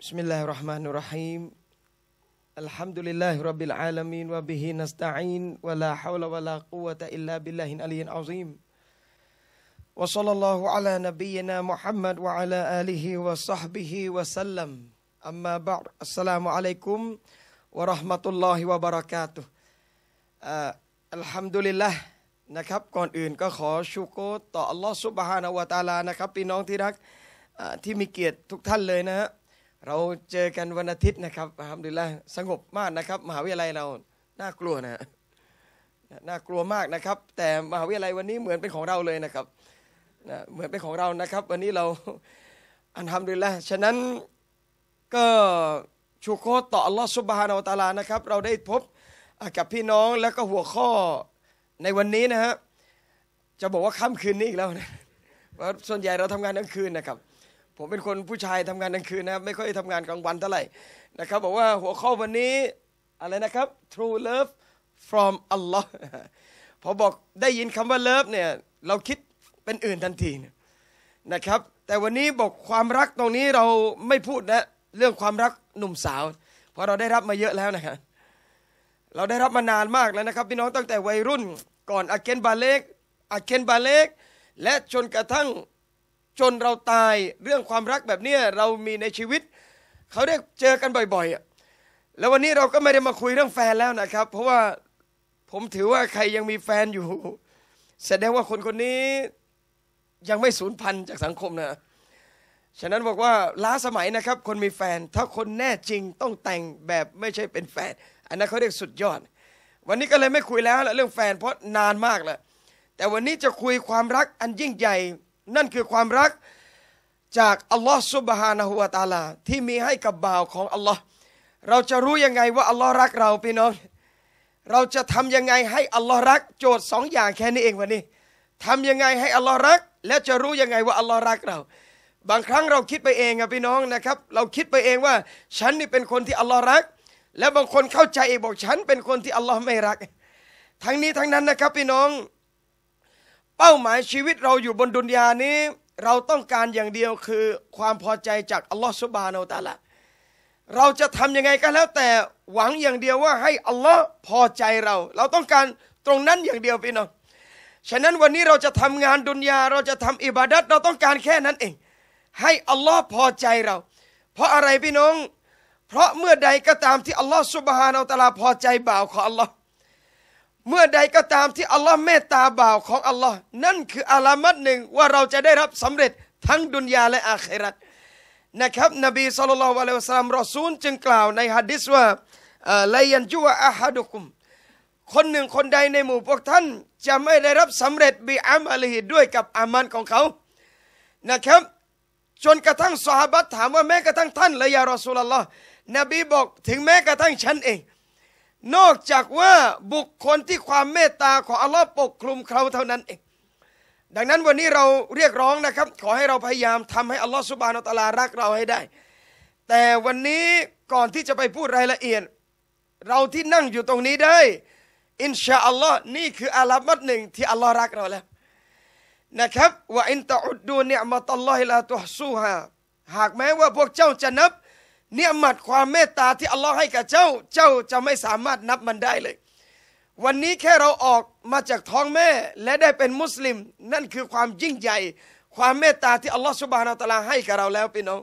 بسم الله الرحمن الرحيم الحمد لله رب العالمين وبه نستعين ولا حول ولا قوة إلا بالله العلي العظيم وصلى الله على نبينا محمد وعلى آله وصحبه وسلم أما بعد السلام عليكم ورحمة الله وبركاته آه الحمد لله นะครับก่อนอื่นก็ขอชูโกต่ออัลลอฮฺสุบฮานาวะตาลานะครับพี่น้องที่รักที่มีเกียรติทุกท่านเลยนะฮะเราเจอกันวันอาทิตย์นะครับอัลฮัมดุลิลละสงบมากนะครับ มหาวิทยาลัยเราน่ากลัวนะน่ากลัวมากนะครับ แต่มหาวิทยาลัยวันนี้เหมือนเป็นของเราเลยนะครับนะเหมือนเป็นของเรานะครับ วันนี้เราอันทำดุลิละฉะนั้นก็ชูโคต่ออัลลอฮฺสุบฮานาวตาลานะครับ เราได้พบกับพี่น้องแล้วก็หัวข้อในวันนี้นะฮะจะบอกว่าค่ำคืนนี้อีกแล้วนะเพราะส่วนใหญ่เราทำงานกลางคืนนะครับผมเป็นคนผู้ชายทำงานกลางคืนนะครับไม่ค่อยทำงานกลางวันเท่าไหร่นะครับ บอกว่าหัวข้อวันนี้อะไรนะครับ True Love from Allah พอบอกได้ยินคำว่า Love เนี่ยเราคิดเป็นอื่นทันทีนะครับ แต่วันนี้บอกความรักตรงนี้เราไม่พูดนะ เรื่องความรักหนุ่มสาว เพราะเราได้รับมาเยอะแล้วนะครับเราได้รับมานานมากแล้วนะครับพี่น้องตั้งแต่วัยรุ่นก่อนอาเกนบาเลกอาเกนบาเลก และจนกระทั่งจนเราตายเรื่องความรักแบบนี้เรามีในชีวิต เขาได้เจอกันบ่อยๆอ่ะแล้ววันนี้เราก็ไม่ได้มาคุยเรื่องแฟนแล้วนะครับ เพราะว่าผมถือว่าใครยังมีแฟนอยู่แสดงว่าคนคนนี้ยังไม่สูญพันธุ์จากสังคมนะฉะนั้นบอกว่าล้าสมัยนะครับ คนมีแฟนถ้าคนแน่จริงต้องแต่งแบบไม่ใช่เป็นแฟนอันนั้นเขาเรียกสุดยอด วันนี้ก็เลยไม่คุยแล้วละเรื่องแฟนเพราะนานมากแล้ว แต่วันนี้จะคุยความรักอันยิ่งใหญ่นั่นคือความรักจากอัลลอฮ์ซุบฮานะฮุวาตาลาที่มีให้กับบ่าวของอัลลอฮ์เราจะรู้ยังไงว่าอัลลอฮ์รักเราพี่น้อง เราจะทำยังไงให้อัลลอฮ์รัก โจทย์สองอย่างแค่นี้เองวันนี้ ทำยังไงให้อัลลอฮ์รัก และจะรู้ยังไงว่าอัลลอฮ์รักเรา บางครั้งเราคิดไปเองอะพี่น้องนะครับ เราคิดไปเองว่าฉันนี่เป็นคนที่อัลลอฮ์รัก และบางคนเข้าใจเองบอกฉันเป็นคนที่อัลลอฮ์ไม่รัก ทั้งนี้ทั้งนั้นนะครับพี่น้องเป้าหมายชีวิตเราอยู่บนดุนยานี้ เราต้องการอย่างเดียวคือความพอใจจากอัลลอฮฺสุบานอัลตาละเราจะทำยังไงก็แล้ว แต่หวังอย่างเดียวว่าให้อัลลอฮ์พอใจเรา เราต้องการตรงนั้นอย่างเดียวพี่น้อง ฉะนั้นวันนี้เราจะทำงานดุนยาเราจะทำอิบาดัตเราต้องการแค่นั้นเอง ให้อัลลอฮ์พอใจเรา เพราะอะไรพี่น้องเพราะเมื่อใดก็ตามที่อัลลอฮ์สุบฮานอัลตาลาพอใจบ่าวของอัลลอฮ์เมื่อใดก็ตามที่อัลลอฮ์เมตตาบ่าวของอัลลอฮ์นั่นคืออาลามัดหนึ่งว่าเราจะได้รับสำเร็จทั้งดุนยาและอาครัตนะครับ นบีสุลต่านละอัลสลามรอซูลจึงกล่าวในฮะดิษว่าลายันจุวะอาฮัดุคุม คนหนึ่งคนใดในหมู่พวกท่าน จะไม่ได้รับสำเร็จบีอัมอลีด้วยกับอามันของเขา นะครับ จนกระทั่งสหบัตถามว่าแม้กระทั่งท่านและยารอสูลลอฮ์นบีบอกถึงแม้กระทั่งฉันเองนอกจากว่าบุคคลที่ความเมตตา ของอัลลอฮ์ปกคลุมเขาเท่านั้นเองดังนั้นวันนี้เราเรียกร้องนะครับ ขอให้เราพยายามทำให้อัลลอฮ์สุบานอัตลารักเราให้ได้ แต่วันนี้ก่อนที่จะไปพูดรายละเอียด เราที่นั่งอยู่ตรงนี้ได้ อินชาอัลลอฮ์นี่คืออาลามัดหนึ่งที่อัลลอฮ์รักเราแล้ว นะครับว่าอินตะอุดดูเนี่ยมาตลอฮิลาตุฮซูฮาหากแม้ว่าพวกเจ้าจะนับเนื้อหมัดความเมตตาที่อัลลอฮ์ให้กับเจ้า เจ้าจะไม่สามารถนับมันได้เลย วันนี้แค่เราออกมาจากท้องแม่และได้เป็นมุสลิม นั่นคือความยิ่งใหญ่ความเมตตาที่อัลลอฮ์สุบานาตะลาให้กับเราแล้วพี่น้อง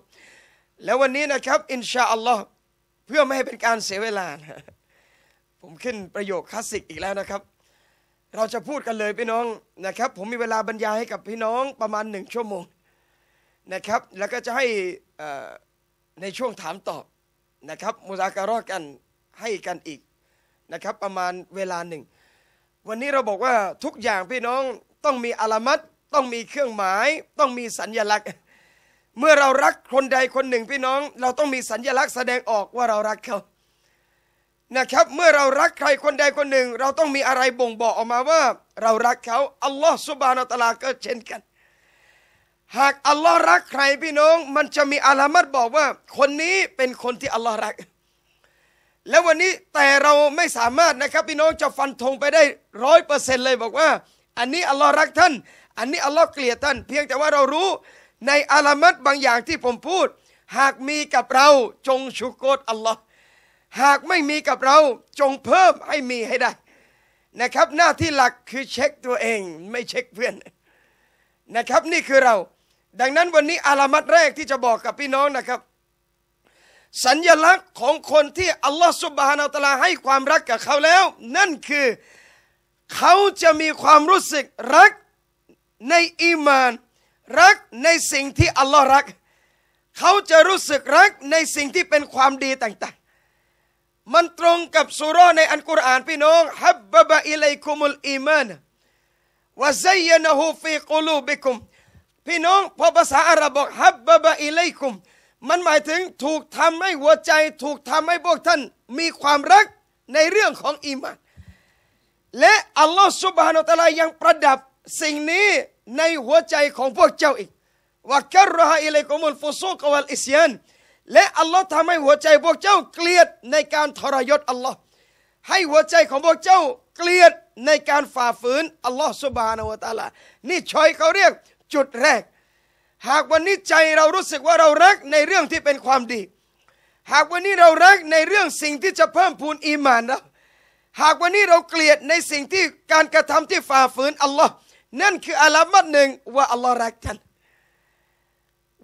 แล้ววันนี้นะครับ อินชาอัลลอฮ์เพื่อไม่ให้เป็นการเสียเวลา ผมขึ้นประโยคคลาสสิกอีกแล้วนะครับ เราจะพูดกันเลยพี่น้องนะครับ ผมมีเวลาบรรยายให้กับพี่น้องประมาณหนึ่งชั่วโมงนะครับ แล้วก็จะให้ในช่วงถามตอบนะครับ มุซาการอกันให้กันอีกนะครับ ประมาณเวลาหนึ่งวันนี้เราบอกว่าทุกอย่างพี่น้องต้องมีอาลามัดต้องมีเครื่องหมายต้องมีสัญญลักษณ์เมื่อเรารักคนใดคนหนึ่งพี่น้องเราต้องมีสัญญลักษณ์แสดงออกว่าเรารักเขานะครับ เมื่อเรารักใครคนใดคนหนึ่ง เราต้องมีอะไรบ่งบอกออกมาว่าเรารักเขาอัลลอฮฺสุบานาตลาก็เช่นกันหากอัลลอฮ์รักใครพี่น้อง มันจะมีอาลามัดบอกว่า คนนี้เป็นคนที่อัลลอฮ์รัก แล้ววันนี้แต่เราไม่สามารถนะครับ พี่น้องจะฟันธงไปได้ร้อยเปอร์เซ็นต์เลยบอกว่า อันนี้อัลลอฮ์รักท่าน อันนี้อัลลอฮ์เกลียดท่าน เพียงแต่ว่าเรารู้ในอาลามัดบางอย่างที่ผมพูด หากมีกับเรา จงชุกโกตอัลลอฮ์หากไม่มีกับเราจงเพิ่มให้มีให้ได้ นะครับหน้าที่หลักคือเช็คตัวเองไม่เช็คเพื่อนนะครับนี่คือเราดังนั้นวันนี้อารามัดแรกที่จะบอกกับพี่น้องนะครับ สัญญลักษณ์ของคนที่อัลลอฮฺสุบฮานาตลาให้ความรักกับเขาแล้ว นั่นคือ เขาจะมีความรู้สึกรักในอีมาน รักในสิ่งที่อัลลอฮ์รัก เขาจะรู้สึกรักในสิ่งที่เป็นความดีต่าง ๆ มันตรงกับสุรในอันกุรอานพี่น้องฮับบะบะอิเลคุมุลอีมานวะซัยนะฮูฟีกุลูบิคุมพี่น้องพอภาษาอาหรับบอกฮับบะบะอิเลคุม มันหมายถึงถูกทำให้หัวใจถูกทำให้พวกท่านมีความรักในเรื่องของอิมานและอัลลอฮฺสุบฮานาตะลายังประดับสิ่งนี้ในหัวใจของพวกเจ้าอีกว่ากัรฮะอิเลกุมุลฟุซูกวัลอิสยานและอัลลอฮ์ทำให้หัวใจพวกเจ้าเกลียดในการทรยศอัลลอฮ์ให้หัวใจของพวกเจ้าเกลียดในการฝ่าฝืนอัลลอฮ์สุบฮานาวะตาลา นี่ชอยเขาเรียกจุดแรก หากวันนี้ใจเรารู้สึกว่าเรารักในเรื่องที่เป็นความดี หากวันนี้เรารักในเรื่องสิ่งที่จะเพิ่มพูนอีมานเราหากวันนี้เราเกลียดในสิ่งที่การกระทำที่ฝ่าฝืนอัลลอฮ์นั่นคืออาลามัดหนึ่งว่าอัลลอฮ์รักท่าน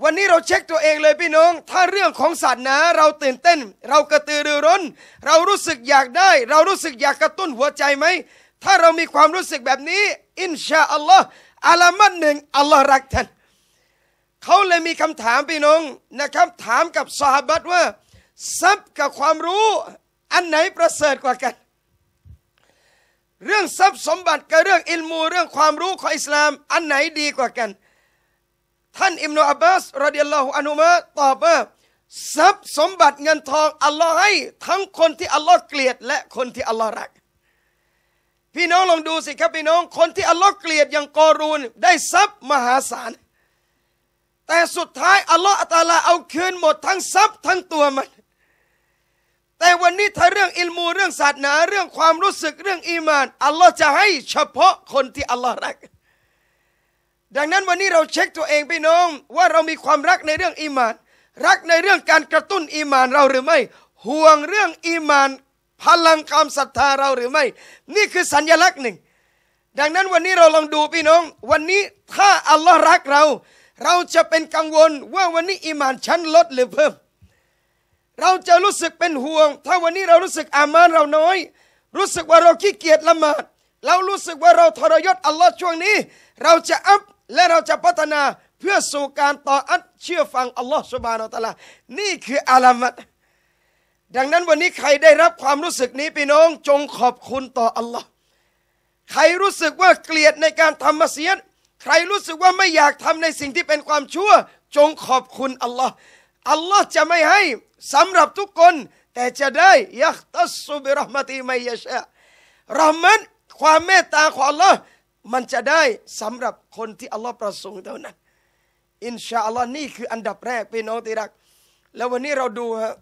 วันนี้เราเช็คตัวเองเลยพี่น้อง ถ้าเรื่องของศาสนาเราตื่นเต้น เรากระตือรือร้น เรารู้สึกอยากได้ เรารู้สึกอยากกระตุ้นหัวใจไหม ถ้าเรามีความรู้สึกแบบนี้อินชาอัลลอฮ์อาลามัดหนึ่งอัลลอฮ์รักท่านเขาเลยมีคำถามพี่น้องนะครับถามกับสหบัตว่าทรัพย์กับความรู้อันไหนประเสริฐกว่ากัน เรื่องทรัพย์สมบัติกับเรื่องอิลมูเรื่องความรู้ของอิสลามอันไหนดีกว่ากัน ท่านอิมโนอับบาสรดิยัลลอฮุอนุมะตอบว่าทรัพย์สมบัติเงินทองอัลลอฮ์ให้ ทั้งคนที่อัลลอฮ์เกลียดและคนที่อัลลอฮ์รักพี่น้องลองดูสิครับพี่น้อง คนที่อัลลอฮ์เกลียดอย่างกอรูนได้ทรัพย์มหาศาล แต่สุดท้ายอัลลอฮ์อัตาลาเอาคืนหมดทั้งทรัพย์ทั้งตัวมัน แต่วันนี้ถ้าเรื่องอิลมูเรื่องศาสนาเรื่องความรู้สึกเรื่องอีมานอัลลอฮ์จะให้เฉพาะคนที่อัลลอฮ์รัก ดังนั้นวันนี้เราเช็คตัวเองพี่น้อง ว่าเรามีความรักในเรื่องอีมาน รักในเรื่องการกระตุ้นอีมานเราหรือไม่ ห่วงเรื่องอีมานพลังความศรัทธาเราหรือไม่ นี่คือสัญญลักษณ์หนึ่ง ดังนั้นวันนี้เราลองดูพี่น้อง วันนี้ถ้าอัลลอฮ์รักเรา เราจะเป็นกังวลว่าวันนี้อิมานชั้นลดหรือเพิ่ม เราจะรู้สึกเป็นห่วง ถ้าวันนี้เรารู้สึกอามานเราน้อย รู้สึกว่าเราขี้เกียจละหมาดเรารู้สึกว่าเราทรยศอัลลอฮ์ช่วงนี้ เราจะอัพและเราจะพัฒนาเพื่อสู่การต่ออัดเชื่อฟังอัลลอฮ์สุบานอัลตะลานี่คืออาลามัดดังนั้นวันนี้ใครได้รับความรู้สึกนี้พี่น้อง จงขอบคุณต่ออัลลอฮ์ใครรู้สึกว่าเกลียดในการทำมาเสียดใครรู้สึกว่าไม่อยากทำในสิ่งที่เป็นความชั่ว จงขอบคุณอัลลอฮ์อัลลอฮ์จะไม่ให้สำหรับทุกคน แต่จะได้ยักตัสุบิรหมตีไมยะชะรหมันความเมตตาของอัลลอฮ์มันจะได้สำหรับคนที่อัลลอฮ์ประสงค์เท่านั้นอินชาอัลลอฮ์นี่คือ อันดับแรกพี่น้องที่รัก แล้ววันนี้เราดูฮะ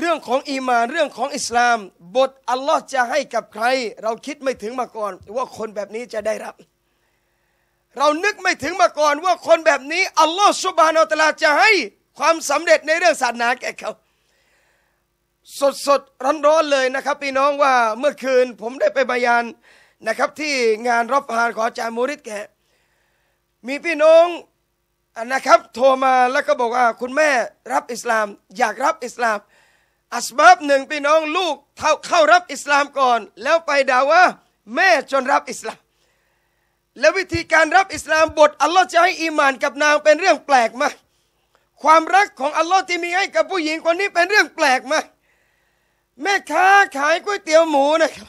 เรื่องของอีมานเรื่องของอิสลามบทอัลลอฮ์จะให้กับใครเราคิดไม่ถึงมาก่อนว่าคนแบบนี้จะได้รับเรานึกไม่ถึงมาก่อนว่าคนแบบนี้อัลลอฮ์สุบฮานาอัลลาจะให้ความสำเร็จในเรื่องศาสนาแก่เขาสดสดร้อนร้อนเลยนะครับ พี่น้องว่าเมื่อคืนผมได้ไปบายานนะครับ ที่งานรับทานของอาจารย์มูริดแกมีพี่น้องนะครับ โทรมาแล้วก็บอกว่า คุณแม่รับอิสลามอยากรับอิสลามอัสบับหนึ่งพี่น้องลูกเข้ารับอิสลามก่อน แล้วไปด่าว่าแม่จนรับอิสลาม และวิธีการรับอิสลามบทอัลลอฮ์จะให้อีมานกับนางเป็นเรื่องแปลกมาความรักของอัลลอฮ์ที่มีให้กับผู้หญิงคนนี้เป็นเรื่องแปลกมาแม่ค้าขายก๋วยเตี๋ยวหมูนะครับ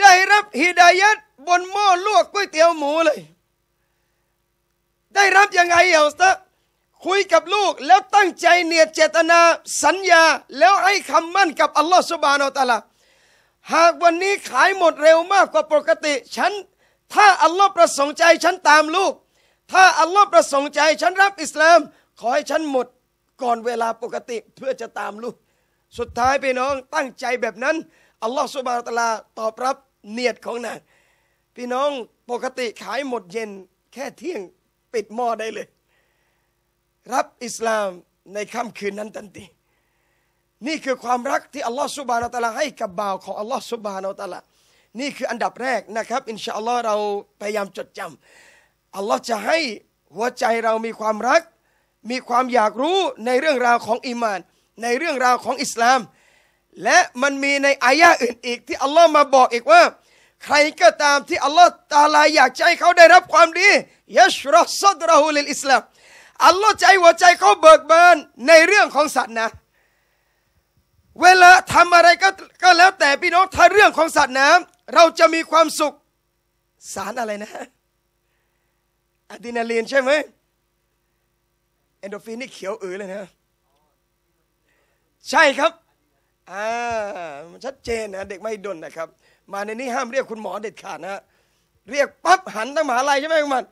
ได้รับฮิดายัดบนหม้อลวกก๋วยเตี๋ยวหมูเลย ได้รับ ยังไงเอลสตาคุยกับลูกแล้วตั้งใจเนียดเจตนา สัญญาแล้วให้คำมั่นกับอัลลอฮฺสุบานอัลตะลาหากวันนี้ขายหมดเร็วมากกว่าปกติฉัน ถ้าอัลลอฮฺประสงค์ใจฉันตามลูก ถ้าอัลลอฮฺประสงค์ใจฉันรับอิสลาม ขอให้ฉันหมดก่อนเวลาปกติเพื่อจะตามลูก สุดท้ายพี่น้องตั้งใจแบบนั้น อัลลอฮฺสุบานอัลตะลาตอบรับเนียดของนางพี่น้องปกติขายหมดเย็นแค่เที่ยงปิดหม้อได้เลยรับอิสลามในค่ำคืนนั้นทันทีนี่คือความรักที่อัลลอฮฺสุบานาตะลาให้กับบ่าวของอัลลอฮฺสุบานาตะลานี่คืออันดับแรกนะครับอินชาอัลลอฮ์เราพยายามจดจำอัลลอฮ์จะให้หัวใจเรามีความรักมีความอยากรู้ในเรื่องราวของอิมาน ในเรื่องราวของอิสลาม และมันมีในอายะอื่นอีกที่อัลลอฮ์มาบอกอีกว่าใครก็ตามที่อัลลอฮ์ตาลาอยากใจเขาได้รับความดียัชรอซัดรอหูลิลอิสลามอัลลอฮ์ใจ หัวใจเขาเบิกบานในเรื่องของสัตว์นะ เวลาทำอะไรก็ก็แล้วแต่พี่น้อง ถ้าเรื่องของสัตว์นะเราจะมีความสุขสารอะไรนะอะดรีนาลีนใช่ไหมเอนโดฟินนี่เขียวอือเลยนะใช่ครับอ่าชัดเจนนะ เด็กไม่ดนนะครับ มาในนี้ห้ามเรียกคุณหมอเด็ดขาดนะ เรียกปั๊บหันตั้งมหาลัยใช่ไหมคุณมัน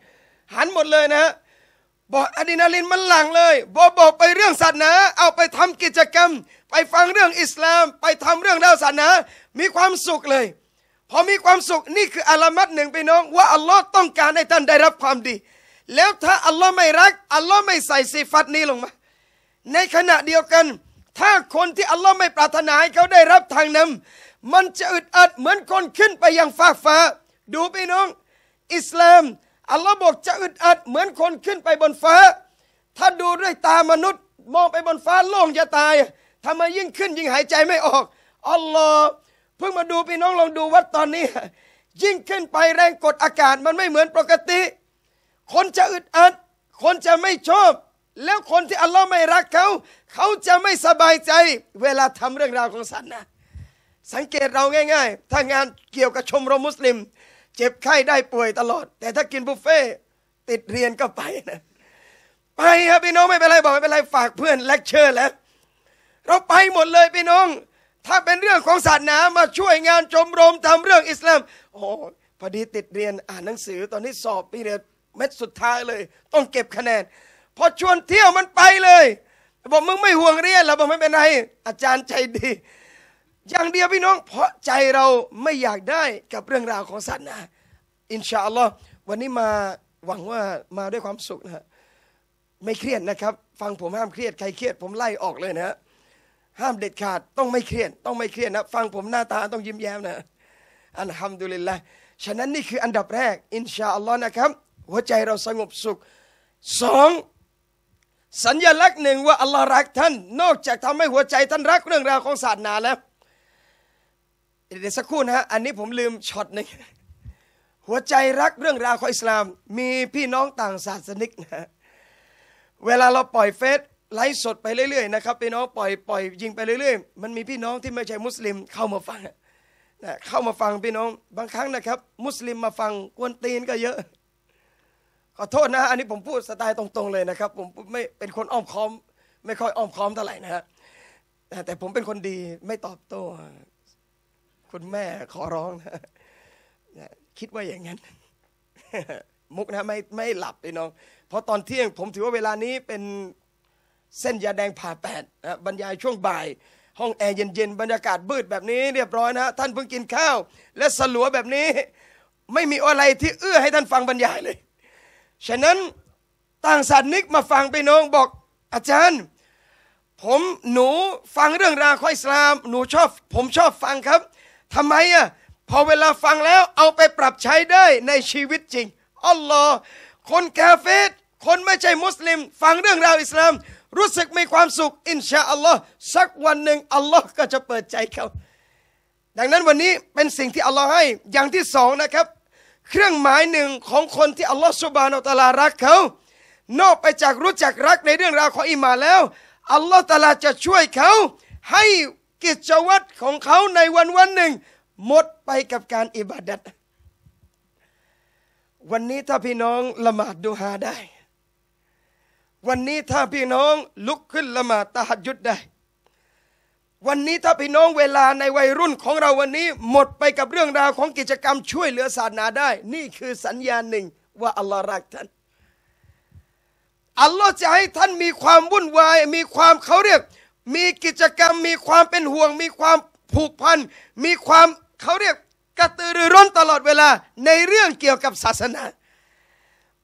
หันหมดเลยนะฮะบอกอะดรีนาลินมันหลั่งเลยบอกบอกไปเรื่องศาสนา เอาไปทำกิจกรรม ไปฟังเรื่องอิสลาม ไปทำเรื่องด้านศาสนามีความสุขเลย พอมีความสุขนี่คืออาลมัดหนึ่งไปน้อง ว่าอัลลอฮ์ต้องการให้ท่านได้รับความดี แล้วถ้าอัลลอฮ์ไม่รัก อัลลอฮ์ไม่ใส่สีฟัดนี้ลงมา ในขณะเดียวกัน ถ้าคนที่อัลลอฮ์ไม่ปรารถนาให้เขาได้รับทางนำ มันจะอึดอัดเหมือนคนขึ้นไปยังฟากฟ้า ดูไปน้อง อิสลามอัลลอฮ์บอกจะอึดอัดเหมือนคนขึ้นไปบนฟ้า ถ้าดูด้วยตามนุษย์ มองไปบนฟ้าโล่งจะตายทำไมยิ่งขึ้นยิ่งหายใจไม่ออก อัลลอฮ์เพิ่งมาดูพี่น้องลองดูวัดตอนนี้ยิ่งขึ้นไปแรงกดอากาศมันไม่เหมือนปกติ คนจะอึดอัดคนจะไม่ชอบแล้วคนที่อัลลอฮ์ไม่รักเขาเขาจะไม่สบายใจ เวลาทำเรื่องราวของสันนะสังเกตเราง่ายๆถ้างานเกี่ยวกับชมรมมุสลิมเจ็บไข้ได้ป่วยตลอด แต่ถ้ากินบุฟเฟ่ติดเรียนก็ไปนะไปครับพี่น้องไม่เป็นไรบอกไม่เป็นไรฝากเพื่อนเลคเชอร์แล้ว เราไปหมดเลยพี่น้อง ถ้าเป็นเรื่องของศาสนามาช่วยงานชมรม ทำเรื่องอิสลาม โอ้พอดีติดเรียนอ่านหนังสือตอนนี้สอบปีเดียเม็ดสุดท้ายเลย ต้องเก็บคะแนน พอชวนเที่ยวมันไปเลย บอกมึงไม่ห่วงเรียนเราบอกไม่เป็นไรอาจารย์ใจดีอย่างเดียวพี่น้อง เพราะใจเราไม่อยากได้กับเรื่องราวของศาสนาอินชาอัลลอฮ์วันนี้มาหวังว่ามาด้วยความสุขนะไม่เครียดนะครับ ฟังผมห้ามเครียดใครเครียดผมไล่ออกเลยนะห้ามเด็ดขาดต้องไม่เครียดต้องไม่เครียดนะฟังผมหน้าตาต้องยิ้มแย้มนะอันฮัมดุลิลละฉะนั้นนี่คืออันดับแรก อินชาอัลลอฮ์นะครับ หัวใจเราสงบสุขสองสัญญลักษณ์หนึ่งว่าอัลลอฮ์รักท่านนอกจากทำให้หัวใจท่านรักเรื่องราวของศาสนาแล้วเดี๋ยวสักครู่นะฮะ อันนี้ผมลืมช็อตหนึ่งหัวใจรักเรื่องราวของอิสลาม มีพี่น้องต่างศาสนิกนะเวลาเราปล่อยเฟซไลฟ์สดไปเรื่อยๆนะครับพี่น้องปล่อยปล่อยยิงไปเรื่อยๆมันมีพี่น้องที่ไม่ใช่มุสลิมเข้ามาฟังนะเข้ามาฟังพี่น้องบางครั้งนะครับ มุสลิมมาฟังกวนตีนก็เยอะ ขอโทษนะอันนี้ผมพูดสไตล์ตรงๆเลยนะครับ ผมไม่เป็นคนอ้อมค้อม ไม่ค่อยอ้อมค้อมเท่าไหร่นะฮะแต่ผมเป็นคนดีไม่ตอบโต้คุณแม่ขอร้องนะคิดว่าอย่างนั้นมุกนะไม่ไม่หลับเลยน้อง เพราะตอนเที่ยงผมถือว่าเวลานี้เป็นเส้นยาแดงผ่าแปดนะบรรยายช่วงบ่าย ห้องแอร์เย็นๆบรรยากาศบืดแบบนี้เรียบร้อยนะท่านเพิ่งกินข้าว และสลัวแบบนี้ ไม่มีอะไรที่เอื้อให้ท่านฟังบรรยายเลยฉะนั้นต่างตว์นิกมาฟังไปน้องบอก อาจารย์ ผมหนูฟังเรื่องราวคอยสลาม หนูชอบ ผมชอบฟังครับทำไมอ่ะพอเวลาฟังแล้วเอาไปปรับใช้ได้ในชีวิตจริง อัลลอฮ์คนกาเฟตคนไม่ใช่มุสลิม ฟังเรื่องราวอิสลาม รู้สึกมีความสุขอินชาอัลลอฮ์สักวันหนึ่งอัลลอฮ์ก็จะเปิดใจเขา ดังนั้นวันนี้เป็นสิ่งที่อัลลอฮ์ให้อย่างที่สองนะครับ เครื่องหมายหนึ่งของคนที่อัลลอฮ์สุบานอัลตาลารักเขา นอกไปจากรู้จักรักในเรื่องราวของอิมาแล้ว อัลลอฮ์ตาลาจะช่วยเขาให้กิจวัตรของเขาในวันวันหนึ่ง หมดไปกับการอิบาดัตวันนี้ถ้าพี่น้องละหมาดดูฮาได้ วันนี้ถ้าพี่น้องลุกขึ้นละหมาดตาหัดยุดได้ วันนี้ถ้าพี่น้องเวลาในวัยรุ่นของเราวันนี้ หมดไปกับเรื่องราวของกิจกรรมช่วยเหลือศาสนาได้ นี่คือสัญญาณหนึ่งว่าอัลลอฮ์รักท่าน อัลลอฮ์จะให้ท่านมีความวุ่นวายมีความเขาเรียกมีกิจกรรมมีความเป็นห่วง มีความผูกพันมีความเขาเรียกกระตือรือร้นตลอดเวลาในเรื่องเกี่ยวกับศาสนา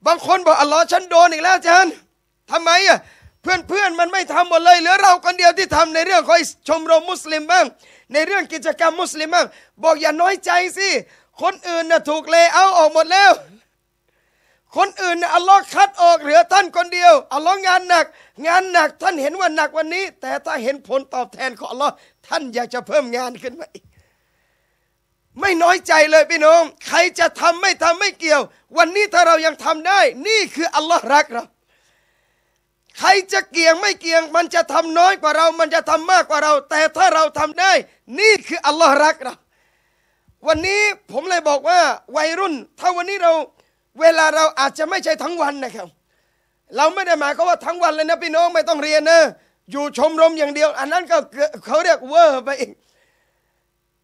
บางคนบอกอัลลอฮ์ฉันโดนอีกแล้วจานทํทำไมอ่ะเพื่อนเพื่อนมันไม่ทำหมดเลยเหลือเราคนเดียวที่ทำในเรื่องคอยชมรมมุสลิมบ้าง ในเรื่องกิจกรรมมุสลิมบ้างบอกอย่าน้อยใจสิคนอื่นน่ะถูกเลเอาออกหมดแล้วคนอื่นเนี่ยอัลลอฮ์คัดออกเหลือท่านคนเดียวอัลลอฮ์งานหนัก งานหนัก ท่านเห็นว่าหนักวันนี้ แต่ถ้าเห็นผลตอบแทนของอัลลอฮ์ท่านอยากจะเพิ่มงานขึ้นมาอีกไม่น้อยใจเลยพี่น้องใครจะทำไม่ทำไม่เกี่ยว วันนี้ถ้าเรายังทำได้ นี่คืออัลลอฮ์รักเราใครจะเกี่ยงไม่เกี่ยง มันจะทำน้อยกว่าเรา มันจะทำมากกว่าเรา แต่ถ้าเราทำได้ นี่คืออัลลอฮ์รักเราวันนี้ผมเลยบอกว่า วัยรุ่น ถ้าวันนี้เราเวลาเราอาจจะไม่ใช่ทั้งวันนะครับ เราไม่ได้หมายก็ว่าทั้งวันเลยนะพี่น้องไม่ต้องเรียนนะอยู่ชมรมอย่างเดียว อันนั้นก็เขาเรียกเวอร์ไปอีก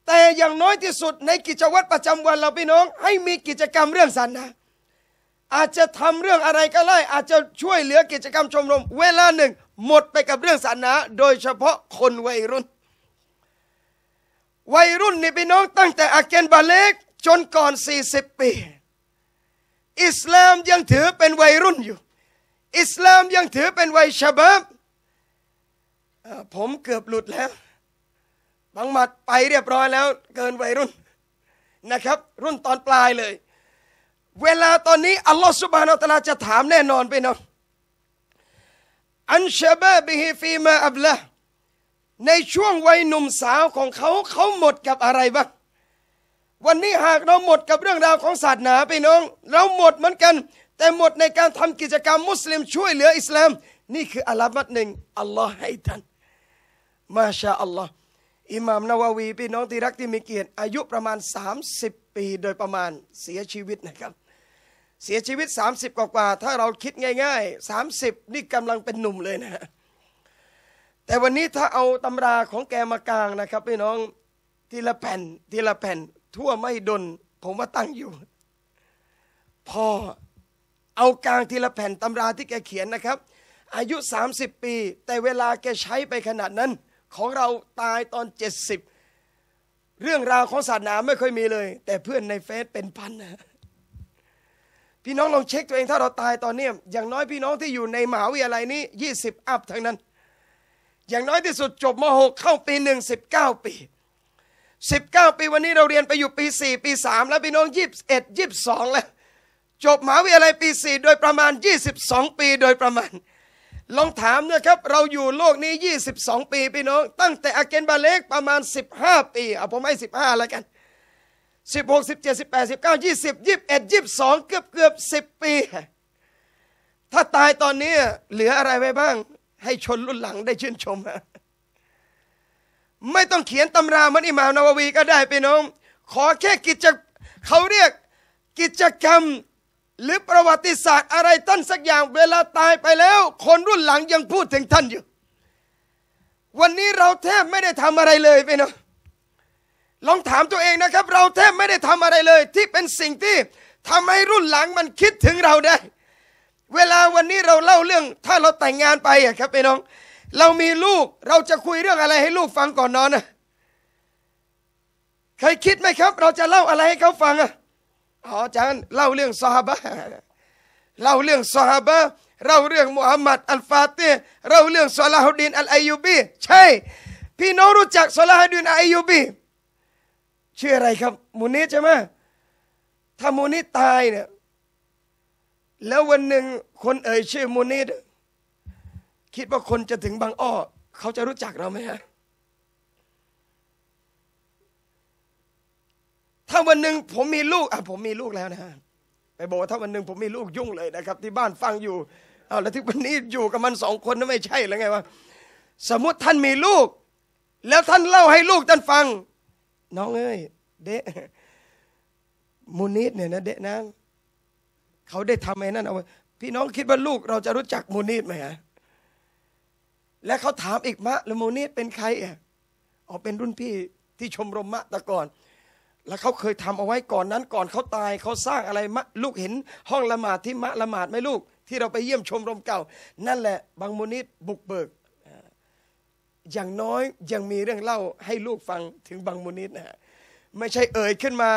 แต่อย่างน้อยที่สุดในกิจวัตรประจำวันเราพี่น้อง ให้มีกิจกรรมเรื่องศาสนา อาจจะทำเรื่องอะไรก็ได้ อาจจะช่วยเหลือกิจกรรมชมรม เวลาหนึ่ง หมดไปกับเรื่องศาสนาโดยเฉพาะคนวัยรุ่น วัยรุ่นนี่พี่น้อง ตั้งแต่อาเกนบาเล็กจนก่อน 40 ปีอิสลามยังถือเป็นวัยรุ่นอยู่ อิสลามยังถือเป็นวัยชบับผมเกือบหลุดแล้ว บางหมัดไปเรียบร้อยแล้ว เกินวัยรุ่นนะครับ รุ่นตอนปลายเลย เวลาตอนนี้อัลลอฮฺสุบฮานาอัลลจะถามแน่นอนไปนะออันชบะบิฮิฟีมาอับละในช่วงวัยหนุ่มสาวของเขาเขาหมดกับอะไรบ้างวันนี้หากเราหมดกับเรื่องราวของศาสนาไปน้อง เราหมดเหมือนกัน แต่หมดในการทำกิจกรรมมุสลิมช่วยเหลืออิสลามนี่คืออาลามัดหนึ่งอัลลอฮ์ให้ท่าน มาชาอัลลอฮ์อิหม่ามนาววี พี่น้องที่รักที่มีเกียรติอายุประมาณ 30 ปี โดยประมาณเสียชีวิตนะครับ เสียชีวิต 30กว่ากว่า ถ้าเราคิดง่ายๆ30 นี่กำลังเป็นหนุ่มเลยนะแต่วันนี้ถ้าเอาตำราของแกมากลางนะครับ พี่น้องทีละแผ่นทีละแผ่นทั่วไม่ดนผมว่าตั้งอยู่ พอเอากลางทีละแผ่นตำราที่แกเขียนนะครับ อายุ 30 ปี แต่เวลาแกใช้ไปขนาดนั้น ของเราตายตอน 70 เรื่องราวของศาสนาไม่ค่อยมีเลย แต่เพื่อนในเฟซเป็นพันนะพี่น้องลองเช็คตัวเองถ้าเราตายตอนนี้ อย่างน้อยพี่น้องที่อยู่ในมหาวิทยาลัยนี้ 20 อัพทั้งนั้น อย่างน้อยที่สุดจบม .6 เข้าปีหนึ่ง19 ปี19 ปีวันนี้เราเรียนไปอยู่ปี 4 ปี 3 แล้วพี่น้อง 21 22แล้ว จบมหาวิทยาลัยปี 4 โดยประมาณ 22 ปีโดยประมาณ ลองถามนะครับ เราอยู่โลกนี้ 22 ปี พี่น้อง ตั้งแต่อาเกนบาเล็กประมาณ 15 ปีเอาผมให้ 15 แล้วกัน16 17 18 19 20 21 22 เกือบเกือบ 10 ปี ถ้าตายตอนนี้เหลืออะไรไว้บ้างให้ชนรุ่นหลังได้ชื่นชมฮะไม่ต้องเขียนตำรามันอิมามนาววีก็ได้ไปน้อง ขอแค่กิจเขาเรียกกิจกรรมหรือประวัติศาสตร์อะไรท่านสักอย่าง เวลาตายไปแล้ว คนรุ่นหลังยังพูดถึงท่านอยู่ วันนี้เราแทบไม่ได้ทำอะไรเลยไปน้อง ลองถามตัวเองนะครับ เราแทบไม่ได้ทำอะไรเลย ที่เป็นสิ่งที่ทำให้รุ่นหลังมันคิดถึงเราได้ เวลาวันนี้เราเล่าเรื่องถ้าเราแต่งงานไปอะครับไปน้องเรามีลูกเราจะคุยเรื่องอะไรให้ลูกฟังก่อนนอนนะใครคิดไหมครับเราจะเล่าอะไรให้เขาฟังอ่ะอ๋อจารย์เล่าเรื่องซอฮาบะเล่าเรื่องซอฮาบะเล่าเรื่องมุฮัมมัดอัลฟาตีเล่าเรื่องซอลาฮุดินอัลไอยูบีใช่ พี่น้องรู้จักซอลาฮุดินอัลไอยูบี ชื่ออะไรครับมูนิใช่ไหมถ้ามูนิตายเนี่ยแล้ววันหนึ่งคนเอ่ยชื่อมูนิดคิดว่าคนจะถึงบางอ้อเขาจะรู้จักเราไหมฮะถ้าวันหนึ่งผมมีลูกอ่ะผมมีลูกแล้วนะฮะไปบอกว่าถ้าวันหนึ่งผมมีลูกยุ่งเลยนะครับ ที่บ้านฟังอยู่เอาแล้วที่วันนี้อยู่กับมันสองคนนั่นไม่ใช่ แล้วไงวะสมมติท่านมีลูก แล้วท่านเล่าให้ลูกท่านฟัง น้องเอ้ยเดะมูนิดเนี่ยนะเดะนะเขาได้ทำไอ้นั่นเอาไว้พี่น้องคิดว่าลูก เราจะรู้จักมูนิดไหมฮะและเขาถามอีกมะละมนีตเป็นใครอ่ะอ๋อเป็นรุ่นพี่ที่ชมรมมะตะก่อน แล้วเขาเคยทำเอาไว้ก่อนนั้นก่อนเขาตายเขาสร้างอะไรมะลูกเห็นห้องละหมาดที่มะละหมาดไหมลูกที่เราไปเยี่ยมชมรมเก่า นั่นแหละบางมูนิตบุกเบิก อย่างน้อยยังมีเรื่องเล่าให้ลูกฟังถึงบางมูนิตนะฮะไม่ใช่เอ่ยขึ้นมา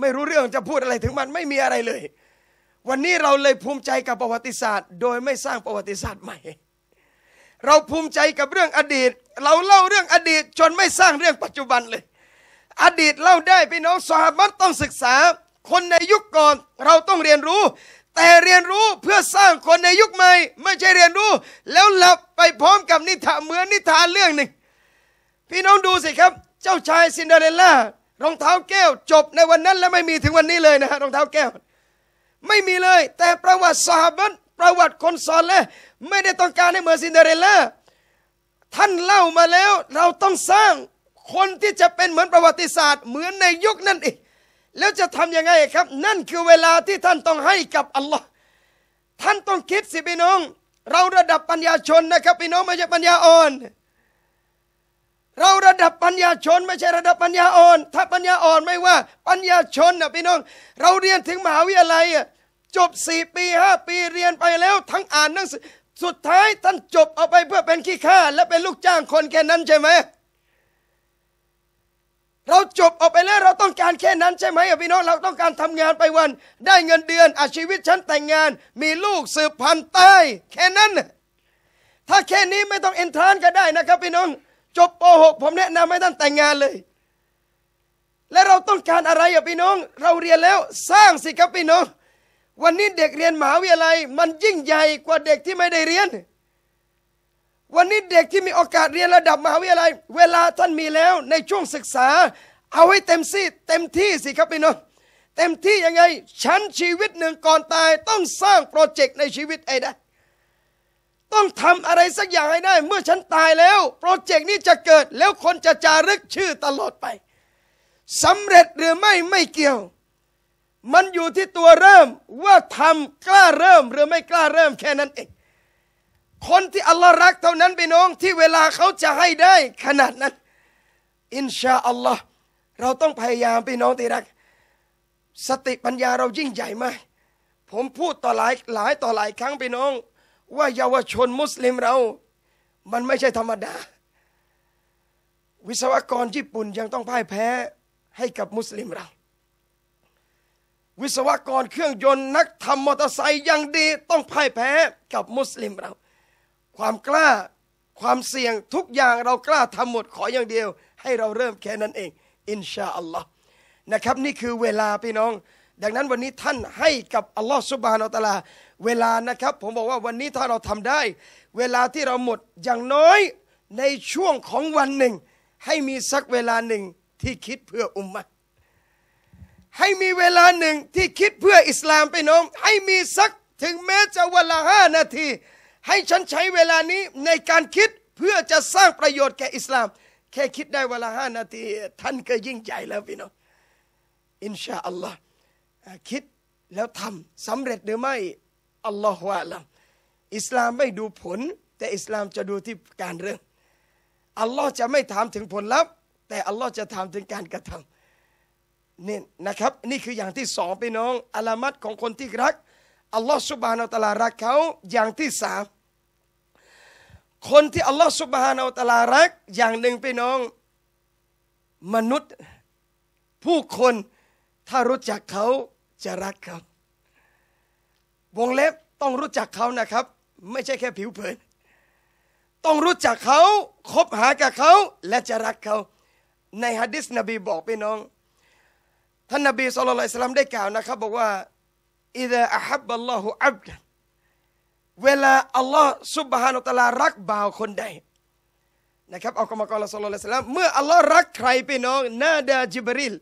ไม่รู้เรื่องจะพูดอะไรถึงมันไม่มีอะไรเลย วันนี้เราเลยภูมิใจกับประวัติศาสตร์ โดยไม่สร้างประวัติศาสตร์ใหม่เราภูมิใจกับเรื่องอดีต เราเล่าเรื่องอดีตจนไม่สร้างเรื่องปัจจุบันเลย อดีตเล่าได้พี่น้องสหบัตต้องศึกษา คนในยุคก่อนเราต้องเรียนรู้ แต่เรียนรู้เพื่อสร้างคนในยุคใหม่ ไม่ใช่เรียนรู้ แล้วหลับไปพร้อมกับนิทานเหมือนนิทานเรื่องหนึ่งพี่น้องดูสิครับ เจ้าชายซินเดอเรลล่า รองเท้าแก้วจบในวันนั้นและไม่มีถึงวันนี้เลยนะฮะรองเท้าแก้ว ไม่มีเลย แต่ประวัติสหบัตประวัติคนสอนเลยไม่ได้ต้องการให้เหมือนซินเดอเรลล่าท่านเล่ามาแล้ว เราต้องสร้างคนที่จะเป็นเหมือนประวัติศาสตร์ เหมือนในยุคนั้นอีกแล้วจะทำยังไงครับ นั่นคือเวลาที่ท่านต้องให้กับอัลลอฮ์ท่านต้องคิดสิพี่น้อง เราระดับปัญญาชนนะครับพี่น้องไม่ใช่ปัญญาอ่อน เราระดับปัญญาชน ไม่ใช่ระดับปัญญาอ่อนถ้าปัญญาอ่อนไม่ว่า ปัญญาชนนะพี่น้อง เราเรียนถึงมหาวิทยาลัยจบสี่ปีห้าปีเรียนไปแล้ว ทั้งอ่านหนังสือ สุดท้ายท่านจบเอาไปเพื่อเป็นขี้ข้าและเป็นลูกจ้างคนแค่นั้นใช่ไหมเราจบออกไปแล้วเราต้องการแค่นั้นใช่ไหมพี่น้อง เราต้องการทำงานไปวัน ได้เงินเดือนอาชีวิตฉันแต่งงาน มีลูกสืบพันธุ์ใต้แค่นั้น ถ้าแค่นี้ไม่ต้องเอนทรานก็ได้นะครับพี่น้องจบป .6 ผมแนะนำให้ท่านแต่งงานเลย และเราต้องการอะไรอ่ะพี่น้อง เราเรียนแล้วสร้างสิครับพี่น้องวันนี้เด็กเรียนมหาวิทยาลัย มันยิ่งใหญ่กว่าเด็กที่ไม่ได้เรียน วันนี้เด็กที่มีโอกาสเรียนระดับมหาวิทยาลัย เวลาท่านมีแล้ว ในช่วงศึกษา เอาให้เต็มที่ เต็มที่สิครับพี่น้องเต็มที่ยังไง ชั้นชีวิตหนึ่งก่อนตายต้องสร้างโปรเจกต์ในชีวิตไอ้ได้ต้องทำอะไรสักอย่างให้ได้ เมื่อฉันตายแล้วโปรเจกต์นี้จะเกิดแล้วคนจะจารึกชื่อตลอดไปสำเร็จหรือไม่ไม่เกี่ยวมันอยู่ที่ตัวเริ่มว่าทำกล้าเริ่มหรือไม่กล้าเริ่มแค่นั้นเอง คนที่อัลลอฮ์รักเท่านั้นพี่น้อง ที่เวลาเขาจะให้ได้ขนาดนั้น อินชาอัลลอฮ์เราต้องพยายามพี่น้องที่รัก สติปัญญาเรายิ่งใหญ่มากผมพูดต่อหลายหลายต่อหลายครั้งพี่น้อง ว่าเยาวชนมุสลิมเรา มันไม่ใช่ธรรมดา วิศวกรญี่ปุ่นยังต้องพ่ายแพ้ให้กับมุสลิมเราวิศวกรเครื่องยนต์นักทำมอเตอร์ไซค์ยังดีต้องพ่ายแพ้กับมุสลิมเรา ความกล้าความเสี่ยงทุกอย่างเรากล้าทำหมดขออย่างเดียว ให้เราเริ่มแค่นั้นเองอินชาอัลลอฮ์นะครับนี่คือเวลาพี่น้องดังนั้นวันนี้ท่านให้กับอัลลอฮ์สุบานอัลตลาเวลานะครับ ผมบอกว่าวันนี้ถ้าเราทำได้ เวลาที่เราหมดอย่างน้อยในช่วงของวันหนึ่ง ให้มีสักเวลาหนึ่งที่คิดเพื่ออุมมะให้มีเวลาหนึ่งที่คิดเพื่ออิสลามไปน้อง ให้มีสักถึงแม้จะวันละห้านาที ให้ฉันใช้เวลานี้ในการคิดเพื่อจะสร้างประโยชน์แก่อิสลาม แค่คิดได้วันละห้านาที ท่านก็ยิ่งใหญ่แล้วพี่น้องอินชาอัลลอฮ์คิดแล้วทำสำเร็จหรือไม่อัลลอฮฺวาลัมอิสลามไม่ดูผล แต่อิสลามจะดูที่การเรื่องอัลลอฮ์จะไม่ถามถึงผลลัพธ์แต่อัลลอฮ์จะถามถึงการกระทำนี่นะครับนี่คืออย่างที่สองพี่น้องอัลามัดของคนที่รักอัลลอฮฺสุบฮานาอัลลารักเขาอย่างที่สามคนที่อัลลอฮฺสุบฮานาอัลลารัก อย่างหนึ่งพี่น้อง มนุษย์ ผู้คนถ้ารู้จักเขาจะรักเขาวงเล็บต้องรู้จักเขานะครับ ไม่ใช่แค่ผิวเผินต้องรู้จักเขาคบหากับเขาและจะรักเขาในฮะดิษนบีบอกพี่น้องท่านนบีสุลต่านได้กล่าวนะครับบอกว่าอิดะอัฮับบัลลอฮุอับดันเวลาอัลลอฮ์สุบฮานุตะลารักบ่าวคนใดนะครับเอากรรมกรสุลต่านเมื่ออัลลอฮ์รักใครีปน้องนาดาจิบริล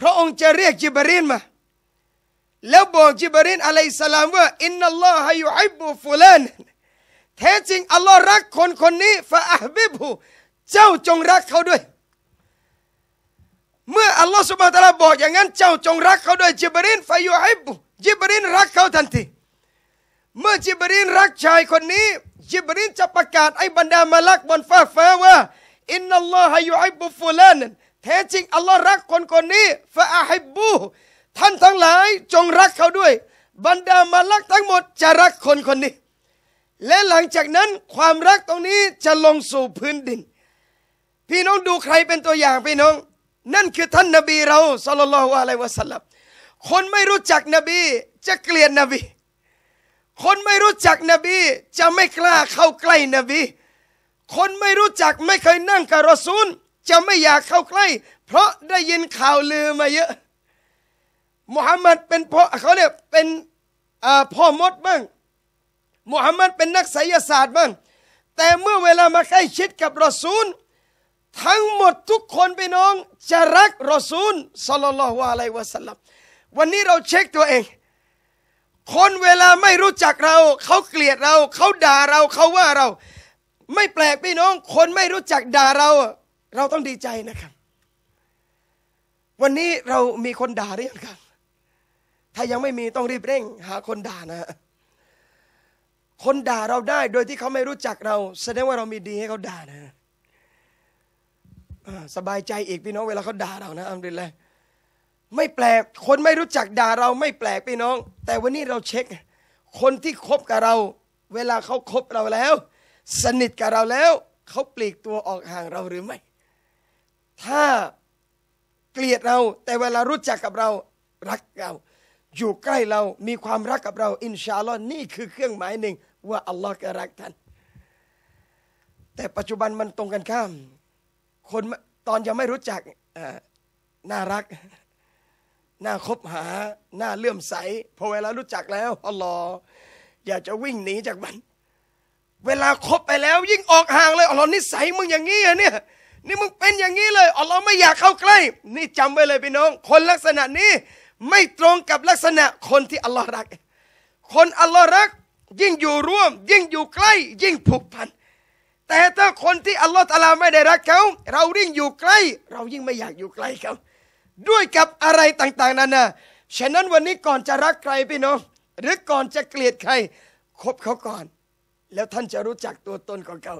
พระองค์จะเรียกจิบริลมา แล้วบอกจิบริลอะลัยสลามว่าอินนัลลอฮะยุอิบุฟุลันแท้จริงอัลลอฮ์รักคนคนนี้ฟะอับบิบุเจ้าจงรักเขาด้วยเมื่ออัลลอฮฺสุบฮฺตะลาบอกอย่างนั้นเจ้าจงรักเขาด้วย จิบรินฟายูอบุจิบรินรักเขาทันทีเมื่อจิบรินรักชายคนนี้ จิบรินจะประกาศไอ้บรรดามาลักบนฟ้าฟ้าว่าอินนัลลอฮฺยูอบุฟูลลนแท้จริงอัลลอฮ์รักคนคนนี้ฟาอาฮิบุท่านทั้งหลายจงรักเขาด้วย บรรดามาลักทั้งหมดจะรักคนคนนี้ และหลังจากนั้นความรักตรงนี้จะลงสู่พื้นดิน พี่น้องดูใครเป็นตัวอย่างพี่น้องนั่นคือท่านนบีเราสัลลัลลอฮุอะลัยวะสัลลัม คนไม่รู้จักนบี จะเกลียดนบี คนไม่รู้จักนบี จะไม่กล้าเข้าใกล้นบี คนไม่รู้จักไม่เคยนั่งกับรอซูล จะไม่อยากเข้าใกล้เพราะได้ยินข่าวลือมาเยอะ มุฮัมมัดเป็นพ่อเขาเนี่ยเป็นพ่อมดบ้าง มุฮัมมัดเป็นนักไสยศาสตร์บ้าง แต่เมื่อเวลามาใกล้ชิดกับรอซูลทั้งหมดทุกคนพี่น้อง จะรักรอซูลสลลัลฮวาไลวะสัลลัม วันนี้เราเช็คตัวเอง คนเวลาไม่รู้จักเรา เขาเกลียดเราเขาด่าเราเขาว่าเรา ไม่แปลกพี่น้อง คนไม่รู้จักด่าเรา เราต้องดีใจนะครับ วันนี้เรามีคนด่าหรือยังครับ ถ้ายังไม่มีต้องรีบเร่ง หาคนด่านะ คนด่าเราได้ โดยที่เขาไม่รู้จักเราแสดงว่าเรามีดีให้เขาด่านะสบายใจอีกพี่น้อง เวลาเขาด่าเรานะอัมดุลิลลไม่แปลกคนไม่รู้จักด่าเราไม่แปลกพี่น้อง แต่วันนี้เราเช็คคนที่คบกับเรา เวลาเขาคบเราแล้ว สนิทกับเราแล้วเขาปลีกตัวออกห่างเราหรือไม่ ถ้าเกลียดเราแต่เวลารู้จักกับเรารักเรา อยู่ใกล้เรามีความรักกับเราอินชาอัลลอฮ์นี่คือเครื่องหมายหนึ่งว่าอัลลอฮ์ก็รักท่านแต่ปัจจุบันมันตรงกันข้ามคนตอนยังไม่รู้จักน่ารักน่าคบหาน่าเลื่อมใสพอเวลารู้จักแล้ว อัลลอฮ์อยากจะวิ่งหนีจากมัน เวลาคบไปแล้ว ยิ่งออกห่างเลยอัลลอฮ์นิสัยมึงอย่างนี้อะเนี่ยนี่มึงเป็นอย่างนี้เลยอัลลอฮ์ไม่อยากเข้าใกล้ นี่จำไว้เลยพี่น้อง คนลักษณะนี้ไม่ตรงกับลักษณะคนที่อัลลอฮ์รัก คนอัลลอฮ์รักยิ่งอยู่ร่วม ยิ่งอยู่ใกล้ ยิ่งผูกพันแต่ถ้าคนที่อัลลอฮฺตาลาไม่ได้รักเขา เรายิ่งอยู่ใกล้เรายิ่งไม่อยากอยู่ใกล้เขาด้วยกับอะไรต่างๆนั่นนะฉะนั้นวันนี้ก่อนจะรักใครพี่น้องหรือก่อนจะเกลียดใคร คบเขาก่อน แล้วท่านจะรู้จักตัวตนของเขา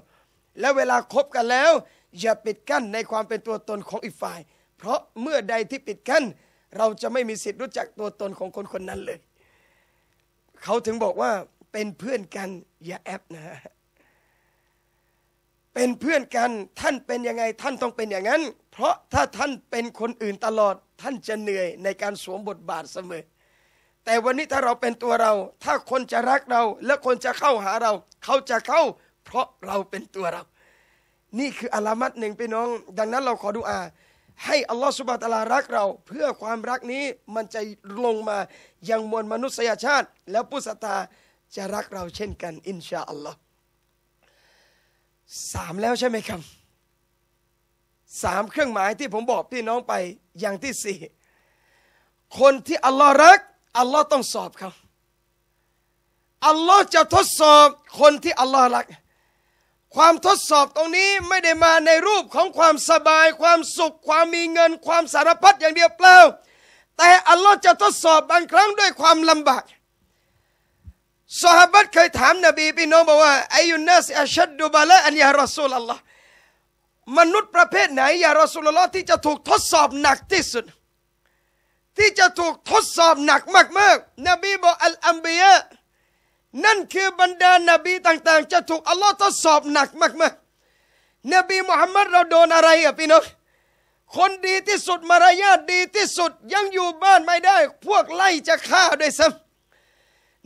แล้วเวลาคบกันแล้ว อย่าปิดกั้นในความเป็นตัวตนของอีกฝ่าย เพราะเมื่อใดที่ปิดกั้น เราจะไม่มีสิทธิ์รู้จักตัวตนของคนคนนั้นเลยเขาถึงบอกว่าเป็นเพื่อนกันอย่าแอบนะเป็นเพื่อนกันท่านเป็นยังไงท่านต้องเป็นอย่างนั้น เพราะถ้าท่านเป็นคนอื่นตลอด ท่านจะเหนื่อยในการสวมบทบาทเสมอ แต่วันนี้ถ้าเราเป็นตัวเรา ถ้าคนจะรักเราและคนจะเข้าหาเรา เขาจะเข้า เพราะเราเป็นตัวเรานี่คืออาลามัดหนึ่งพี่น้อง ดังนั้นเราขอดูอาให้อัลลอฮฺสุบะตลารักเราเพื่อความรักนี้มันจะลงมายังมวลมนุษยชาติและผู้ศรัทธาจะรักเราเช่นกันอินชาอัลลอฮฺสามแล้วใช่ไหมครับสามเครื่องหมายที่ผมบอก พี่น้องไปอย่างที่สี่คนที่อัลลอฮ์รักอัลลอฮ์ต้องสอบเขาอัลลอฮ์จะทดสอบคนที่อัลลอฮ์รัก ความทดสอบตรงนี้ไม่ได้มาในรูปของความสบาย ความสุข ความมีเงิน ความสารพัดอย่างเดียวเปล่าแต่อัลลอฮ์จะทดสอบบางครั้งด้วยความลำบากสหบัตเคยถามนบีพี่น้องบอกว่าไอยุนัสอัชดดุบาละอันยารอสูลอัลลอฮ์มนุษย์ประเภทไหนยารอสูลอัลลอฮ์ที่จะถูกทดสอบหนักที่สุด ที่จะถูกทดสอบหนักมากๆนบีบอกอัลอัมบียะนั่นคือบรรดานบีต่าง ๆ จะถูกอัลลอฮ์ทดสอบหนักมากๆนบีมุฮัมมัดเราโดนอะไรอ่ะพี่น้องคนดีที่สุด มารยาทดีที่สุด ยังอยู่บ้านไม่ได้ พวกไล่จะฆ่าด้วยซ้ำ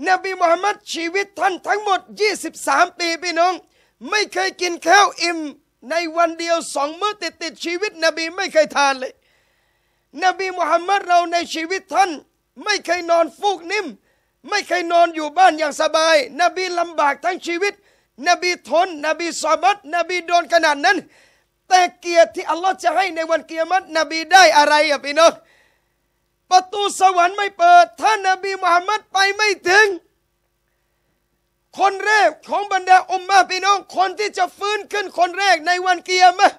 นบีมุฮัมมัดชีวิตท่านทั้งหมด 23 ปีพี่น้อง ไม่เคยกินข้าวอิ่มในวันเดียวสองมื้อติดติดชีวิต นบีไม่เคยทานเลย นบีมุฮัมมัดเราในชีวิตท่าน ไม่เคยนอนฟูกนิ่มไม่เคยนอนอยู่บ้านอย่างสบาย นบีลำบากทั้งชีวิต นบีทน นบีสอบัดนบีโดนขนาดนั้น แต่เกียรติที่อัลลอฮ์จะให้ในวันเกียรตินบีได้อะไรอ่ะพี่น้องประตูสวรรค์ไม่เปิดท่านนบีมุฮัมมัดไปไม่ถึง คนแรกของบรรดาอุมมาพี่น้องคนที่จะฟื้นขึ้น คนแรกในวันเกียรมะ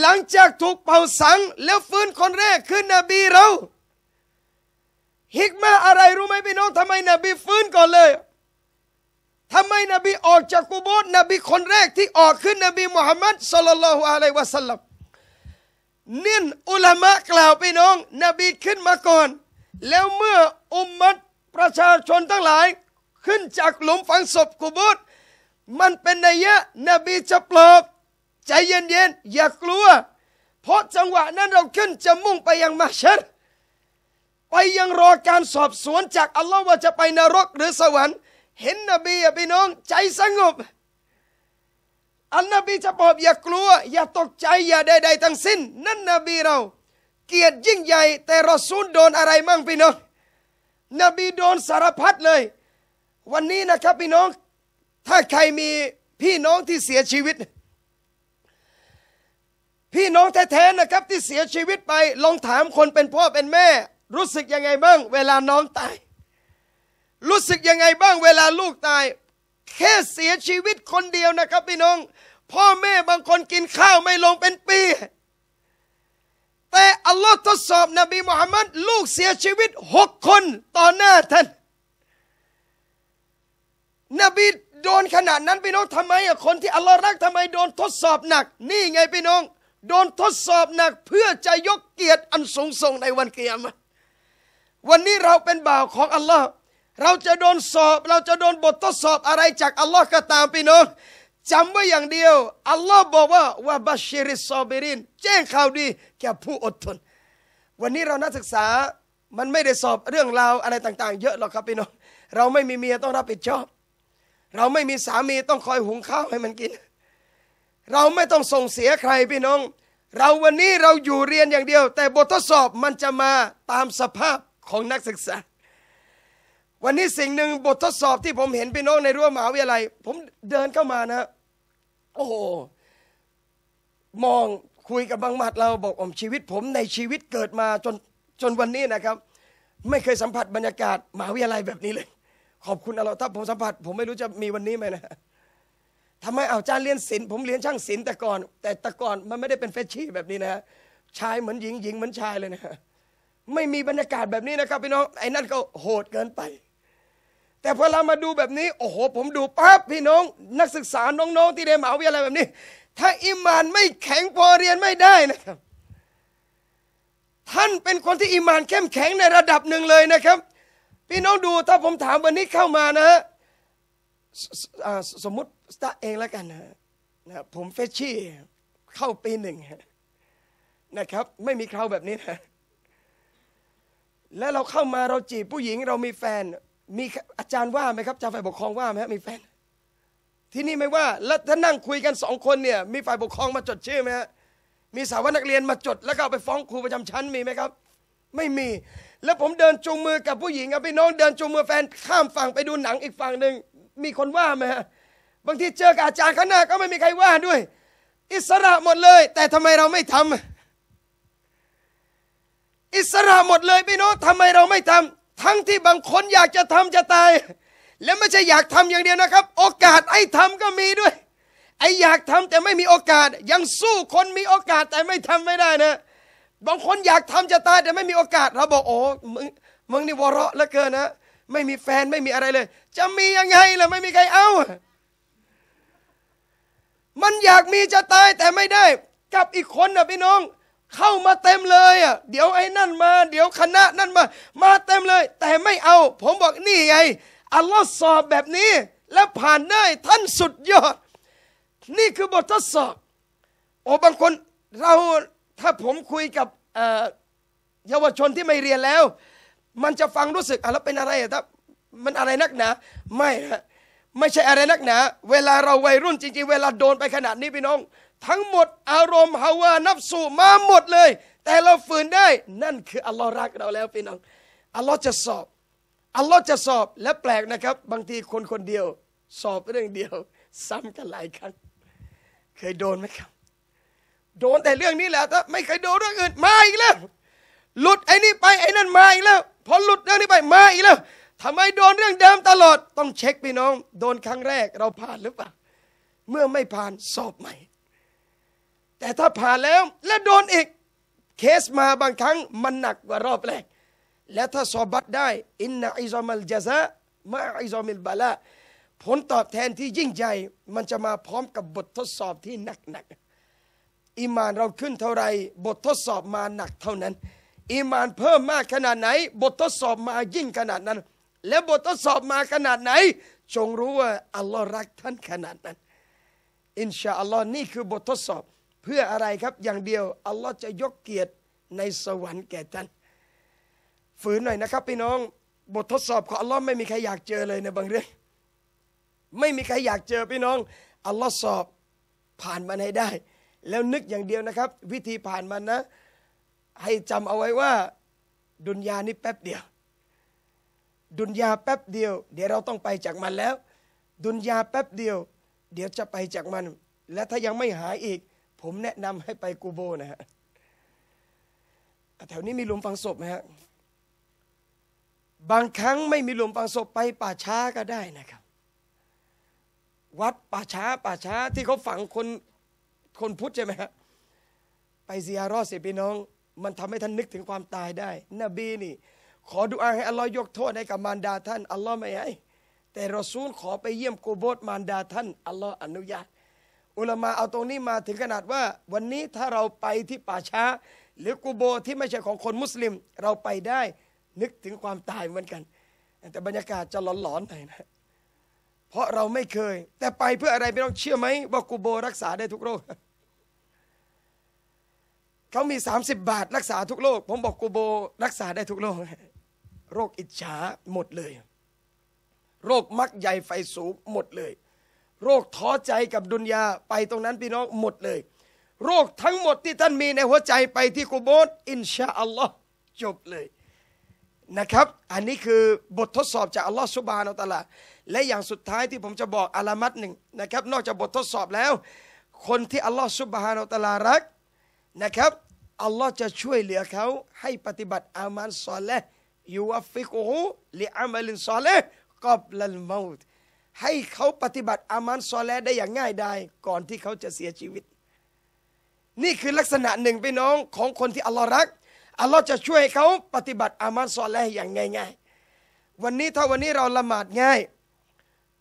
หลังจากถูกเผ่าสัง แล้วฟื้นคนแรกคือนบีเราฮิกมาอะไรรู้ไหมพี่น้องทำไม นบีฟื้นก่อนเลยทำไมนบีออกจากกูโบสนบีคนแรกที่ออกขึ้นนบีมุฮัมมัดสลลัลลอฮุอะลัยวะสัลลัมเนี่ยอุลามะกล่าวไปน้อง นบีขึ้นมาก่อน แล้วเมื่ออุมมัดประชาชนทั้งหลาย ขึ้นจากหลุมฝังศพกุบุตมันเป็นนัยยะนบีจะปลอบ ใจเย็นๆอย่ากลัว เพราะจังหวะนั้นเราขึ้นจะมุ่งไปยังมัชชัดไปยังรอการสอบสวนจากอัลลอฮ์ว่าจะไปนรกหรือสวรรค์ เห็นนบีอะพี่น้องใจสงบอันนบีจะบอกอย่ากลัวอย่าตกใจอย่าใดๆทั้งสิ้น นั่นนบีเรา เกียรติยิ่งใหญ่ แต่รอซูลโดนอะไรมั่งพี่น้อง นบีโดนสารพัดเลย วันนี้นะครับ พี่น้องถ้าใครมีพี่น้องที่เสียชีวิต พี่น้องแท้ๆนะครับที่เสียชีวิตไป ลองถามคนเป็นพ่อเป็นแม่ รู้สึกยังไงบ้างเวลาน้องตาย รู้สึกยังไงบ้าง เวลาลูกตายแค่เสียชีวิตคนเดียวนะครับพี่น้อง พ่อแม่บางคนกินข้าวไม่ลงเป็นปี แต่อัลลอฮ์ทดสอบ นบีมุฮัมมัดลูกเสียชีวิตหกคนต่อหน้าท่านนบีโดนขนาดนั้นพี่น้องทำไมอะคนที่อัลลอฮ์รักทำไมโดนทดสอบหนัก นี่ไงพี่น้องโดนทดสอบหนักเพื่อจะยกเกียรติอันสูงส่งในวันเกียรติวันนี้เราเป็นบ่าวของอัลลอฮ์เราจะโดนสอบ เราจะโดนบททดสอบอะไรจากอัลลอฮ์ก็ตามพี่น้องจำไว้อย่างเดียวอัลลอฮ์บอกว่าว่าบัชริซอเบริน แจ้งข่าวดีแก่ผู้อดทน วันนี้เรานักศึกษามันไม่ได้สอบเรื่องราวอะไรต่างๆ เยอะหรอกครับพี่น้องเราไม่มี เมียต้องรับผิดชอบ เราไม่มีสามีต้องคอยหุงข้าวให้มันกินเราไม่ต้องส่งเสียใครพี่น้อง เราวันนี้เราอยู่เรียนอย่างเดียว แต่บททดสอบมันจะมาตามสภาพของนักศึกษาวันนี้สิ่งหนึ่งบททดสอบที่ผมเห็นพี่น้องในรั้วมหาวิทยาลัย ผมเดินเข้ามานะ โอ้โหมองคุยกับบางหมัดเราบอกอมชีวิตผมในชีวิตเกิดมาจนจนวันนี้นะครับ ไม่เคยสัมผัสบรรยากาศมหาวิทยาลัยแบบนี้เลย ขอบคุณเราถ้าผมสัมผัสผมไม่รู้จะมีวันนี้ไหมนะทำไมเอาจารย์เรียนศิลป์ผมเรียนช่างศิลป์แต่ก่อน แต่แต่ก่อนมันไม่ได้เป็นเฟชชี่แบบนี้นะชายเหมือนหญิงหญิงเหมือนชายเลยนะไม่มีบรรยากาศแบบนี้นะครับ พี่น้องไอ้นั่นก็โหดเกินไปแต่พอเรามาดูแบบนี้ โอ้โหผมดูปั๊บพี่น้อง นักศึกษาน้องๆ ที่เรียนมหาวิทยาลัยแบบนี้ ถ้าอิมานไม่แข็งพอเรียนไม่ได้นะครับ ท่านเป็นคนที่อิมานเข้มแข็งในระดับหนึ่งเลยนะครับ พี่น้องดูถ้าผมถามวันนี้เข้ามานะฮะสมมติสตาเองแล้วกันนะนะผมเฟชชี่เข้าปีหนึ่งนะครับ ไม่มีคราวแบบนี้นะแล้วเราเข้ามาเราจีบผู้หญิงเรามีแฟนมีอาจารย์ว่าไหมครับจาฝ่ายปกครองว่าไหมครับมีแฟน ที่นี่ไม่ว่า แล้วถ้านั่งคุยกันสองคนเนี่ย มีฝ่ายปกครองมาจดชื่อไหมับมีสาวนักเรียนมาจด แล้วก็ไปฟ้องครูประจำชั้นมีไหมครับ ไม่มี แล้วผมเดินจูงมือกับผู้หญิงกับพี่น้องเดินจูงมือแฟนข้ามฝั่งไปดูหนังอีกฝั่งหนึ่งมีคนว่าไหมฮะบางทีเจอกับอาจารย์ข้างหน้า ก็ไม่มีใครว่าด้วย อิสระหมดเลย แต่ทำไมเราไม่ทำ อิสระหมดเลยพี่น้องทำไมเราไม่ทำทั้งที่บางคนอยากจะทำจะตาย และไม่ใช่อยากทำอย่างเดียวนะครับ โอกาส ไอ้ทำก็มีด้วยไอ้อยากทำแต่ไม่มีโอกาส ยังสู้คนมีโอกาสแต่ไม่ทำไม่ได้นะ บางคนอยากทำจะตายแต่ไม่มีโอกาสเรา บอกโอ้มึงมึงนี่วอราะเแล้วเกินนะไม่มีแฟนไม่มีอะไรเลย จะมียังไงล่ะไม่มีใครเอามันอยากมีจะตายแต่ไม่ได้ กับอีกคนนะพี่น้องเข้ามาเต็มเลยอ่ะเดี๋ยวไอ้นั่นมา เดี๋ยวคณะนั่นมา มาเต็มเลย แต่ไม่เอา ผมบอกนี่ไงอัลลอฮ์สอบแบบนี้ แล้วผ่านได้ท่านสุดยอดนี่คือบททดสอบโอ้บางคนเราถ้าผมคุยกับเยาวชนที่ไม่เรียนแล้ว มันจะฟังรู้สึกอะไรเป็นอะไรอ่ะครับมันอะไรนักหนา ไม่ฮะไม่ใช่อะไรนักหนาเวลาเราวัยรุ่นจริงๆ เวลาโดนไปขนาดนี้พี่น้องทั้งหมดอารมณ์ฮาวานับสู่มาหมดเลย แต่เราฝืนได้นั่นคืออัลลอฮ์รักเราแล้วพี่น้อง อัลลอฮ์จะสอบ อัลลอฮ์จะสอบและแปลกนะครับ บางทีคนคนเดียวสอบเรื่องเดียว ซ้ำกันหลายครั้งเคยโดนไหมครับ โดนแต่เรื่องนี้แหละถ้าไม่เคยโดนเรื่องอื่นมาอีกแล้วหลุดไอ้นี่ไปไอ้นั่นมาอีกแล้ว พอหลุดเรื่องนี้ไปมาอีกแล้วทำไมโดนเรื่องเดิมตลอด ต้องเช็คพี่น้องโดนครั้งแรก เราผ่านหรือเปล่า เมื่อไม่ผ่านสอบใหม่แต่ถ้าผ่านแล้วและโดนอีก เคสมาบางครั้งมันหนักกว่ารอบแรก และถ้าสอบบัตได้ อินนาอิซอมัลจาซะมาอิซอมิลบาละผลตอบแทนที่ยิ่งใหญ่มันจะมาพร้อมกับบททดสอบที่หนักหนักอิมานเราขึ้นเท่าไรบททดสอบมาหนักเท่านั้นอิมานเพิ่มมากขนาดไหน บททดสอบมายิ่งขนาดนั้น และบททดสอบมาขนาดไหน จงรู้ว่าอัลลอฮ์รักท่านขนาดนั้นอินชาอัลลอฮ์นี่คือบททดสอบพื่ออะไรครับอย่างเดียวอัลลอฮ์จะยกเกียรติในสวรรค์แก่ท่านฝืนหน่อยนะครับ พี่น้อง บททดสอบของอัลลอฮ์ไม่มีใครอยากเจอเลยในบางเรื่องไม่มีใครอยากเจอพี่น้องอัลลอฮ์สอบผ่านมันให้ได้ แล้วนึกอย่างเดียวนะครับ วิธีผ่านมันนะ ให้จำเอาไว้ว่า ดุนยานี่แป๊บเดียวดุนยาแป๊บเดียว เดี๋ยวเราต้องไปจากมันแล้ว ดุนยาแป๊บเดียว เดี๋ยวจะไปจากมัน และถ้ายังไม่หายอีกผมแนะนำให้ไปกูโบนะฮะแถวนี้มีหลุมฝังศพไหมฮะบางครั้งไม่มีหลุมฝังศพไปป่าช้าก็ได้นะครับ วัดป่าช้าป่าช้าที่เขาฝังคนคนพุทธใช่ไหมฮะไปเซียรอดเสียพี่น้อง มันทำให้ท่านนึกถึงความตายได้นบีนี่ ขอดุอาให้อัลลอฮ์ยกโทษให้กับมารดาท่านอัลลอฮ์ไม่ให้แต่เราซูลขอไปเยี่ยมกูโบสมารดา ท่านอัลลอฮ์อนุญาตอุลมาเอาตรงนี้มาถึงขนาดว่า วันนี้ถ้าเราไปที่ป่าช้า หรือกูโบที่ไม่ใช่ของคนมุสลิม เราไปได้นึกถึงความตายเหมือนกันแต่บรรยากาศจะหลอนๆหน่อยนะ เพราะเราไม่เคย แต่ไปเพื่ออะไรไม่ต้องเชื่อไหมว่ากูโบรักษาได้ทุกโรคเขามี 30 บาทรักษาทุกโรคผมบอกกูโบรักษาได้ทุกโรคโรคอิจฉาหมดเลย โรคมักใหญ่ไฟสูงหมดเลยโรคท้อใจกับดุนยาไปตรงนั้นพี่น้องหมดเลย โรคทั้งหมดที่ท่านมีในหัวใจไปที่กูโบสอินชาอัลลอฮ์จบเลยนะครับ อันนี้คือบททดสอบจากอัลลอฮ์สุบานอัลตะลาและอย่างสุดท้ายที่ผมจะบอกอาลามัดหนึ่งนะครับนอกจากบททดสอบแล้วคนที่อัลลอฮ์สุบฮานอัลตะลารักนะครับอัลลอฮ์จะช่วยเหลือเขาให้ปฏิบัติอามันซอลและยูอัฟิกูลิอามัลินซอลและกอบลันมาตให้เขาปฏิบัติอามันซอแลได้อย่างง่ายดายก่อนที่เขาจะเสียชีวิต นี่คือลักษณะหนึ่งพี่น้องของคนที่อัลลอฮ์รักอัลลอฮ์จะช่วยเขาปฏิบัติอามันซอแลอย่างง่ายๆ วันนี้ถ้าวันนี้เราละหมาดง่าย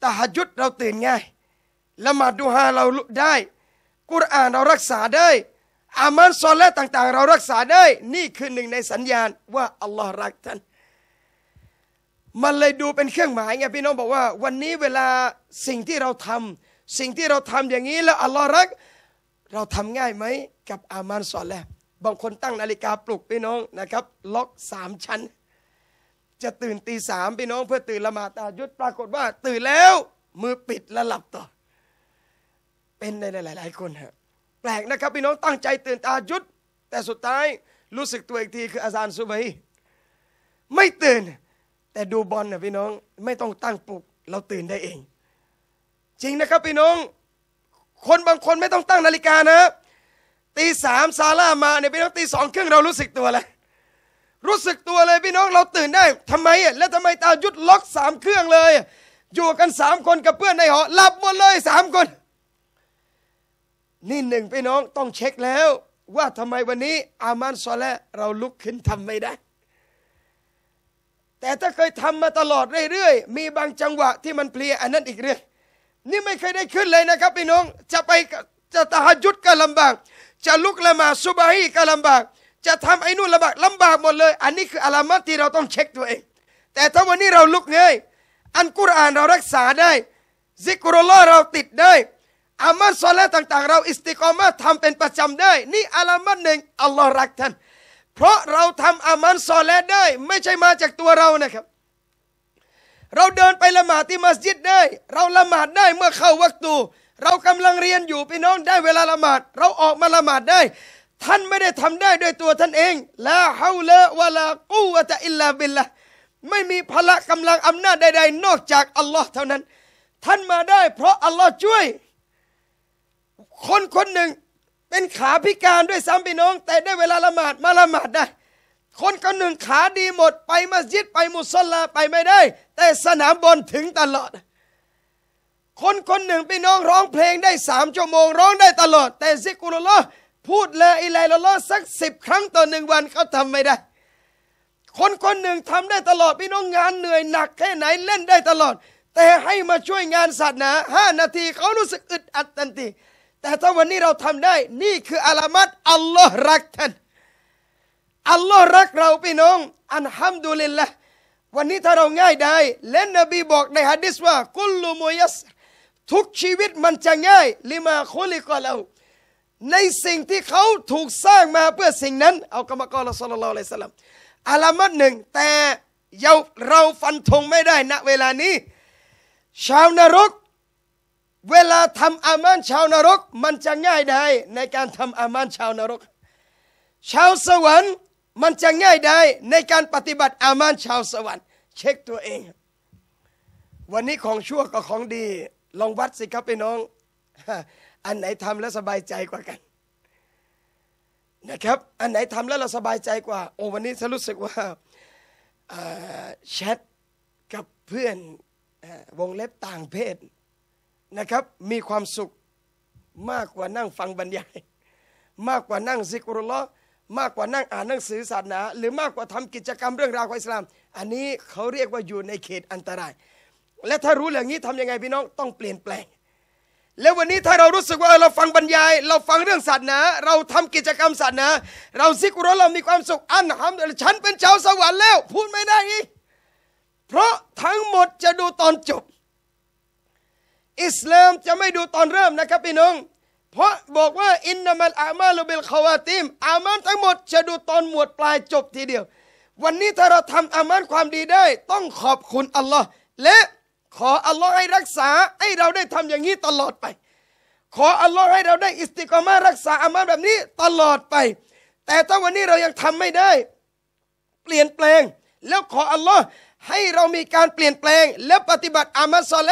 ตัหยุด เราตื่นง่ายละหมาดดูฮาเราได้กุรอานเรารักษาได้ อามันซอและต่างๆเรารักษาได้นี่คือหนึ่งในสัญญาณว่าอัลลอฮ์รักท่านมันเลยดูเป็นเครื่องหมายไงพี่น้องบอกว่า วันนี้เวลาสิ่งที่เราทำ สิ่งที่เราทำอย่างนี้แล้วอัลลอฮ์รัก เราทำง่ายไหมกับอามานสอนแล้วบางคนตั้งนาฬิกาปลุกพี่น้องนะครับ ล็อกสามชั้น จะตื่นตีสามพี่น้อง เพื่อตื่นละหมาดตายุดปรากฏว่า ตื่นแล้วมือปิดและหลับต่อ เป็นในหลายๆคนฮะแปลกนะครับพี่น้องตั้งใจตื่นตาหยุดแต่สุดท้ายรู้สึกตัวอีกทีคืออาจารย์สุบัยไม่ตื่นแต่ดูบอลเนี่ยพี่น้องไม่ต้องตั้งปลุกเราตื่นได้เอง จริงนะครับพี่น้อง คนบางคนไม่ต้องตั้งนาฬิกานะตีสามซาร่ามาเนี่ยพี่น้องตีสองครึ่งเรารู้สึกตัวแล้วรู้สึกตัวเลยพี่น้องเราตื่นได้ทำไมอ่ะแล้วทำไมตายุดล็อกสามเครื่องเลย อยู่กันสามคนกับเพื่อนในหอหลับหมดเลยสามคน นี่หนึ่งพี่น้องต้องเช็คแล้วว่าทำไมวันนี้ อามันซอและเราลุกขึ้นทำไม่ได้แต่ถ้าเคยทำมาตลอดเรื่อยๆ มีบางจังหวะที่มันเพลียอันนั้นอีกเรื่องนี่ไม่เคยได้ขึ้นเลยนะครับพี่น้องจะไปจะตะหยุดก็ลำบากจะลุกละมาสุบาฮีก็ลำบาก จะทำไอ้นู่นลำบากลำบากหมดเลย อันนี้คืออาลามัตที่เราต้องเช็คตัวเอง แต่ถ้าวันนี้เราลุกเงยอันกุรอานเรารักษาได้ซิกรุลลอเราติดได้อามัสซอลและต่างๆ เราอิสติกอมาทำเป็นประจำได้ นี่อาลามัตหนึ่งอัลลอฮ์รักท่านเพราะเราทำอามันซอแลได้ ไม่ใช่มาจากตัวเรานะครับ เราเดินไปละหมาดที่มัสยิดได้ เราละหมาดได้เมื่อเข้าวัตูเรากำลังเรียนอยู่พี่น้องได้เวลาละหมาด เราออกมาละหมาดได้ ท่านไม่ได้ทำได้ด้วยตัวท่านเองลาฮาวลวะลากูอัตะอิลลาบิลละไม่มีพละกำลังอำนาจใดๆนอกจากอัลลอฮ์เท่านั้น ท่านมาได้เพราะอัลลอฮ์ช่วย คนคนหนึ่งเป็นขาพิการด้วยซ้ำพี่น้องแต่ได้เวลาละหมาดมาละหมาดได้คนคนหนึ่งขาดีหมดไปมัสยิดไปมุสลาไปไม่ได้ แต่สนามบอลถึงตลอด คนคนหนึ่งพี่น้องร้องเพลงได้สามชั่วโมงร้องได้ตลอด แต่ซิกุลลอพูดละอิลัยละลอสักสิบครั้งต่อหนึ่งวันเขาทำไม่ได้ คนคนหนึ่งทำได้ตลอดพี่น้องงานเหนื่อยหนักแค่ไหนเล่นได้ตลอด แต่ให้มาช่วยงานศาสนาห้านาทีเขารู้สึกอึดอัดทันทีแต่ถ้าวันนี้เราทำได้ นี่คืออาลามัต อัลลอฮ์รักท่าน อัลลอฮ์รักเราพี่น้อง อันฮัมดุลิลละวันนี้ถ้าเราง่ายได้ และนบีบอก ในฮะดิษว่า กุลลุมยัสทุกชีวิตมันจะง่ายลิมาคุลิกอเรา ในสิ่งที่เขาถูกสร้างมาเพื่อสิ่งนั้นเอากรรมกรสัลลัลลอฮิอะลัยสลัมอาลามัตหนึ่ง แต่เราฟันธงไม่ได้ ณเวลานี้ ชาวนรกเวลาทำอามันชาวนรก มันจะง่ายได้ในการทำอามันชาวนรกชาวสวรรค์มันจะง่ายได้ในการปฏิบัติอามันชาวสวรรค์ เช็คตัวเอง วันนี้ของชั่วกับของดี ลองวัดสิครับพี่น้อง อันไหนทำแล้วสบายใจกว่ากันนะครับ อันไหนทำแล้วเราสบายใจกว่าโอ้วันนี้ฉันรู้สึกว่าแชทกับเพื่อนวงเล็บต่างเพศนะครับมีความสุขมากกว่านั่งฟังบรรยาย มากกว่านั่งซิกรุลละมากกว่านั่งอ่านหนังสือศาสนาหรือมากกว่าทำกิจกรรมเรื่องราวของอิสลาม อันนี้เขาเรียกว่าอยู่ในเขตอันตราย และถ้ารู้อย่างนี้ทํำยังไงพี่น้องต้องเปลี่ยนแปลง แล้ววันนี้ถ้าเรารู้สึกว่าเราฟังบรรยาย เราฟังเรื่องศาสนา เราทำกิจกรรมศาสนาเราซิกรุลเรามีความสุขอันทำฉันเป็นชาวสวรรค์แล้ว พูดไม่ได้อีกเพราะทั้งหมดจะดูตอนจบอิสลามจะไม่ดูตอนเริ่มนะครับพี่น้อง เพราะบอกว่าอินนามัลอามาลุบลคาวาติมอามันทั้งหมดจะดูตอนหมวดปลายจบทีเดียว วันนี้ถ้าเราทำอามันความดีได้ ต้องขอบคุณอัลลอฮ์และขออัลลอฮ์ให้รักษาให้เราได้ทำอย่างนี้ตลอดไป ขออัลลอฮ์ให้เราได้อิสติกามารักษาอามันแบบนี้ตลอดไป แต่ถ้าวันนี้เรายังทำไม่ได้ เปลี่ยนแปลง แล้วขออัลลอฮ์ให้เรามีการเปลี่ยนแปลง และปฏิบัติอามัลซอลล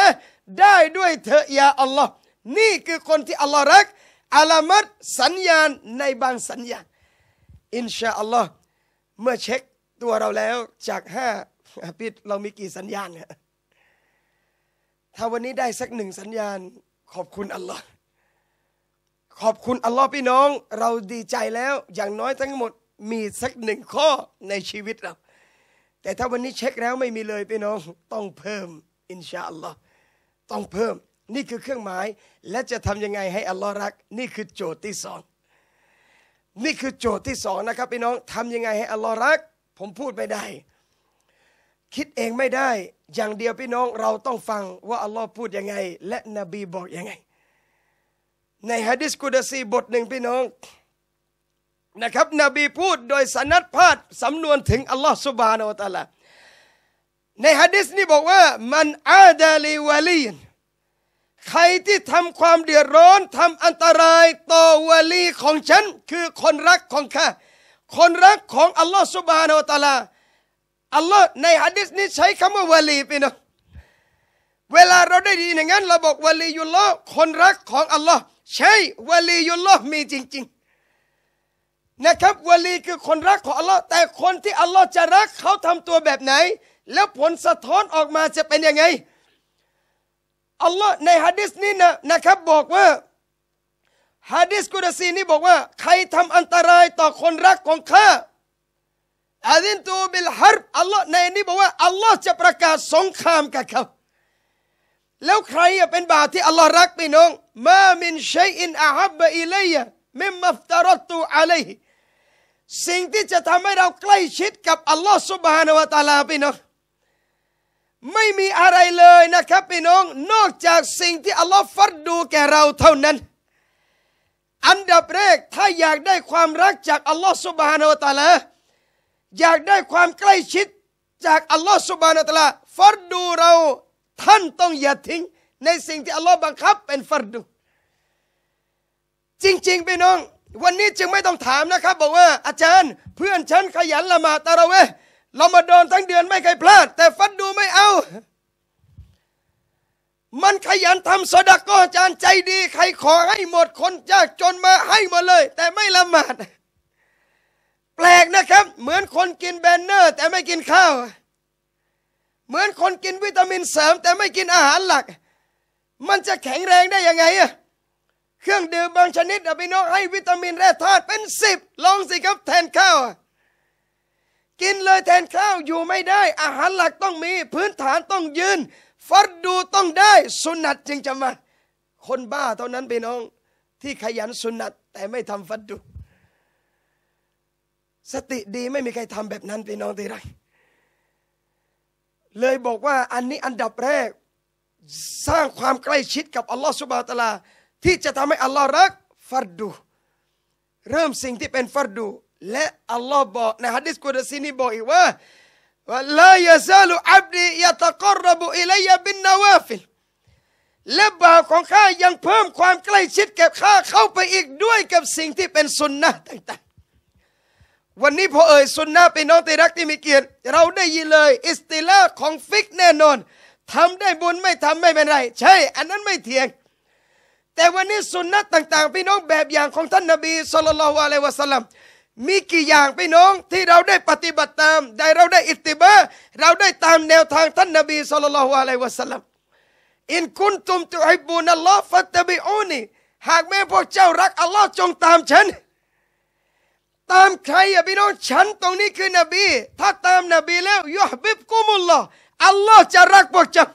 ได้ด้วยเถอะยาอัลลอฮ์นี่คือคนที่อัลลอฮ์รักอัลามัดสัญญาณ ในบางสัญญาณ อินชาอัลลอฮ์เมื่อเช็คตัวเราแล้วจากห้าพิดเรามีกี่สัญญาณถ้าวันนี้ได้สักหนึ่งสัญญาณขอบคุณอัลลอฮ์ขอบคุณอัลลอฮ์พี่น้อง เราดีใจแล้วอย่างน้อยทั้งหมดมีสักหนึ่งข้อในชีวิตเรา แต่ถ้าวันนี้เช็คแล้วไม่มีเลยพี่น้องต้องเพิ่ม อินชาอัลลอฮ์ต้องเพิ่มนี่คือเครื่องหมายและจะทำยังไงให้อัลลอฮ์รัก นี่คือโจทย์ที่สอง นี่คือโจทย์ที่สองนะครับ พี่น้องทำยังไงให้อัลลอฮ์รัก ผมพูดไม่ได้ คิดเองไม่ได้อย่างเดียวพี่น้องเราต้องฟังว่าอัลลอฮ์พูดยังไง และนบีบอกยังไง ในฮะดิษกุดซี บทหนึ่งพี่น้อง นะครับนบีพูดโดยสนัดพาดสำนวนถึงอัลลอฮ์สุบานอตะลาในฮะดิษนี่บอกว่า มันอาดาลีวาลีนใครที่ทำความเดือดร้อนทำอันตรายต่อวาลีของฉัน คือคนรักของข้าคนรักของอัลลอฮ์สุบฮานอตาลาอัลลอฮ์ในฮะดิษนี้ใช้คำว่าวาลีไปเนาะเวลาเราได้ดีอย่างนั้นเราบอกวาลียุลลอ์คนรักของอัลลอฮ์ใช่วาลียุลลอ์มีจริง ๆ นะครับวาลีคือคนรักของอัลลอฮ์แต่คนที่อัลลอฮ์จะรักเขาทำตัวแบบไหนแล้วผลสะท้อนออกมาจะเป็นยังไง อัลลอฮ์ในฮะดิษนี้นะนะครับบอกว่าฮะดิษกุรซีนี้บอกว่า ใครทำอันตรายต่อคนรักของข้าอาดินตูบิลฮัร์บอัลลอฮ์ในนี้บอกว่า อัลลอฮ์จะประกาศสงครามกับเขา แล้วใครเป็นบาปที่อัลลอฮ์รักพี่น้อง มามินชัยอินอาฮับบะอิเลียะมิมมัฟตารตูอะลัยสิ่งที่จะทำให้เราใกล้ชิดกับอัลลอฮ์สุบฮานาวะตาลาพี่น้องไม่มีอะไรเลยนะครับพี่น้องนอกจากสิ่งที่อัลลอฮ์ฟัดดูแก่เราเท่านั้น อันดับแรกถ้าอยากได้ความรักจากอัลลอฮ์สุบฮานาอัตาลาอยากได้ความใกล้ชิดจากอัลลอฮ์สุบฮานาอัตาลาฟัดดูเราท่านต้องอย่าทิ้ง ในสิ่งที่อัลลอฮ์บังคับ เป็นฟัดดู จริงๆพี่น้อง วันนี้จึงไม่ต้องถามนะครับ บอกว่า อาจารย์ เพื่อนฉันขยันละหมาดตะระเวหเรามาโดนทั้งเดือนไม่เคยพลาดแต่ฟัดดูไม่เอา มันขยันทำสดาก็อาจารย์ใจดี ใครขอให้หมดคนยากจนมาให้หมดเลย แต่ไม่ละหมาดแปลกนะครับ เหมือนคนกินแบนเนอร์ แต่ไม่กินข้าว เหมือนคนกินวิตามินเสริม แต่ไม่กินอาหารหลัก มันจะแข็งแรงได้ยังไงอะเครื่องดื่มบางชนิดอพี่น้องให้วิตามินแร่ธาตุเป็นสิบลองสิครับ แทนข้าวกินเลยแทนข้าวอยู่ไม่ได้ อาหารหลักต้องมีพื้นฐานต้องยืนฟัดดูต้องได้สุนัตจึงจะมา คนบ้าเท่านั้นไปน้อง ที่ขยันสุนัตแต่ไม่ทำฟัดดู สติดีไม่มีใครทำแบบนั้นไปน้องที้ไรเลยบอกว่า อันนี้อันดับแรกสร้างความใกล้ชิด กับอัลลอฮฺสุบะตาลาที่จะทำให้อัลลอฮ์รักฟัดดู เริ่มสิ่งที่เป็นฟัดดูและอัลลอฮ์บอก ในฮะดิษกุดซีนีบอกอีกว่าว่าลายซาลูอับดียะตะกรบุอิลัยบินนาวาฟิลและบาวของข้ายังเพิ่มความใกล้ชิดแก่ข้าเข้าไปอีกด้วยกับสิ่งที่เป็นสุนนะต่างๆ วันนี้พอเอ่ยสุนนะเป็นน้องตีรักที่มีเกียรติเราได้ยินเลย อิสติลาของฟิกแน่นอนทำได้บุญไม่ทำไม่เป็นไร ใช่ อันนั้นไม่เถียง แต่วันนี้สุนนะต่าง ๆพี่น้องแบบอย่างของท่านนบีสุลต่านละวะเลวะสลัมมีกี่อย่างพี่น้องที่เราได้ปฏิบัติตาม ได้เราได้อิติบะเราได้ตามแนวทางท่านนบีสุลต่านละฮ์อะลัยวะสัลลัมอินคุณตุมตุฮิบูนัลลอฮ์ฟัตบิอูนีหากแม่พวกเจ้ารักอัลลอฮ์จงตามฉัน ตามใครอะพี่น้อง ฉันตรงนี้คือนบีถ้าตามนบีแล้วยุฮบิบกุมุลลอฮ์อัลลอฮ์จะรักพวกเจ้า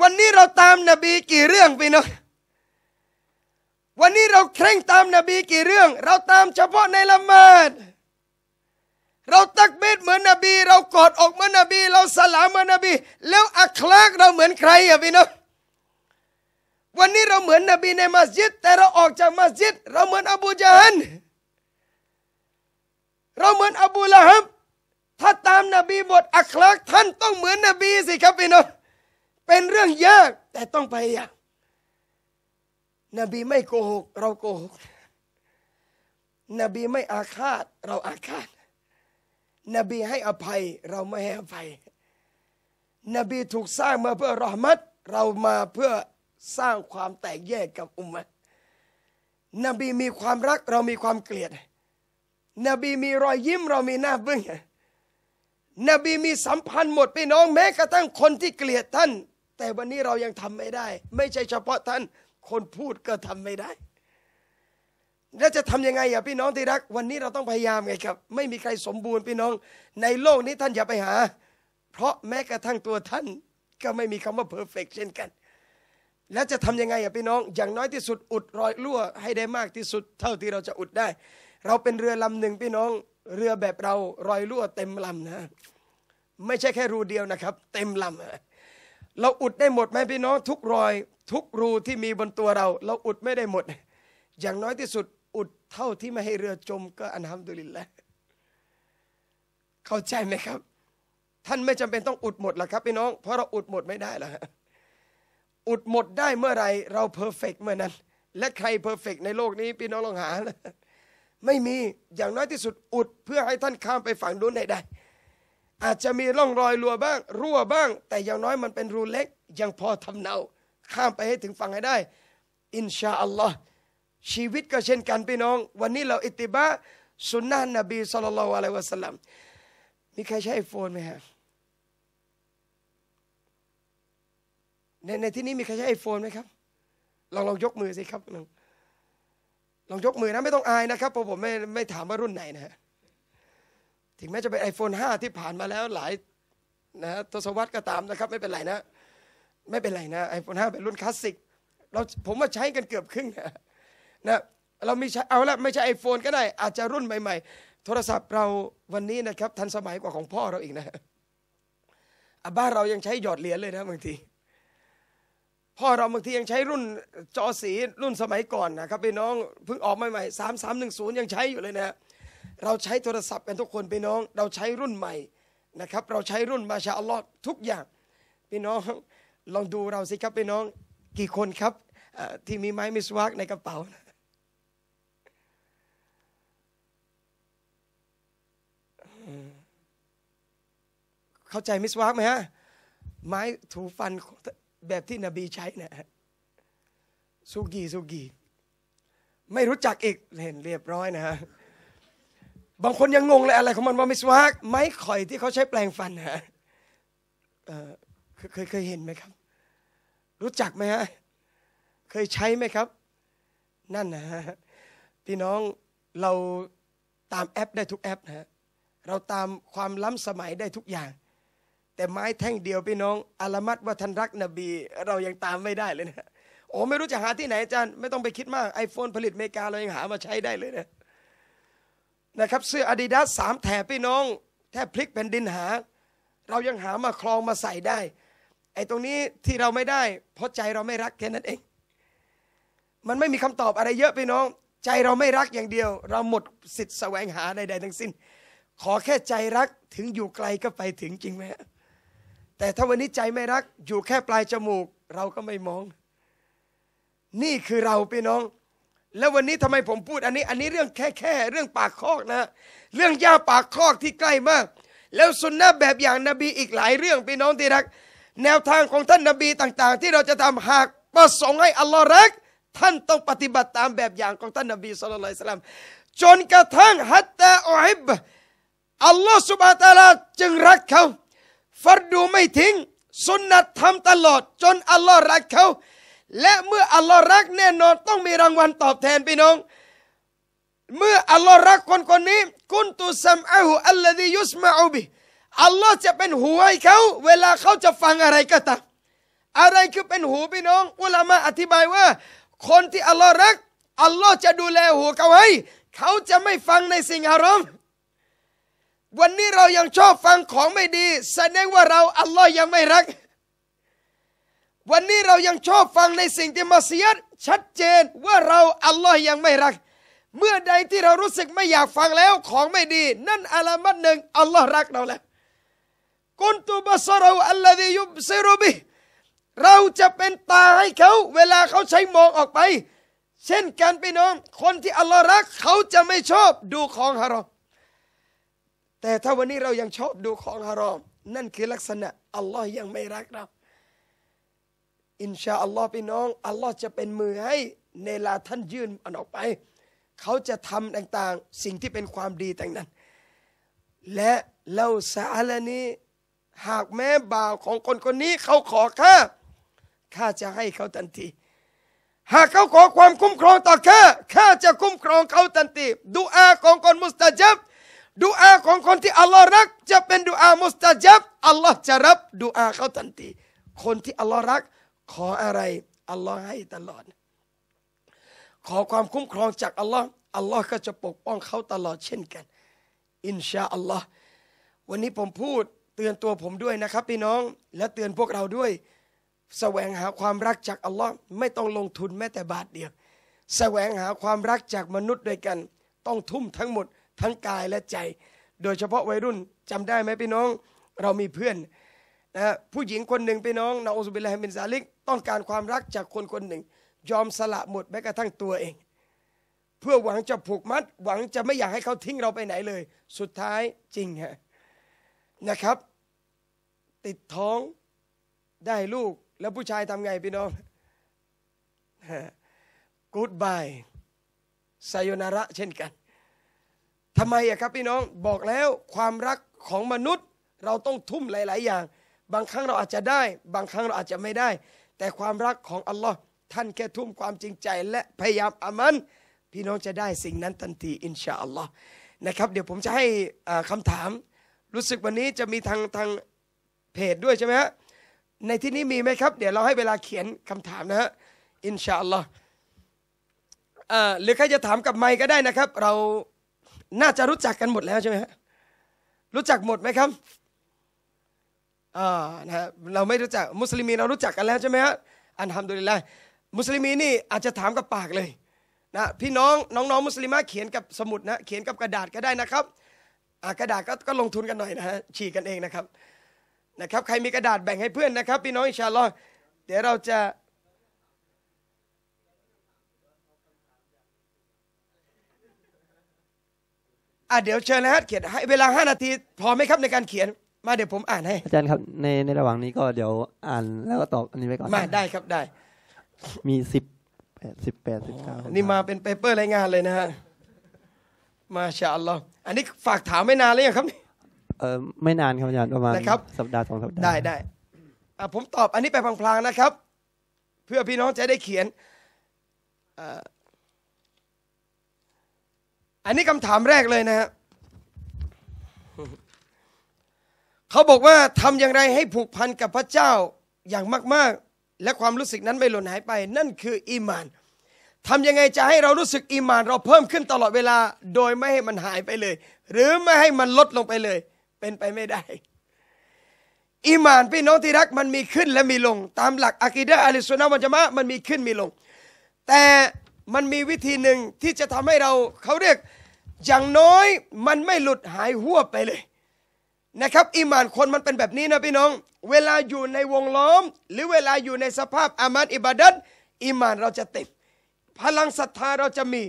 วันนี้เราตามนบีกี่เรื่องพี่น้องวันนี้เราเคร่งตามนบีกี่เรื่อง เราตามเฉพาะในละหมาดเราตักเบ็ดเหมือนนบี เรากอดอกเหมือนนบี เราสลามเหมือนนบีแล้วอัคลากเราเหมือนใครอะพี่น้องวันนี้เราเหมือนนบีในมัสยิด แต่เราออกจากมัสยิดเราเหมือนอบูจาฮันเราเหมือนอบูละฮับถ้าตามนบีบทอัคลากท่านต้องเหมือนนบีสิครับพี่น้องเป็นเรื่องยาก แต่ต้องพยายามนบีไม่โกหกเราโกหกนบีไม่อาฆาตเราอาฆาต นบีให้อภัยเราไม่ให้อภัยนบีถูกสร้างมาเพื่อรอมัดเรามาเพื่อสร้างความแตกแยกกับอุมมะนบีมีความรักเรามีความเกลียด นบีมีรอยยิ้มเรามีหน้าบึ้งนบีมีสัมพันธ์หมดพี่น้องแม้กระทั่งคนที่เกลียดท่าน แต่วันนี้เรายังทำไม่ได้ไม่ใช่เฉพาะท่านคนพูดก็ทำไม่ได้ แล้วจะทํำยังไงอ่ะพี่น้องที่รัก วันนี้เราต้องพยายามไงครับ ไม่มีใครสมบูรณ์พี่น้องในโลกนี้ท่านอย่าไปหา เพราะแม้กระทั่งตัวท่านก็ไม่มีคำว่าเพอร์เฟกเช่นกัน แล้วจะทํำยังไงอ่ะพี่น้อง อย่างน้อยที่สุดอุดรอยรั่วให้ได้มากที่สุดเท่าที่เราจะอุดได้ เราเป็นเรือลำหนึ่งพี่น้องเรือแบบเรารอยรั่วเต็มลำนะ ไม่ใช่แค่รูเดียวนะครับ เต็มลำนะเราอุดได้หมดไหมพี่น้องทุกรอยทุกรูที่มีบนตัวเรา เราอุดไม่ได้หมด อย่างน้อยที่สุดอุดเท่าที่ไม่ให้เรือจมก็อันทำดุลินแล้วเข้าใจไหมครับ ท่านไม่จำเป็นต้องอุดหมดหรอกครับ พี่น้อง เพราะเราอุดหมดไม่ได้หรอกอุดหมดได้เมื่อไรเราเพอร์เฟกเมื่อนั้น และใครเพอร์เฟกในโลกนี้ พี่น้องลองหาไม่มีอย่างน้อยที่สุด อุด เพื่อให้ท่านข้ามไปฝั่งนู้นได้อาจจะมีร่องรอยรั่วบ้างรั่วบ้าง แต่อย่างน้อยมันเป็นรูเล็ก ยังพอทำเนา ข้ามไปให้ถึงฝั่งให้ได้ อินชาอัลลอฮ์ชีวิตก็เช่นกันพี่น้อง วันนี้เราอิติบะสุนนะนบีสุลตลละอะไยวะสัลลัมมีใครใช้ไอโฟนไหมฮะในในที่นี้มีใครใช้ไอโฟนไหมครับ ลองลองยกมือสิครับลองลองยกมือนะไม่ต้องอายนะครับ เพราะผมไม่ไม่ถามว่ารุ่นไหนนะฮะถึงแม้จะเป็น iPhone 5 ที่ผ่านมาแล้วหลายนะทศวรรษก็ตามนะครับ ไม่เป็นไรนะ ไม่เป็นไรนะ iPhone 5 เป็นรุ่นคลาสสิกเราผมว่าใช้กันเกือบครึ่งนะนะเรามีเอาละไม่ใช่ iPhone ก็ได้ อาจจะรุ่นใหม่ ๆ โทรศัพท์เราวันนี้นะครับ ทันสมัยกว่าของพ่อเราอีกนะบ้านเรายังใช้หยอดเหรียญเลยนะบางที พ่อเราบางทียังใช้รุ่นจอสีรุ่นสมัยก่อนนะครับพี่น้องเพิ่งออกใหม่ๆสามสามหนึ่งศูนย์ยังใช้อยู่เลยนะเราใช้โทรศัพท์กันทุกคนพี่น้อง เราใช้รุ่นใหม่นะครับ เราใช้รุ่นมาชาอัลลอฮ์ทุกอย่างพี่น้อง ลองดูเราสิครับพี่น้อง กี่คนครับที่มีไม้มิสวาก ในกระเป๋าเข้าใจมิสวากไหมฮะไม้ถูฟันแบบที่นบีใช้เนี่ยสุกีสุกีไม่รู้จักอีกเห็นเรียบร้อยนะฮะบางคนยังงงเลยอะไรของมันว่ามิสวากไม้ข่อยที่เขาใช้แปลงฟันฮะเคยเคยเห็นไหมครับ รู้จักไหมฮะเคยใช้ไหมครับ นั่นนะฮะพี่น้องเราตามแอปได้ทุกแอปนะฮะเราตามความล้ำสมัยได้ทุกอย่าง แต่ไม้แท่งเดียวพี่น้องอาลมัดว่าท่านรักนบี เรายังตามไม่ได้เลยนะโอ้ไม่รู้จะหาที่ไหนอาจารย์ไม่ต้องไปคิดมาก iPhone ผลิตเมกาเรายังหามาใช้ได้เลยนะนะครับเสื้ออาดิดาสสามแถบพี่น้อง แทบพลิกแผ่นดินหา เรายังหามาคลองมาใส่ได้ไอ้ตรงนี้ที่เราไม่ได้ เพราะใจเราไม่รักแค่นั้นเอง มันไม่มีคำตอบอะไรเยอะพี่น้อง ใจเราไม่รักอย่างเดียว เราหมดสิทธิ์แสวงหาใดๆทั้งสิ้น ขอแค่ใจรักถึงอยู่ไกลก็ไปถึงจริงไหมแต่ถ้าวันนี้ใจไม่รัก อยู่แค่ปลายจมูก เราก็ไม่มอง นี่คือเราพี่น้องแล้ววันนี้ทำไมผมพูดอันนี้อันนี้เรื่องแค่แค่เรื่องปากคอกนะ เรื่องย่าปากคอกที่ใกล้มาก แล้วสุนนะแบบอย่างนบีอีกหลายเรื่องพี่น้องที่รัก แนวทางของท่านนบีต่างๆ ที่เราจะทำหากประสงค์ให้อัลลอฮ์รักท่านต้องปฏิบัติตามแบบอย่างของท่านนบีสุลต่านจนกระทั่งฮัตตาอัฮิบอัลลอฮ์สุบะตาลาจึงรักเขาฟัดดูไม่ทิ้งสุนนะทำตลอด จนอัลลอฮ์รักเขาและเมื่ออัลลอฮ์รักแน่นอนต้องมีรางวัลตอบแทนพี่น้อง เมื่ออัลลอฮ์รักคนคนนี้กุนตุซัมอาหูอัลลดียุสมาอูบิอัลลอฮ์จะเป็นหูให้เขาเวลาเขาจะฟังอะไรก็ตามอะไรคือเป็นหูพี่น้อง อุลามะอธิบายว่า คนที่อัลลอฮ์รักอัลลอฮ์จะดูแลหูเขาให้เขาจะไม่ฟังในสิ่งอารมณ์วันนี้เรายังชอบฟังของไม่ดีแสดงว่าเราอัลลอฮ์ยังไม่รักวันนี้เรายังชอบฟังในสิ่งที่มัสยิดชัดเจนว่าเราอัลลอฮ์ยังไม่รัก เมื่อใดที่เรารู้สึกไม่อยากฟังแล้วของไม่ดี นั่นอัลามัดหนึ่งอัลลอฮ์รักเราแล้วกุนตุบัสเราอัลลอฮิยุบซิรุบิเราจะเป็นตาให้เขา เวลาเขาใช้มองออกไป เช่นกันไปน้องคนที่อัลลอฮ์รัก เขาจะไม่ชอบดูของฮารอมแต่ถ้าวันนี้เรายังชอบดูของฮารอม นั่นคือลักษณะ อัลลอฮ์ยังไม่รักเราอินชาอัลลอฮ์พี่น้อง อัลลอฮ์จะเป็นมือให้เนลาท่านยื่นมันออกไป เขาจะทำต่าง ๆ สิ่งที่เป็นความดีต่างนั้น และเล่าสาลนี้หากแม้บ่าวของคนคนนี้เขาขอข้าข้าจะให้เขาทันที หากเขาขอความคุ้มครองต่อข้าข้าจะคุ้มครองเขาทันทีดูอาของคนมุสตาจับดูอาของคนที่อัลลอฮ์รัก จะเป็นดูอามุสตาจับอัลลอฮ์จะรับดูอาเขาทันที คนที่อัลลอฮ์รักขออะไรอัลลอฮ์ให้ตลอด ขอความคุ้มครองจากอัลลอฮ์อัลลอฮ์ก็จะปกป้องเขาตลอดเช่นกัน อินชาอัลลอฮ์วันนี้ผมพูดเตือนตัวผมด้วยนะครับ พี่น้อง และเตือนพวกเราด้วยสแสวงหาความรักจากอัลลอฮ์ไม่ต้องลงทุนแม้แต่บาทเดียวสแสวงหาความรักจากมนุษย์ด้วยกัน ต้องทุ่มทั้งหมดทั้งกายและใจ โดยเฉพาะวัยรุ่นจำได้ไหมพี่น้องเรามีเพื่อนนะผู้หญิงคนหนึ่งพี่น้องนาอุสบิลฮามินซาลิกต้องการความรักจากคนคนหนึ่งยอมสละหมดแม้กระทั่งตัวเอง เพื่อหวังจะผูกมัด หวังจะไม่อยากให้เขาทิ้งเราไปไหนเลย สุดท้ายจริงฮะนะครับ ติดท้องได้ลูกแล้วผู้ชายทำไงพี่น้องกูดบายไซโยนาระเช่นกันทำไมอะครับพี่น้องบอกแล้วความรักของมนุษย์เราต้องทุ่มหลาย ๆ อย่างบางครั้งเราอาจจะได้ บางครั้งเราอาจจะไม่ได้ แต่ความรักของอัลลอฮ์ท่านแค่ทุ่มความจริงใจและพยายามอามัน พี่น้องจะได้สิ่งนั้นทันทีอินชาอัลลอฮ์นะครับเดี๋ยวผมจะให้คำถาม รู้สึกวันนี้จะมีทางทางเพจด้วยใช่ไหมฮะในที่นี้มีไหมครับ เดี๋ยวเราให้เวลาเขียนคำถามนะฮะอินชาอัลลอฮ์หรือใครจะถามกับไมค์ก็ได้นะครับ เราน่าจะรู้จักกันหมดแล้วใช่ไหมฮะรู้จักหมดไหมครับนะฮะเราไม่รู้จักมุสลิมีเรารู้จักกันแล้วใช่ไหมฮะอันทำดยลิละมุสลิมีนี่อาจจะถามกับปากเลยนะพี่น้องน้อง ๆ มุสลิมะเขียนกับสมุดนะเขียนกับกระดาษก็ได้นะครับกระดาษก็ก็ลงทุนกันหน่อยนะฮะฉีกกันเองนะครับนะครับ ใครมีกระดาษแบ่งให้เพื่อนนะครับ พี่น้องอิชาลอเดี๋ยวเราจะอ่ะเดี๋ยวเชิญนะฮะเขียนให้เวลาห้านาทีพอไหมครับในการเขียนมาเดี๋ยวผมอ่านให้อาจารย์ครับในในระหว่างนี้ก็เดี๋ยวอ่าน แล้วก็ตอบอันนี้ไปก่อนมาได้ครับได้ มีสิบแปดสิบแปดสิบเก้านี่มาเป็นเปเปอร์รายงานเลยนะฮะมาชาอัลลอฮ์อันนี้ฝากถามไม่นานเลยครับเออไม่นานครับอาจารย์ประมาณสัปดาห์สองสัปดาห์ได้ได้อ่ผมตอบ อันนี้ไปพลางๆนะครับ เพื่อพี่น้องจะได้เขียนอันนี้คำถามแรกเลยนะฮะเขาบอกว่าทำอย่างไรให้ผูกพันกับพระเจ้าอย่างมากๆ และความรู้สึกนั้นไม่หล่นหายไป นั่นคือ อีมานทำยังไงจะให้เรารู้สึกอีมาน เราเพิ่มขึ้นตลอดเวลาโดยไม่ให้มันหายไปเลย หรือไม่ให้มันลดลงไปเลย เป็นไปไม่ได้ อีมานพี่น้องที่รักมันมีขึ้นและมีลง ตามหลักอะกิดะอะลิสุนนะวันจะมามันมีขึ้นมีลง แต่มันมีวิธีหนึ่งที่จะทำให้เราเขาเรียกอย่างน้อยมันไม่หลุดหายหัวไปเลยนะครับอิมานคนมันเป็นแบบนี้นะพี่น้อง เวลาอยู่ในวงล้อมหรือเวลาอยู่ในสภาพอามัดอิบาดัตอิมานเราจะติด พลังศรัทธาเราจะมี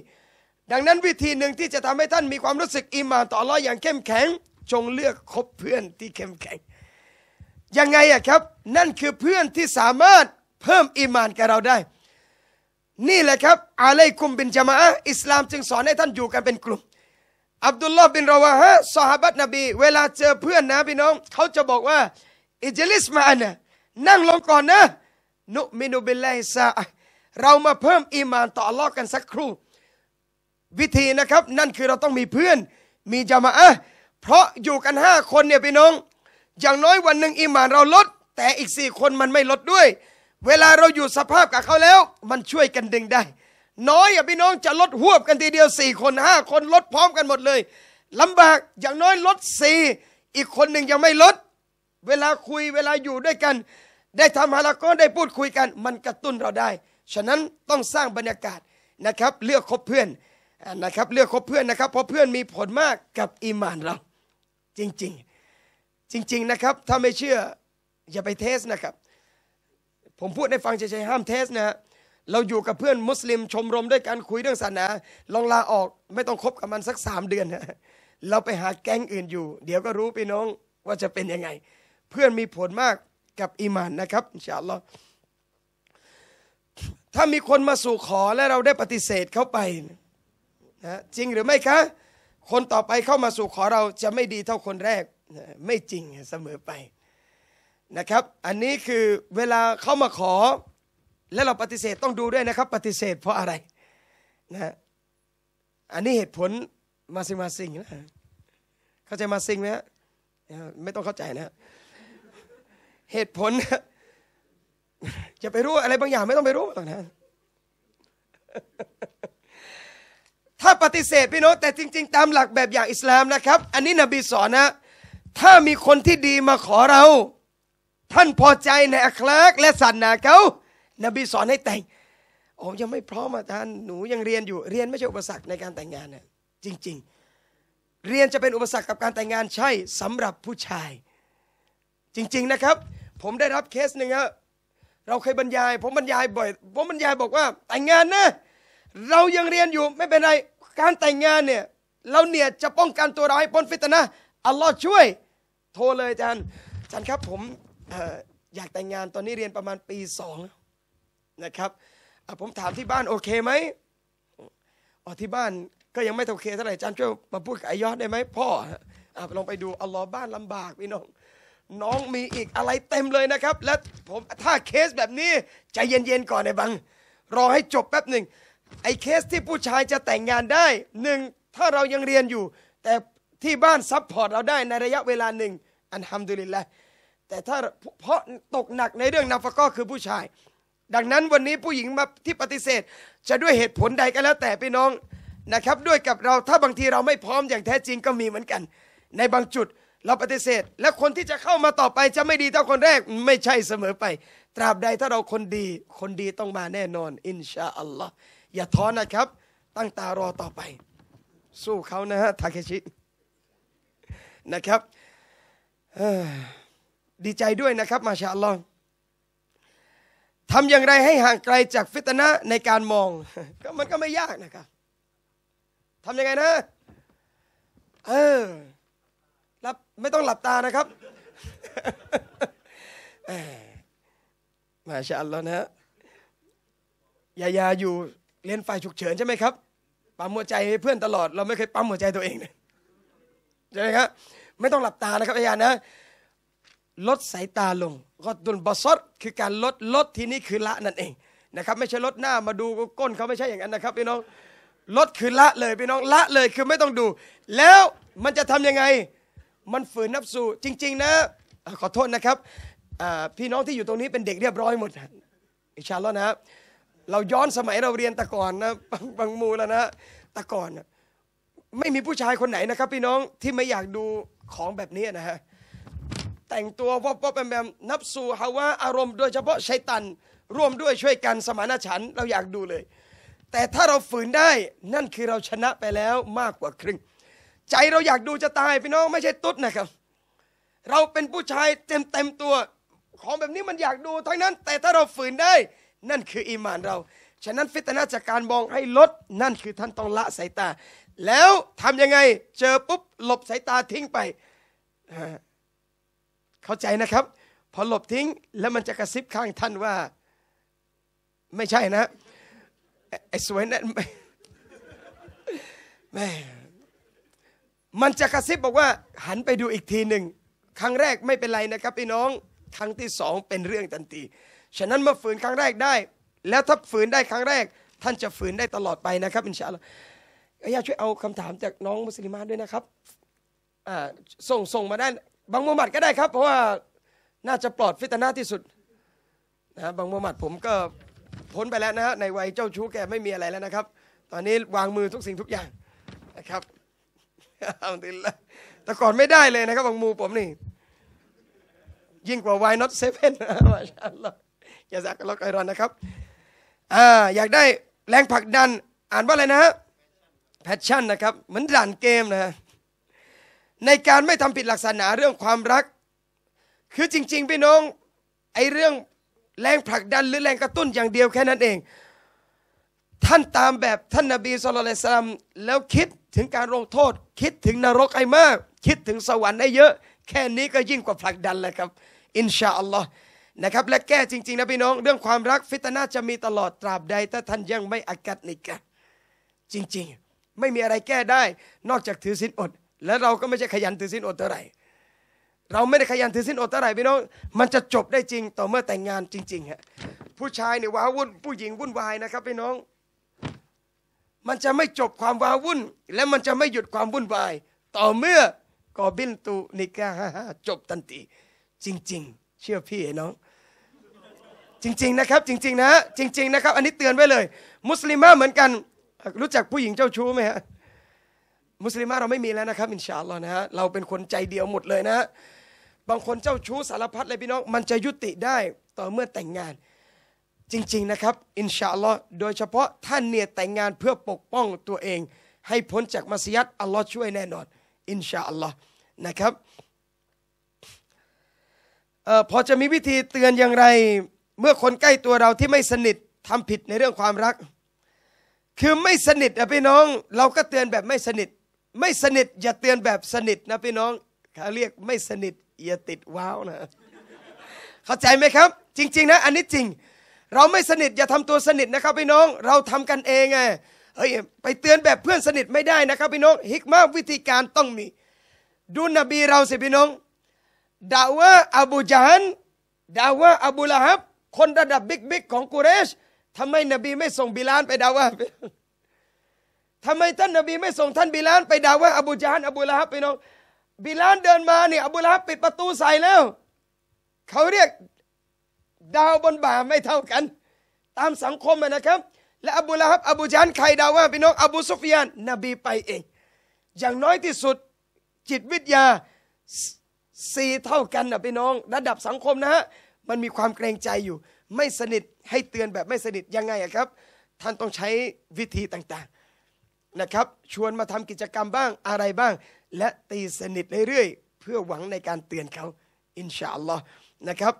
ดังนั้นวิธีหนึ่งที่จะทำให้ท่านมีความรู้สึกอิมานต่อรอยอย่างเข้มแข็งจงเลือกคบเพื่อนที่เข้มแข็งยังไงอะครับ นั่นคือเพื่อนที่สามารถเพิ่มอิมานแก่เราได้ นี่แหละครับอะไรกุมบินจามะอิสลามจึงสอนให้ท่านอยู่กันเป็นกลุ่มอับดุลลอฮ์บินราวาฮะสหบัตนบีเวลาเจอเพื่อนนะพี่น้องเขาจะบอกว่าอิจลิสมานะนั่งลงก่อนนะนุมินุบิลไลซาเรามาเพิ่มอีมานต่ออัลลอฮ์กันสักครู่ วิธีนะครับนั่นคือเราต้องมีเพื่อน มีจามาอะเพราะอยู่กันห้าคนเนี่ยพี่น้อง อย่างน้อยวันหนึ่งอีมานเราลด แต่อีกสี่คนมันไม่ลดด้วย เวลาเราอยู่สภาพกับเขาแล้ว มันช่วยกันดึงได้น้อยอ่ะพี่น้องจะลดหวบกันทีเดียวสี่คนห้าคนลดพร้อมกันหมดเลยลำบากอย่างน้อยลดสี่อีกคนหนึ่งยังไม่ลด เวลาคุยเวลาอยู่ด้วยกัน ได้ทำฮาลาก็ได้พูดคุยกัน มันกระตุ้นเราได้ ฉะนั้นต้องสร้างบรรยากาศนะครับ เลือกคบเพื่อนนะครับ เลือกคบเพื่อนนะครับเพราะเพื่อนมีผลมากกับอีมานเรา จริงๆ จริง ๆนะครับ ถ้าไม่เชื่ออย่าไปเทสนะครับ ผมพูดให้ฟังเฉยๆห้ามเทสนะฮะเราอยู่กับเพื่อนมุสลิมชมรมด้วยการคุยเรื่องศาสนา ลองลาออกไม่ต้องคบกับมันสักสามเดือน เราไปหาแก๊งอื่นอยู่ เดี๋ยวก็รู้พี่น้องว่าจะเป็นยังไง เพื่อนมีผลมากกับอีมานนะครับอินชาอัลลอฮ์ถ้ามีคนมาสู่ขอและเราได้ปฏิเสธเขาไปนะจริงหรือไม่คะ คนต่อไปเข้ามาสู่ขอเราจะไม่ดีเท่าคนแรก ไม่จริงเสมอไปนะครับ อันนี้คือเวลาเข้ามาขอและเราปฏิเสธต้องดูด้วยนะครับ ปฏิเสธเพราะอะไรนะอันนี้เหตุผลมาซิมาซิงนะเข้าใจมาซิงไหมฮะไม่ต้องเข้าใจนะ เหตุผลจะไปรู้อะไรบางอย่างไม่ต้องไปรู้หรอกนะถ้าปฏิเสธพี่น้องแต่จริง ๆ ตามหลักแบบอย่างอิสลามนะครับ อันนี้นบีสอนนะถ้ามีคนที่ดีมาขอเรา ท่านพอใจในอัคลากและศาสนาเขานบีสอนให้แต่งโอ้ยังไม่พร้อมอ่ะารยนหนูยังเรียนอยู่ เรียนไม่ใช่ อุปสรรคในการแต่งงานนะจริงๆ เรียนจะเป็นอุปสรรคกับการแต่งงานใช่สำหรับผู้ชาย จริง ๆนะครับ ผมได้รับเคสหนึ่งครับเราเคยบรรยาย ผมบรรยายบ่อยผมบรรยายบอกว่าแต่งงานนะเรายังเรียนอยู่ไม่เป็นไรการแต่งงานเนี่ยเราเนี่ยจะป้องกันตัวเราให้พ้นฟิตนะ อัลลอฮ์ช่วย โทรเลยอาจารย์อาจารย์ครับผมอออยากแต่งงานตอนนี้เรียนประมาณปีสองนะครับผมถามที่บ้านโอเคไหมอ๋อที่บ้านก็ยังไม่โอเคเท่าไหร่จานช่วยมาพูดกับไอยอดได้ไหมพ่ออลองไปดูอัลลอฮ์บ้านลำบากพี่น้อง น้องมีอีกอะไรเต็มเลยนะครับ และผม ถ้าเคสแบบนี้ใจเย็นๆ ก่อนไอ้บังรอให้จบแป๊บหนึ่งไอ้เคสที่ผู้ชายจะแต่งงานได้หนึ่ง ถ้าเรายังเรียนอยู่ แต่ที่บ้านซัพพอร์ตเราได้ในระยะเวลาหนึ่งอันทำดุลินละแต่ถ้าเพราะตกหนักในเรื่องนาฟก็คือผู้ชายดังนั้นวันนี้ผู้หญิงมาที่ปฏิเสธ จะด้วยเหตุผลใดก็แล้ว แต่พี่น้องนะครับ ด้วยกับเราถ้าบางทีเราไม่พร้อมอย่างแท้จริงก็มีเหมือนกัน ในบางจุดเราปฏิเสธ และคนที่จะเข้ามาต่อไป จะไม่ดีเท่าคนแรก ไม่ใช่เสมอไป ตราบใดถ้าเราคนดี คนดีต้องมาแน่นอน อินชาอัลลอฮ์อย่าท้อนะครับ ตั้งตารอต่อไป สู้เขานะฮะทาเคชินะครับดีใจด้วยนะครับ มาชาอัลลอฮ์ทำอย่างไรให้ห่างไกลจากฟิตนะในการมองก็มันก็ไม่ยากนะครับทำยังไงนะเออรับไม่ต้องหลับตานะครับมาชาอัลลอฮ์นะยายาอยู่เรียนไฟฉุกเฉินใช่ไหมครับปั๊มหัวใจให้เพื่อนตลอด เราไม่เคยปั๊มหัวใจตัวเองเลยใช่ไหมครับไม่ต้องหลับตานะครับยายานะลดสายตาลงก็ดุลบอสดคือการลดลดที่นี่คือละนั่นเองนะครับ ไม่ใช่ลดหน้ามาดูก้นเขาไม่ใช่อย่างนั้นนะครับ พี่น้องลดคือละเลย พี่น้องละเลยคือไม่ต้องดู แล้วมันจะทํำยังไง มันฝืนนับสู่จริงๆนะ ขอโทษนะครับพี่น้องที่อยู่ตรงนี้เป็นเด็กเรียบร้อยหมดอิชาแล้วนะเราย้อนสมัยเราเรียนตะก่อนนะบางมูแล้วนะตะก่อนไม่มีผู้ชายคนไหนนะครับ พี่น้องที่ไม่อยากดูของแบบนี้นะฮะแต่งตัววบวบแบมแบมนับสู่ฮาวะอารมณ์โดยเฉพาะชัยตันร่วมด้วยช่วยกัน สมานฉันเราอยากดูเลย แต่ถ้าเราฝืนได้นั่นคือเราชนะไปแล้วมากกว่าครึ่งใจเราอยากดูจะตายพี่น้องไม่ใช่ตุ๊ดนะครับ เราเป็นผู้ชายเต็มเต็มตัว ของแบบนี้มันอยากดูทั้งนั้น แต่ถ้าเราฝืนได้นั่นคือ อีมานเรา ฉะนั้นฟิตนาจากการมองให้ลด นั่นคือท่านต้องละสายตา แล้วทำยังไงเจอปุ๊บหลบสายตาทิ้งไปเข้าใจนะครับ พอหลบทิ้งแล้วมันจะกระซิบข้างท่านว่า ไม่ใช่นะ ไอ้สวยนั่นแม่มันจะกระซิบบอกว่า หันไปดูอีกทีหนึ่งครั้งแรกไม่เป็นไรนะครับพี่น้องครั้งที่สองเป็นเรื่องทันทีฉะนั้นเมื่อฝืนครั้งแรกได้ แล้วถ้าฝืนได้ครั้งแรก ท่านจะฝืนได้ตลอดไปนะครับอินชาอัลลอฮ์อยากช่วยเอาคำถามจากน้องมุสลิมาด้วยนะครับส่งส่งมาได้บังมูฮัมหมัดก็ได้ครับ เพราะว่าน่าจะปลอดฟิตนาที่สุดนะบังมูฮัมหมัดผมก็ พ้นไปแล้วนะฮะในวัยเจ้าชู้แกไม่มีอะไรแล้วนะครับ ตอนนี้วางมือทุกสิ่งทุกอย่างนะครับอาลดลิละแต่ก่อนไม่ได้เลยนะครับบังมูผมนี่ยิ่งกว่าวายน็อตเซเว่นะมาชาอัลลอฮ์ยาซักอัล็อกไอรอนนะครับอ่าอยากได้แรงผลักดันอ่านว่าอะไรนะฮะแพชชั่นนะครับ เหมือนด่านเกมนะฮะในการไม่ทำผิดหลักศาสนาเรื่องความรัก คือจริงๆพี่น้องไอเรื่องแรงผลักดันหรือแรงกระตุ้นอย่างเดียวแค่นั้นเอง ท่านตามแบบท่านนาบีสุลต่านแล้วคิดถึงการลงโทษ คิดถึงนรกไอ้มาก คิดถึงสวรรค์ได้เยอะแค่นี้ก็ยิ่งกว่าผลักดันแล้วครับ อินชาอัลลอฮ์นะครับ และแก้จริงๆนะพี่น้อง เรื่องความรัก ฟิตนาจะมีตลอดตราบใดถ้าท่านยังไม่อากัดนิกะจริง ๆไม่มีอะไรแก้ได้นอกจากถือสินอดและเราก็ไม่ใช่ขยันถือสินอดเท่าไหร่ เราไม่ได้ขยันถือสินอดเท่าไหร่พี่น้อง มันจะจบได้จริง ต่อเมื่อแต่งงานจริงๆฮะ ผู้ชายเนี่ยว้าวุ่น ผู้หญิงวุ่นวายนะครับพี่น้อง มันจะไม่จบความว้าวุ่นและมันจะไม่หยุดความวุ่นวาย ต่อเมื่อกอบินตูนิกาจบทันทีจริง ๆ เชื่อพี่น้อง จริงๆนะครับ จริง ๆนะจริง ๆนะครับ อันนี้เตือนไว้เลย มุสลิมะเหมือนกัน รู้จักผู้หญิงเจ้าชู้ไหมฮะมุสลิมเราไม่มีแล้วนะครับอินชาอัลลอฮ์นะฮะเราเป็นคนใจเดียวหมดเลยนะฮะบางคนเจ้าชู้สารพัดเลยพี่น้อง มันจะยุติได้ต่อเมื่อแต่งงานจริง ๆนะครับ อินชาอัลลอฮ์โดยเฉพาะท่านเนี่ยแต่งงานเพื่อปกป้องตัวเอง ให้พ้นจากมัสยิดอัลลอฮ์ช่วยแน่นอนอินชาอัลลอฮ์นะครับออพอจะมีวิธีเตือนอย่างไร เมื่อคนใกล้ตัวเราที่ไม่สนิททำผิดในเรื่องความรัก คือไม่สนิทอะพี่น้อง เราก็เตือนแบบไม่สนิทไม่สนิทอย่าเตือนแบบสนิทนะพี่น้องเขาเรียกไม่สนิทอย่าติดว้าวนะเข้าใจไหมครับ จริงๆนะอันนี้จริง เราไม่สนิทอย่าทำตัวสนิทนะครับ พี่น้องเราทำกันเองไงเฮ้ยไปเตือนแบบเพื่อนสนิทไม่ได้นะครับ พี่น้องฮิกมาวิธีการต้องมีดูนบีเราสิพี่น้อง ดาว่าอบูจาันดาว่าอบูละฮับคนระดับบิ๊กๆของกุเรชทำไมนบีไม่ส่งบิลานไปดาว่าทำไมท่านนบีไม่ส่งท่านบิลานไปด่าว่าอบูจาันอบูละฮับไปน้องบิลานเดินมาเนี่ยอบูละฮับปิดประตูใส่แล้วเขาเรียกดาวบนบ่าไม่เท่ากัน ตามสังคมนะครับ และอบูละฮับอบูจาันใครด่าว่าพี่น้องอบูซุฟยานนบีไปเองอย่างน้อยที่สุดจิตวิทยาสีเท่ากันนะพี่น้องระดับสังคมนะฮะมันมีความเกรงใจอยู่ ไม่สนิทให้เตือนแบบไม่สนิทยังไงครับ ท่านต้องใช้วิธีต่างนะครับชวนมาทำกิจกรรมบ้างอะไรบ้าง และตีสนิทเรื่อยๆเพื่อหวังในการเตือนเขาอินชาอัลลอฮ์นะครับ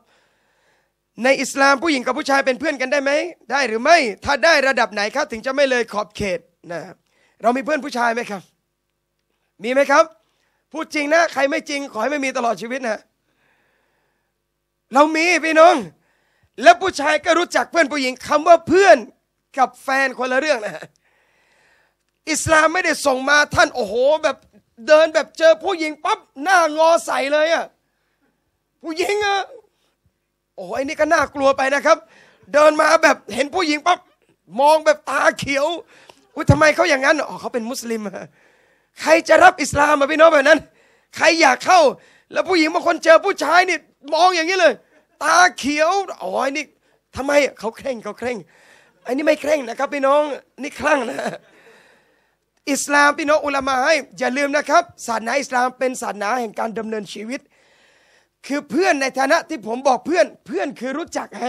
ในอิสลามผู้หญิงกับผู้ชายเป็นเพื่อนกันได้ไหม ได้หรือไม่ถ้าได้ระดับไหนครับ ถึงจะไม่เลยขอบเขตนะเรามีเพื่อนผู้ชายไหมครับ มีไหมครับ พูดจริงนะใครไม่จริง ขอให้ไม่มีตลอดชีวิตนะ เรามีพี่น้อง และผู้ชายก็รู้จักเพื่อนผู้หญิงคำว่าเพื่อนกับแฟนคนละเรื่องนะอิสลามไม่ได้ส่งมาท่านโอ้โหแบบเดินแบบเจอผู้หญิงปั๊บหน้างอใส่เลยอะผู้หญิงอะโอ้ยนี่ก็น่ากลัวไปนะครับ เดินมาแบบเห็นผู้หญิงปั๊บมองแบบตาเขียวอุ้ยทำไมเขาอย่างนั้นอ๋อเขาเป็นมุสลิมใครจะรับอิสลามมาพี่น้องแบบนั้น ใครอยากเข้า แล้วผู้หญิงบางคนเจอผู้ชายนี่ มองอย่างนี้เลย ตาเขียวอ๋อไอ้นี่ทำไมเขาเคร่งเขาเคร่งไอ้นี่ไม่เคร่งนะครับ พี่น้องนี่คลั่งนะอิสลามพี่น้องอุลามาให้อย่าลืมนะครับศาสนาอิสลามเป็นศาสนาแห่งการดำเนินชีวิต คือเพื่อนในฐานะที่ผมบอกเพื่อน เพื่อนคือรู้จักไง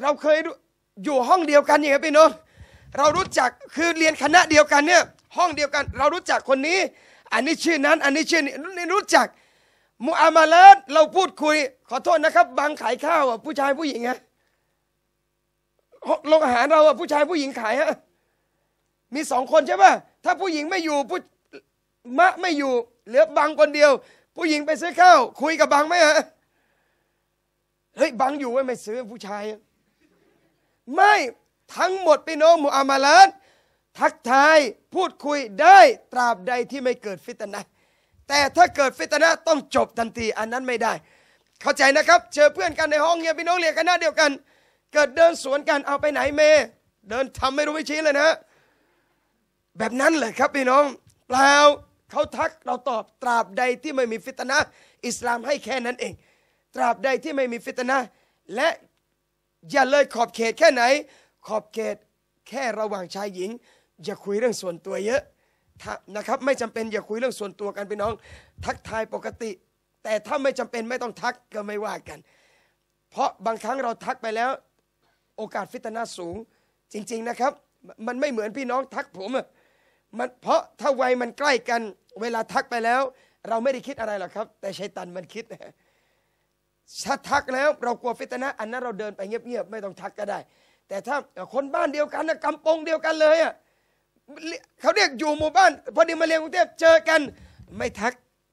เราเคยอยู่ห้องเดียวกันอย่างไรพี่น้องเรารู้จักคือเรียนคณะเดียวกันเนี่ยห้องเดียวกัน เรารู้จักคนนี้ อันนี้ชื่อนั้น อันนี้ชื่อนี้รู้จัก มุอามาเลสเราพูดคุยขอโทษนะครับ บางขายข้าวอ่ะผู้ชายผู้หญิงไงโรงอาหารเราอ่ะผู้ชายผู้หญิงขายฮะมีสองคนใช่ป่ะถ้าผู้หญิงไม่อยู่ผู้มะไม่อยู่ เหลือบังคนเดียว ผู้หญิงไปซื้อข้าวคุยกับบังไหมฮะเฮ้ยบังอยู่ไว้ไม่ซื้อผู้ชายไม่ทั้งหมดพี่น้องมุอามาลัดทักทายพูดคุยได้ตราบใดที่ไม่เกิดฟิตนะแต่ถ้าเกิดฟิตนะต้องจบทันทีอันนั้นไม่ได้ เข้าใจนะครับ เจอเพื่อนกันในห้องเนี่ยพี่น้องเรียนคณะเดียวกัน เกิดเดินสวนกันเอาไปไหนเมเดินทำไม่รู้วิชีเลยนะแบบนั้นเลยครับพี่น้องเปล่าเขาทักเราตอบตราบใดที่ไม่มีฟิตนะอิสลามให้แค่นั้นเอง ตราบใดที่ไม่มีฟิตนะและอย่าเลยขอบเขตแค่ไหน ขอบเขตแค่ระหว่างชายหญิง อย่าคุยเรื่องส่วนตัวเยอะ นะครับไม่จำเป็นอย่าคุยเรื่องส่วนตัวกันพี่น้อง ทักทายปกติ แต่ถ้าไม่จำเป็นไม่ต้องทักก็ไม่ว่ากัน เพราะบางครั้งเราทักไปแล้ว โอกาสฟิตนะสูงจริง ๆนะครับ มันไม่เหมือนพี่น้องทักผมอะมันเพราะถ้าวัยมันใกล้กัน เวลาทักไปแล้ว เราไม่ได้คิดอะไรหรอกครับ แต่ชัยตันมันคิดถ้าทักแล้วเรากลัวฟิตนะอันนั้นเราเดินไปเงียบๆไม่ต้องทักก็ได้ แต่ถ้าคนบ้านเดียวกันนะกำปองเดียวกันเลยอ่ะเขาเรียกอยู่หมู่บ้านพอดีมาเรียนกรุงเทพเจอกัน ไม่ทัก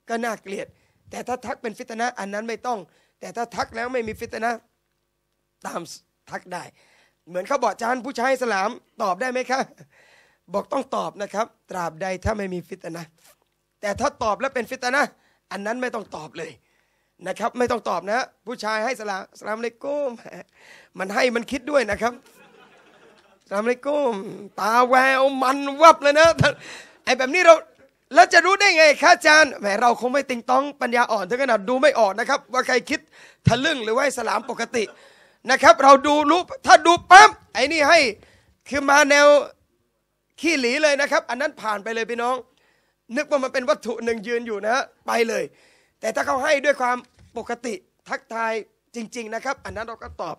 ก็น่าเกลียด แต่ถ้าทักเป็นฟิตนะอันนั้นไม่ต้อง แต่ถ้าทักแล้วไม่มีฟิตนะตามทักได้ เหมือนเขาบอกจานผู้ชายสลามตอบได้ไหมคะบอกต้องตอบนะครับ ตราบใดถ้าไม่มีฟิตนะแต่ถ้าตอบแล้วเป็นฟิตนะอันนั้นไม่ต้องตอบเลยนะครับ ไม่ต้องตอบนะ ผู้ชายให้สลามสลามเลยก้มมันให้มันคิดด้วยนะครับสลามเลยก้มตาแววมันวับเลยนะ ไอ้แบบนี้เราแล้วจะรู้ได้ไงคะอาจารย์แหมเราคงไม่ติงต้องปัญญาอ่อนถึงขนาดดูไม่ออกนะครับ ว่าใครคิดทะลึ่งหรือว่าสลามปกตินะครับ เราดูรู้ถ้าดูปั๊บไอ้นี่ให้ คือมาแนวขี้หลีเลยนะครับ อันนั้นผ่านไปเลยพี่น้อง นึกว่ามันเป็นวัตถุหนึ่งยืนอยู่นะฮะไปเลย แต่ถ้าเขาให้ด้วยความปกติทักทายจริง ๆ นะครับ อันนั้นเราก็ตอบ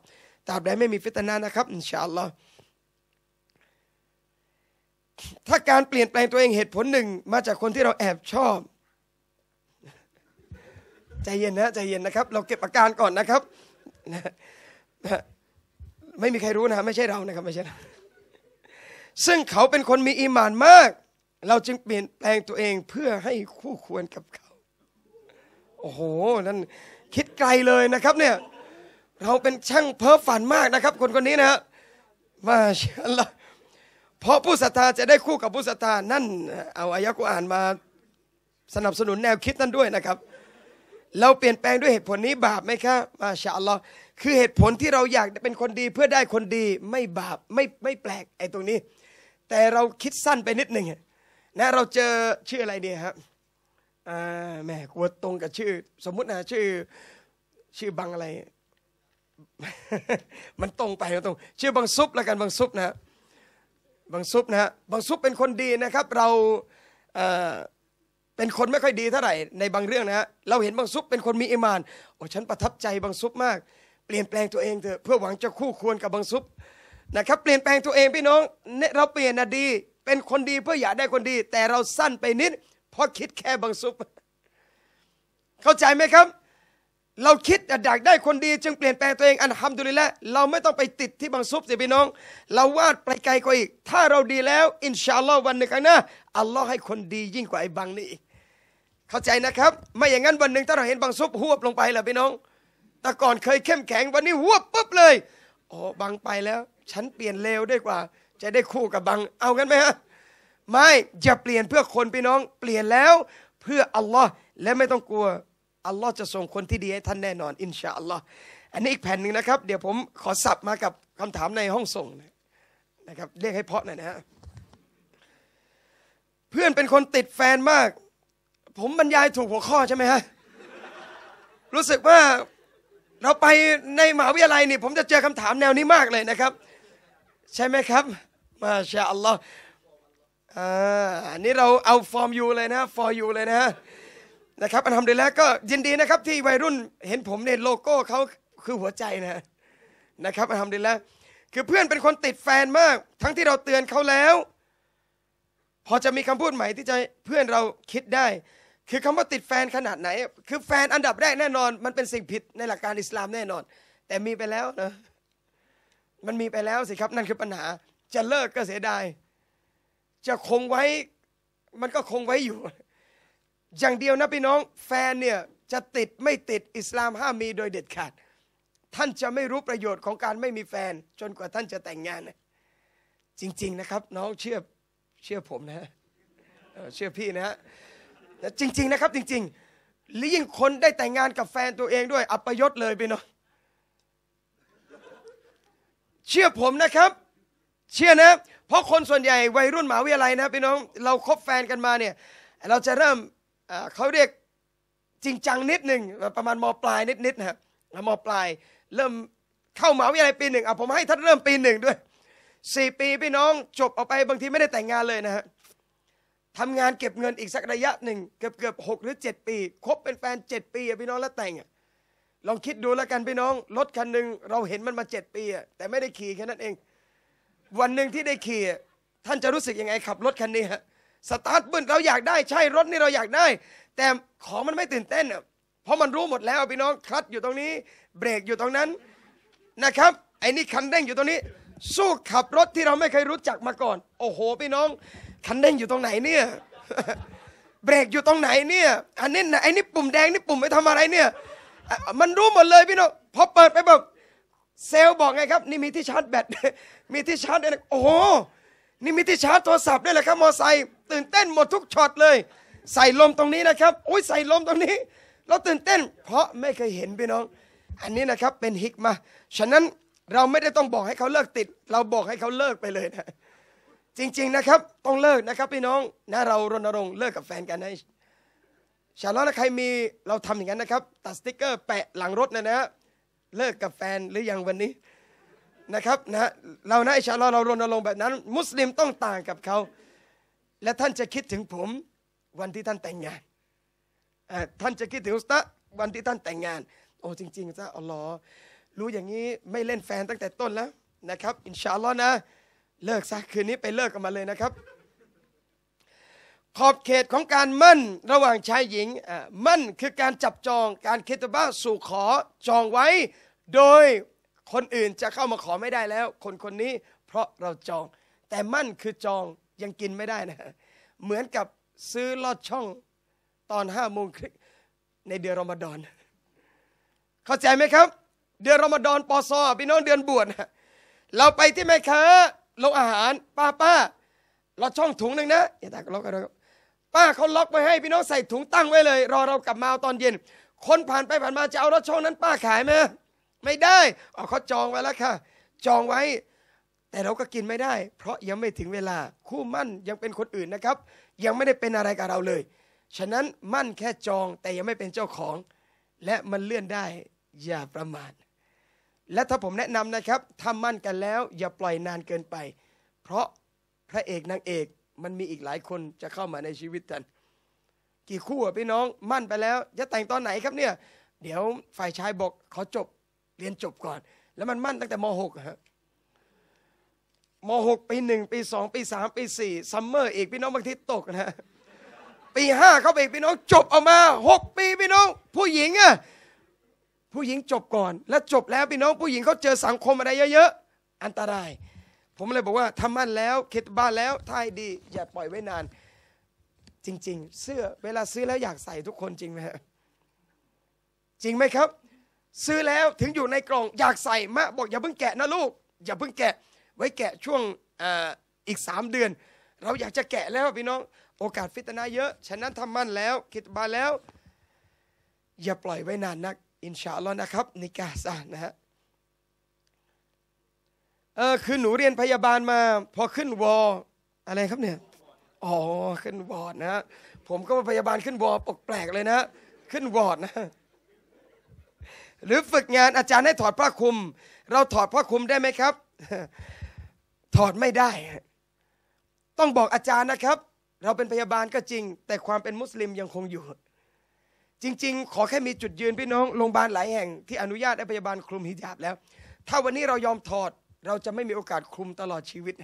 ตราบใดไม่มีฟิตนานะครับอินชาอัลลอฮ์ถ้าการเปลี่ยนแปลงตัวเองเหตุผลหนึ่ง มาจากคนที่เราแอบชอบใจเย็นนะใจเย็นนะครับ เราเก็บอาการก่อนนะครับไม่มีใครรู้นะไม่ใช่เรานะครับไม่ใช่เราซึ่งเขาเป็นคนมีอีมานมาก เราจึงเปลี่ยนแปลงตัวเองเพื่อให้คู่ควรกับเขา โอ้โหนั่นคิดไกลเลยนะครับ เนี่ย เราเป็นช่างเพ้อฝันมากนะครับ คนคนนี้นะมาเชื่อละเพราะผู้ศรัทธาจะได้คู่กับผู้ศรัทธานั่น เอาอายะกุอ่านมา สนับสนุนแนวคิดนั้นด้วยนะครับ เราเปลี่ยนแปลงด้วยเหตุผลนี้บาปไหมครับมาชาอัลลอฮ์คือเหตุผลที่เราอยากเป็นคนดีเพื่อได้คนดีไม่บาปไม่ไม่แปลกไอ้ตรงนี้แต่เราคิดสั้นไปนิดหนึ่งนะเราเจอชื่ออะไรเนี่ยครับแหมกลัวตรงกับชื่อสมมุตินะชื่อชื่อบังอะไร มันตรงไปตรงชื่อบังซุปแล้วกันบังซุปนะบังซุปนะฮะบังซุปเป็นคนดีนะครับ เราเป็นคนไม่ค่อยดีเท่าไหร่ ในบางเรื่องนะฮะเราเห็นบังซุปเป็นคนมีอิมานโอ้ฉันประทับใจบังซุปมาก เปลี่ยนแปลงตัวเองเถอะเพื่อหวังจะคู่ควรกับบังซุปนะครับเปลี่ยนแปลงตัวเองพี่น้องเราเปลี่ยนนะดี เป็นคนดีเพื่ออยากได้คนดี แต่เราสั้นไปนิดเพราะคิดแค่บางซุป เข้าใจไหมครับ เราคิดอยากได้คนดีจึงเปลี่ยนแปลงตัวเองอันทำดูเลยแล้วเราไม่ต้องไปติดที่บางซุปสิพี่น้อง เราวาดไปไกลกว่าอีก ถ้าเราดีแล้ว อินชาอัลลอฮ์วันหนึ่งข้างหน้าอัลลอฮ์ให้คนดียิ่งกว่าไอ้บางนี่อีกเข้าใจนะครับ ไม่อย่างนั้นวันหนึ่งถ้าเราเห็นบางซุปหวบลงไปแห้วพี่น้อง แต่ก่อนเคยเข้มแข็งวันนี้หวบปุ๊บเลยอ๋อบางไปแล้วฉันเปลี่ยนเลวได้กว่า จะได้คู่กับบังเอากันไหมฮะไม่อย่าเปลี่ยนเพื่อคนพี่น้องเปลี่ยนแล้ว เพื่ออัลลอฮ์และไม่ต้องกลัวอัลลอฮ์จะส่งคนที่ดีให้ท่านแน่นอน อินชาอัลลอฮ์อันนี้อีกแผ่นหนึ่งนะครับเดี๋ยวผมขอสับมากับคำถามในห้องส่งนะครับเรียกให้เพาะหน่อยนะฮะเพื่อนเป็นคนติดแฟนมาก ผมบรรยายถูกหัวข้อใช่ไหมฮะรู้สึกว่าเราไปในมหาวิทยาลัยนี่ ผมจะเจอคำถามแนวนี้มากเลยนะครับใช่ไหมครับ มาชาอัลลอฮ์อันนี้เราเอาฟอร์มยูเลยนะฟอร์ยูเลยนะ นะครับอันทำดีแล้วก็ยินดีนะครับ ที่วัยรุ่นเห็นผมเนโลโก้เขาคือหัวใจนะนะครับอันทำดีแล้วคือเพื่อนเป็นคนติดแฟนมาก ทั้งที่เราเตือนเขาแล้ว พอจะมีคำพูดใหม่ที่จะเพื่อนเราคิดได้ คือคำว่าติดแฟนขนาดไหน คือแฟนอันดับแรกแน่นอน มันเป็นสิ่งผิดในหลักการอิสลามแน่นอน แต่มีไปแล้วนะมันมีไปแล้วสิครับนั่นคือปัญหา จะเลิกก็เสียดายจะคงไว้มันก็คงไว้อยู่ อย่างเดียวนะพี่น้อง แฟนเนี่ย จะติดไม่ติดอิสลามห้ามมีโดยเด็ดขาดท่านจะไม่รู้ประโยชน์ของการไม่มีแฟนจนกว่าท่านจะแต่งงาน จริง ๆนะครับ น้องเชื่อเชื่อผมนะเชื่อพี่นะฮะจริง ๆนะครับจริงๆหรือยิ่งคนได้แต่งงานกับแฟนตัวเองด้วยอัปยศเลยไปเนาะเชื่อผมนะครับ เชื่อนะ เพราะคนส่วนใหญ่วัยรุ่นมหาวิทยาลัยนะพี่น้อง เราคบแฟนกันมาเนี่ยเราจะเริ่มเขาเรียกจริงจังนิดหนึ่ง ประมาณมปลายนิดๆนะมปลายเริ่มเข้ามหาวิทยาลัยปีหนึ่งอาผมให้ท่านเริ่มปีหนึ่งด้วยสี่ปีพี่น้องจบออกไปบางทีไม่ได้แต่งงานเลยนะฮะทำงานเก็บเงินอีกสักระยะหนึ่งเกือบเกือบหกหรือเจ็ดปีคบเป็นแฟนเจ็ดปีพี่น้องแล้วแต่งอ่ะลองคิดดูแล้วกันพี่น้องรถคันหนึ่งเราเห็นมันมาเจ็ดปี แต่ไม่ได้ขี่แค่นั้นเอง วันหนึ่งที่ได้ขี่ ท่านจะรู้สึกยังไงขับรถคันนี้ฮะสตาร์ทบึ้นเราอยากได้ใช่รถนี่เราอยากได้ แต่ของมันไม่ตื่นเต้นเพราะมันรู้หมดแล้วพี่น้องคลัตอยู่ตรงนี้ เบรกอยู่ตรงนั้นนะครับไอ้นี่คันเด้งอยู่ตรงนี้ สู้ขับรถที่เราไม่เคยรู้จักมาก่อน โอ้โห พี่น้องคันเด้งอยู่ตรงไหนเนี่ยเบรกอยู่ตรงไหนเนี่ยอันนี้นะไอ้นี่ปุ่มแดงนี่ปุ่มไปทำอะไรเนี่ยมันรู้หมดเลยพี่น้องพอเปิดไปแบบเซลล์บอกไงครับนี่มีที่ชาร์จแบตมีที่ชาร์จเนี่ยโอ้โหนี่มีที่ชาร์จโทรศัพท์ด้วยแหละครับ มอไซค์ตื่นเต้นหมดทุกช็อตเลย ใส่ลมตรงนี้นะครับโอ้ยใส่ลมตรงนี้ เราตื่นเต้น เพราะไม่เคยเห็นพี่น้อง อันนี้นะครับเป็นฮิกมาฉะนั้นเราไม่ได้ต้องบอกให้เขาเลิกติด เราบอกให้เขาเลิกไปเลยนะจริงๆนะครับต้องเลิกนะครับ พี่น้องนะเรารณรงค์เลิกกับแฟนกันให้ฉานั้นใครมีเราทำอย่างนั้นนะครับตัดสติกเกอร์แปะหลังรถนะนะ เลิกกับแฟนหรือยังวันนี้นะครับนะเรานะอชาลอเรารณรงค์แบบนั้น มุสลิมต้องต่างกับเขา และท่านจะคิดถึงผมวันที่ท่านแต่งงาน ท่านจะคิดถึงอุสตะ วันที่ท่านแต่งงานโอ้จริงๆจ้าอัลลอฮ์รู้อย่างนี้ไม่เล่นแฟนตั้งแต่ต้นแล้วนะครับ อินชาลอ้์นะ เลิกซะคืนนี้ไปเลิกกันมาเลยนะครับขอบเขตของการมั่นระหว่างชายหญิงมั่นคือการจับจองการเคตบ้าสู่ขอจองไว้ โดยคนอื่นจะเข้ามาขอไม่ได้แล้ว คนคนนี้เพราะเราจอง แต่มั่นคือจองยังกินไม่ได้นะ เหมือนกับซื้อลอดช่องตอนห้าโมงครึ่งในเดือนรอมฎอนเข้าใจไหมครับ เดือนรอมฎอนปอซอพี่น้องเดือนบวชเราไปที่แม่ค้าลงอาหารป้าป้าลอดช่องถุงหนึ่งนะอย่าตากลอกกันป้าเขาล็อกไว้ให้พี่น้องใส่ถุงตั้งไว้เลย รอเรากลับมาตอนเย็น คนผ่านไปผ่านมาจะเอารถช่องนั้นป้าขายไหมไม่ได้อเขาจองไว้แล้วค่ะจองไว้ แต่เราก็กินไม่ได้ เพราะยังไม่ถึงเวลาคู่มั่นยังเป็นคนอื่นนะครับ ยังไม่ได้เป็นอะไรกับเราเลย ฉะนั้นมั่นแค่จองแต่ยังไม่เป็นเจ้าของ และมันเลื่อนได้ อย่าประมาทและถ้าผมแนะนำนะครับทำามั่นกันแล้วอย่าปล่อยนานเกินไป เพราะพระเอกนางเอกมันมีอีกหลายคนจะเข้ามาในชีวิตท่านกี่คู่อ่ะพี่น้อง มั่นไปแล้ว จะแต่งตอนไหนครับเนี่ยเดี๋ยวฝ่ายชายบอกขอจบเรียนจบก่อน แล้วมันมั่นตั้งแต่ม .6 ฮะม .6 ปีหนึ่งปีสองปีสามปีสี่ซัมเมอร์อีกพี่น้องบางทีตกนะปีห้าเขาไปพี่น้อง จบออกมาหกปีพี่น้อง ผู้หญิงอ่ะผู้หญิงจบก่อน และจบแล้วพี่น้อง ผู้หญิงเขาเจอสังคมอะไรเยอะๆอันตรายผมเลยบอกว่าทำมั่นแล้วคิดบ้านแล้วท่ายดี อย่าปล่อยไว้นาน จริง ๆ เสื้อเวลาซื้อแล้วอยากใส่ทุกคนจริงไหมฮะจริงไหมครับ ซื้อแล้วถึงอยู่ในกล่องอยากใส่มะบอก อย่าเพิ่งแกะนะลูก อย่าเพิ่งแกะ ไว้แกะช่วงออีกสามเดือน เราอยากจะแกะแล้วพี่น้อง โอกาสฟิตนาเยอะฉะนั้นทำมั่นแล้วคิดบ้านแล้ว อย่าปล่อยไว้นานนัก อินชาอัลลอฮ์นะครับ นิกาซะนะฮะเออคือหนูเรียนพยาบาลมา พอขึ้นวออะไรครับเนี่ย อ๋อขึ้นวอร์ดนะผมก็มาพยาบาลขึ้นวอร์แปลกเลยนะ ขึ้นวอร์ดนะ หรือฝึกงานอาจารย์ให้ถอดผ้าคลุม เราถอดผ้าคลุมได้ไหมครับ ถอดไม่ได้ ต้องบอกอาจารย์นะครับ เราเป็นพยาบาลก็จริง แต่ความเป็นมุสลิมยังคงอยู่จริงๆ ขอแค่มีจุดยืนพี่น้องโรงพยาบาลหลายแห่ง ที่อนุญาตให้พยาบาลคลุมฮิญาบแล้ว ถ้าวันนี้เรายอมถอดเราจะไม่มีโอกาสคลุมตลอดชีวิต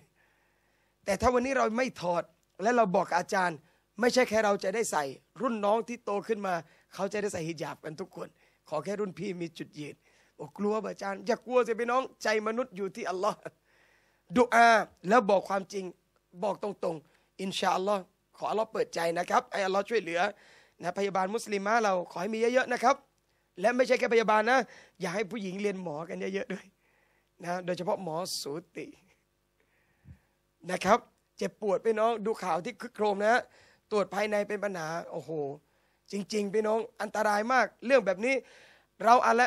แต่ถ้าวันนี้เราไม่ถอดและเราบอกอาจารย์ ไม่ใช่แค่เราจะได้ใส่ รุ่นน้องที่โตขึ้นมา เขาจะได้ใส่ฮิญาบกันทุกคน ขอแค่รุ่นพี่มีจุดยืนบอกกลัวอาจารย์ อย่ากลัวสิพี่น้องใจมนุษย์อยู่ที่อัลลอฮ์ดุอา แล้วบอกความจริงบอกตรงๆ อินชาอัลลอฮ์ขออัลลอฮ์เปิดใจนะครับไออัลลอฮ์ช่วยเหลือนะพยาบาลมุสลิมะเราขอให้มีเยอะๆนะครับ และไม่ใช่แค่พยาบาลนะ อย่าให้ผู้หญิงเรียนหมอกันเยอะๆด้วยนะโดยเฉพาะหมอสูติ นะครับ เจ็บปวดพี่น้องดูข่าวที่คึกโครมนะ ตรวจภายในเป็นปัญหา โอ้โห จริง ๆ พี่น้องอันตรายมาก เรื่องแบบนี้ เราอะไร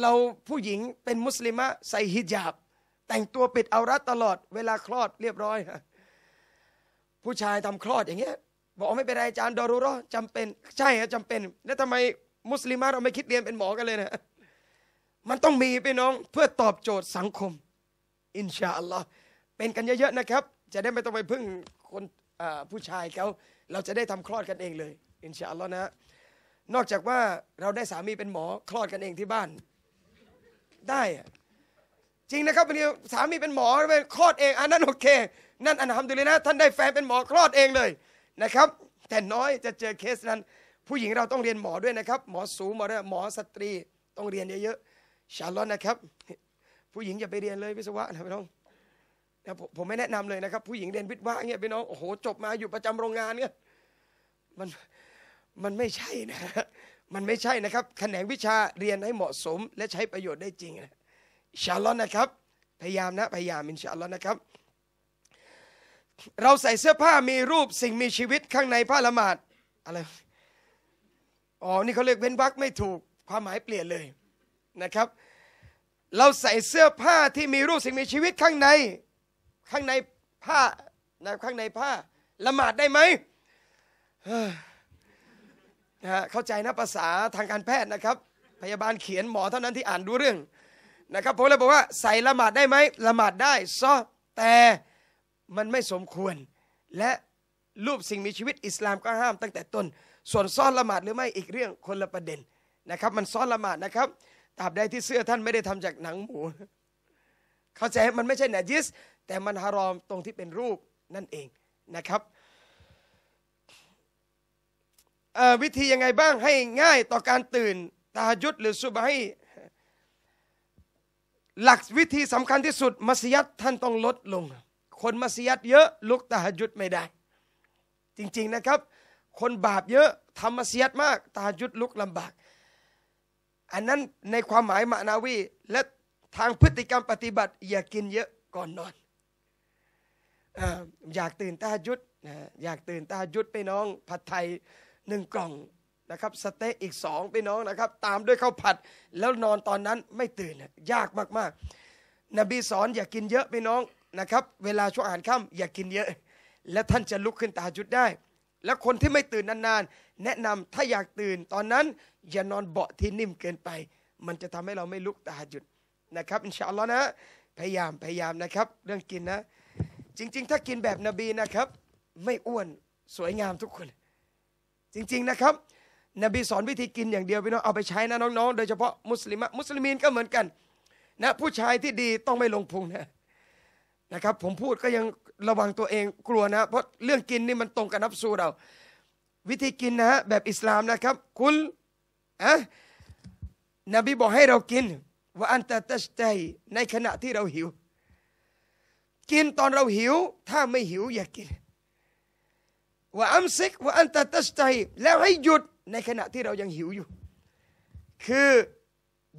เราผู้หญิงเป็นมุสลิมะใส่ฮิญาบ แต่งตัวปิดเอารัดตลอดเวลาคลอดเรียบร้อยฮะผู้ชายทำคลอดอย่างเงี้ย บอกไม่เป็นไร อาจารย์ ดอรุรอจำเป็นใช่ฮะจำเป็นแล้วทำไมมุสลิมะเราไม่คิดเรียนเป็นหมอกันเลยนะมันต้องมีพี่น้องเพื่อตอบโจทย์สังคม อินชาอัลลอฮ์เป็นกันเยอะๆนะครับ จะได้ไม่ต้องไปพึ่งคนผู้ชายเขาเราจะได้ทำคลอดกันเองเลย อินชาอัลลอฮ์นะนอกจากว่าเราได้สามีเป็นหมอคลอดกันเองที่บ้าน ได้จริงนะครับบนงทีสามีเป็นหมอไปคลอดเองอันนั้นโอเค นั่นอันทำดูเลยนะท่านได้แฟนเป็นหมอคลอดเองเลยนะครับ แต่น้อยจะเจอเคสนั้น ผู้หญิงเราต้องเรียนหมอด้วยนะครับ หมอสูงหมอหมอสตรีต้องเรียนเยอะชาร์ลอตนะครับ ผู้หญิงอย่าไปเรียนเลยวิศวะนะพี่น้องนะผมไม่แนะนำเลยนะครับ ผู้หญิงเรียนวิศวะเงี้ยพี่น้องโอ้โหจบมาอยู่ประจำโรงงานเนี่ยมันมันไม่ใช่นะมันไม่ใช่นะครับแขนงวิชาเรียนให้เหมาะสม และใช้ประโยชน์ได้จริงนะชาร์ลอตนะครับ พยายามนะพยายามอินชาร์ลอตนะครับ เราใส่เสื้อผ้ามีรูปสิ่งมีชีวิตข้างในผ้าละหมาดอะไรอ๋อนี่เขาเรียกเว้นวักไม่ถูกความหมายเปลี่ยนเลยนะครับเราใส่เสื้อผ้าที่มีรูปสิ่งมีชีวิตข้างใน ข้างในผ้านะข้างในผ้าละหมาดได้ไหมนะฮะเข้าใจนะภาษาทางการแพทย์นะครับ พยาบาลเขียนหมอเท่านั้นที่อ่านดูเรื่องนะครับผมเลยบอกว่า ใส่ละหมาดได้ไหมละหมาดได้ซอแต่มันไม่สมควร และรูปสิ่งมีชีวิต อิสลามก็ห้ามตั้งแต่ต้น ส่วนซ่อนละหมาดหรือไม่อีกเรื่องคนละประเด็นนะครับมันซ่อนละหมาดนะครับตราบใดที่เสื้อท่านไม่ได้ทำจากหนังหมู เข้าใจมันไม่ใช่นาจิส แต่มันฮารอมตรงที่เป็นรูปนั่นเองนะครับวิธียังไงบ้างให้ง่ายต่อการตื่นตาหยุดหรือสุบให้หลักวิธีสำคัญที่สุดมัสยิดท่านต้องลดลง คนมัสยิดเยอะลุกตาหยุดไม่ได้ จริงๆนะครับ คนบาปเยอะทำมัสยิดมากตาหยุดลุกลำบากอันนั้นในความหมายมานาวี และทางพฤติกรรมปฏิบัติ อย่ากินเยอะก่อนนอนอยากตื่นตาจุดนะอยากตื่นตาจุดไปน้องผัดไทยหนึ่งกล่องนะครับสเต๊กอีกสองไปน้องนะครับ ตามด้วยข้าวผัดแล้วนอนตอนนั้นไม่ตื่นยากมากๆ นบีสอนอย่ากินเยอะไปน้องนะครับเวลาช่วงอาหารค่ำอย่ากินเยอะ และท่านจะลุกขึ้นตาจุดได้และคนที่ไม่ตื่นนานๆ แนะนำถ้าอยากตื่น ตอนนั้นอย่านอนเบาะที่นิ่มเกินไป มันจะทำให้เราไม่ลุกตาหยุดนะครับอินชาอัลลอฮ์นะพยายามพยายามนะครับ เรื่องกินนะ จริง ๆ ถ้ากินแบบนบีนะครับ ไม่อ้วนสวยงามทุกคน จริงๆนะครับ นบีสอนวิธีกิน อย่างเดียวพี่น้องเอาไปใช้นะน้องๆ โดยเฉพาะมุสลิมมุสลิมีนก็เหมือนกันนะผู้ชายที่ดีต้องไม่ลงพุงนะนะครับ ผมพูดก็ยังระวังตัวเองกลัวนะเพราะเรื่องกินนี่มันตรงกับนับสูเราวิธีกินนะฮะแบบอิสลามนะครับ คุณอะนบีบอกให้เรากินว่าอันตะตัใจในขณะที่เราหิว กินตอนเราหิว ถ้าไม่หิวอย่ากกินว่าอัมซิกว่าอันตะตัใจแล้วให้หยุดในขณะที่เรายังหิวอยู่ คือ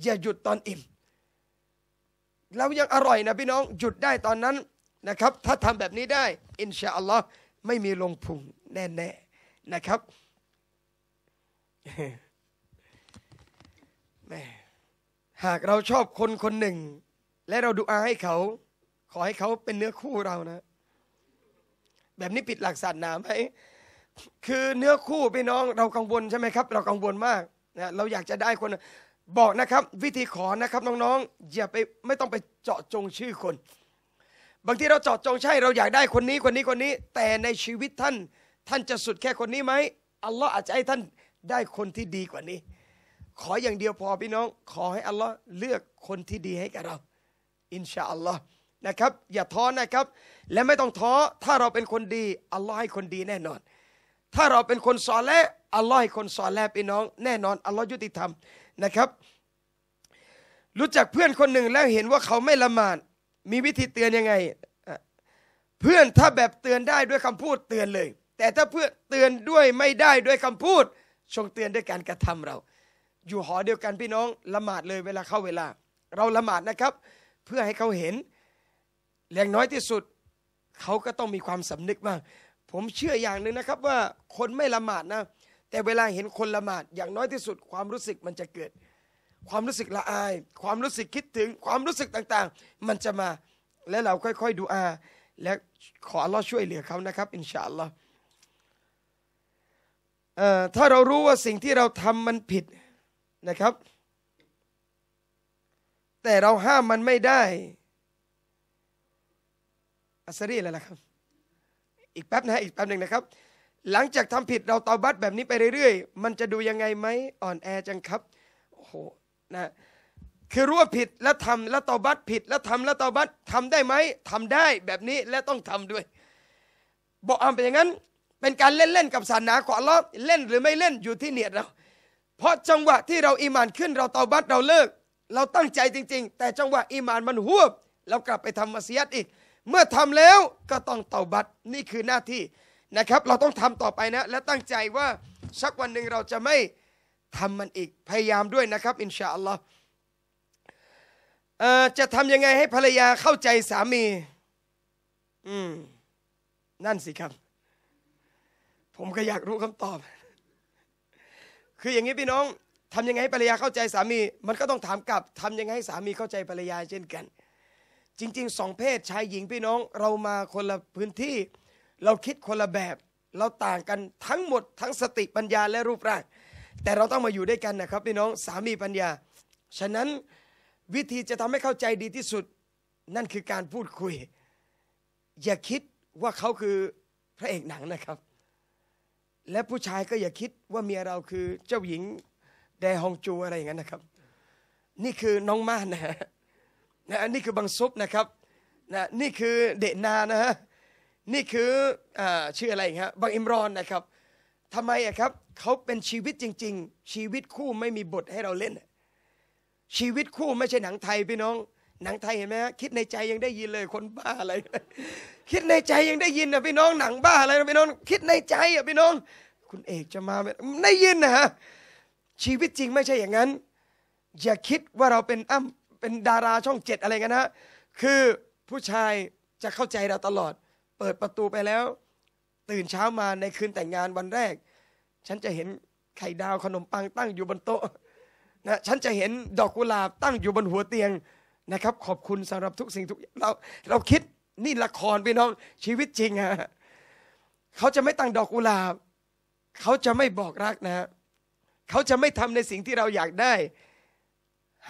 อย่าหยุดตอนอิ่มเรายังอร่อยนะพี่น้องหยุดได้ตอนนั้นนะครับถ้าทำแบบนี้ได้ อินชาอัลลอฮ์ไม่มีลงพุงแน่ๆนะครับแม่หากเราชอบคนคนหนึ่ง และเราดูอาให้เขา ขอให้เขาเป็นเนื้อคู่เรานะ แบบนี้ปิดหลักศาสนาไหมคือเนื้อคู่พี่น้อง เรากังวลใช่ไหมครับ เรากังวลมากนะเราอยากจะได้คนบอกนะครับ วิธีขอนะครับ น้องๆอย่าไปไม่ต้องไปเจาะจงชื่อคนบางทีเราเจาะจงใช่เราอยากได้คนนี้คนนี้คนนี้ แต่ในชีวิตท่าน ท่านจะสุดแค่คนนี้ไหมอัลลอฮ์อาจจะให้ท่านได้คนที่ดีกว่านี้ ขออย่างเดียวพอพี่น้อง ขอให้อัลลอฮ์เลือกคนที่ดีให้กับเรา อินชาอัลลอฮ์นะครับ อย่าท้อนะครับ และไม่ต้องท้อถ้าเราเป็นคนดีอัลลอฮ์ให้คนดีแน่นอน ถ้าเราเป็นคนสอนและอัลลอฮ์ให้คนสอนแลวพี่น้องแน่นอนอัลลอฮ์ยุติธรรมนะครับ รู้จักเพื่อนคนหนึ่งแล้วเห็นว่าเขาไม่ละหมาดมีวิธีเตือนยังไง เพื่อนถ้าแบบเตือนได้ด้วยคำพูดเตือนเลย แต่ถ้าเพื่อนเตือนด้วยไม่ได้ด้วยคำพูดชงเตือนด้วยการกระทำเรา อยู่หอเดียวกันพี่น้อง ละหมาดเลยเวลาเข้าเวลา เราละหมาดนะครับ เพื่อให้เขาเห็นอย่างน้อยที่สุด เขาก็ต้องมีความสำนึกบ้างผมเชื่ออย่างหนึ่งนะครับ ว่าคนไม่ละหมาดนะแต่เวลาเห็นคนละหมาด อย่างน้อยที่สุดความรู้สึกมันจะเกิดความรู้สึกละอาย ความรู้สึกคิดถึง ความรู้สึกต่าง ๆ มันจะมา และเราค่อย ๆ ดูอา และขอรอช่วยเหลือเขานะครับ อินชาอัลลอฮ์ถ้าเรารู้ว่าสิ่งที่เราทำมันผิดนะครับ แต่เราห้ามมันไม่ได้ อัสรีอะไรล่ะครับ อีกแป๊บนะอีกแป๊บหนึ่งนะครับ หลังจากทำผิด เราเตาบัตแบบนี้ไปเรื่อย ๆ มันจะดูยังไงไหมอ่อนแอจังครับ โอ้โหนะคือรู้ว่าผิดแล้วทำแล้วตอบัตผิด แล้วทำแล้วตอบัตทำได้ไหมทำได้แบบนี้และต้องทำด้วย บอกอามเป็นอย่างนั้น เป็นการเล่น ๆกับศาสนาขวงอลลอเล่นหรือไม่เล่นอยู่ที่เนียดเราเพราะจังหวะที่เราอิมานขึ้นเราตอบัตเราเลิก เราตั้งใจจริงๆ แต่จังหวะอิมานมันหวบ เรากลับไปทำมัสยิดอีก เมื่อทำแล้วก็ต้องตอบัตนี่คือหน้าที่นะครับ เราต้องทำต่อไปนะและตั้งใจว่าสักวันหนึ่งเราจะไม่ทำมันอีกพยายามด้วยนะครับ อินชาอัลลอฮ์จะทำยังไงให้ภรรยาเข้าใจสามี อืมนั่นสิครับ ผมก็อยากรู้คำตอบ คืออย่างนี้พี่น้องทำยังไงให้ภรรยาเข้าใจสามี มันก็ต้องถามกลับทำยังไงให้สามีเข้าใจภรรยา เช่นกัน จริง ๆ สอง เพศชายหญิงพี่น้อง เรามาคนละพื้นที่ เราคิดคนละแบบ เราต่างกันทั้งหมด ทั้งสติปัญญาและรูปร่างแต่เราต้องมาอยู่ด้วยกันนะครับพี่น้องสามีปัญญา ฉะนั้นวิธีจะทำให้เข้าใจดีที่สุด นั่นคือการพูดคุย อย่าคิดว่าเขาคือพระเอกหนังนะครับ และผู้ชายก็อย่าคิดว่าเมียเราคือเจ้าหญิงแดฮองจูอะไรอย่างนั้นนะครับ นี่คือน้องม่านนะฮะนะนี่คือ บังซุปนะครับนะนี่คือเดนานะฮะนี่คืออชื่ออะไรครับบังอิมรอนนะครับทำไมอะครับเขาเป็นชีวิตจริง ๆ ชีวิตคู่ไม่มีบทให้เราเล่น ชีวิตคู่ไม่ใช่หนังไทยพี่น้อง หนังไทยเห็นไหมคิดในใจยังได้ยินเลย คนบ้าอะไร คิดในใจยังได้ยินนะพี่น้อง หนังบ้าอะไรนะพี่น้อง คิดในใจอ่ะพี่น้อง คุณเอกจะมาได้ยินนะฮะ ชีวิตจริงไม่ใช่อย่างนั้น อย่าคิดว่าเราเป็นอ้ำเป็นดาราช่องเจ็ดอะไรกันนะ คือผู้ชายจะเข้าใจเราตลอด เปิดประตูไปแล้ว ตื่นเช้ามาในคืนแต่งงานวันแรกฉันจะเห็นไข่ดาวขนมปัง ตั้งอยู่บนโต๊ะนะ ฉันจะเห็นดอกกุหลาบตั้งอยู่บนหัวเตียงนะครับ ขอบคุณสำหรับทุกสิ่งทุกเราเราคิดนี่ละครพี่น้อง ชีวิตจริงฮะเขาจะไม่ตั้งดอกกุหลาบเขาจะไม่บอกรักนะเขาจะไม่ทำในสิ่งที่เราอยากได้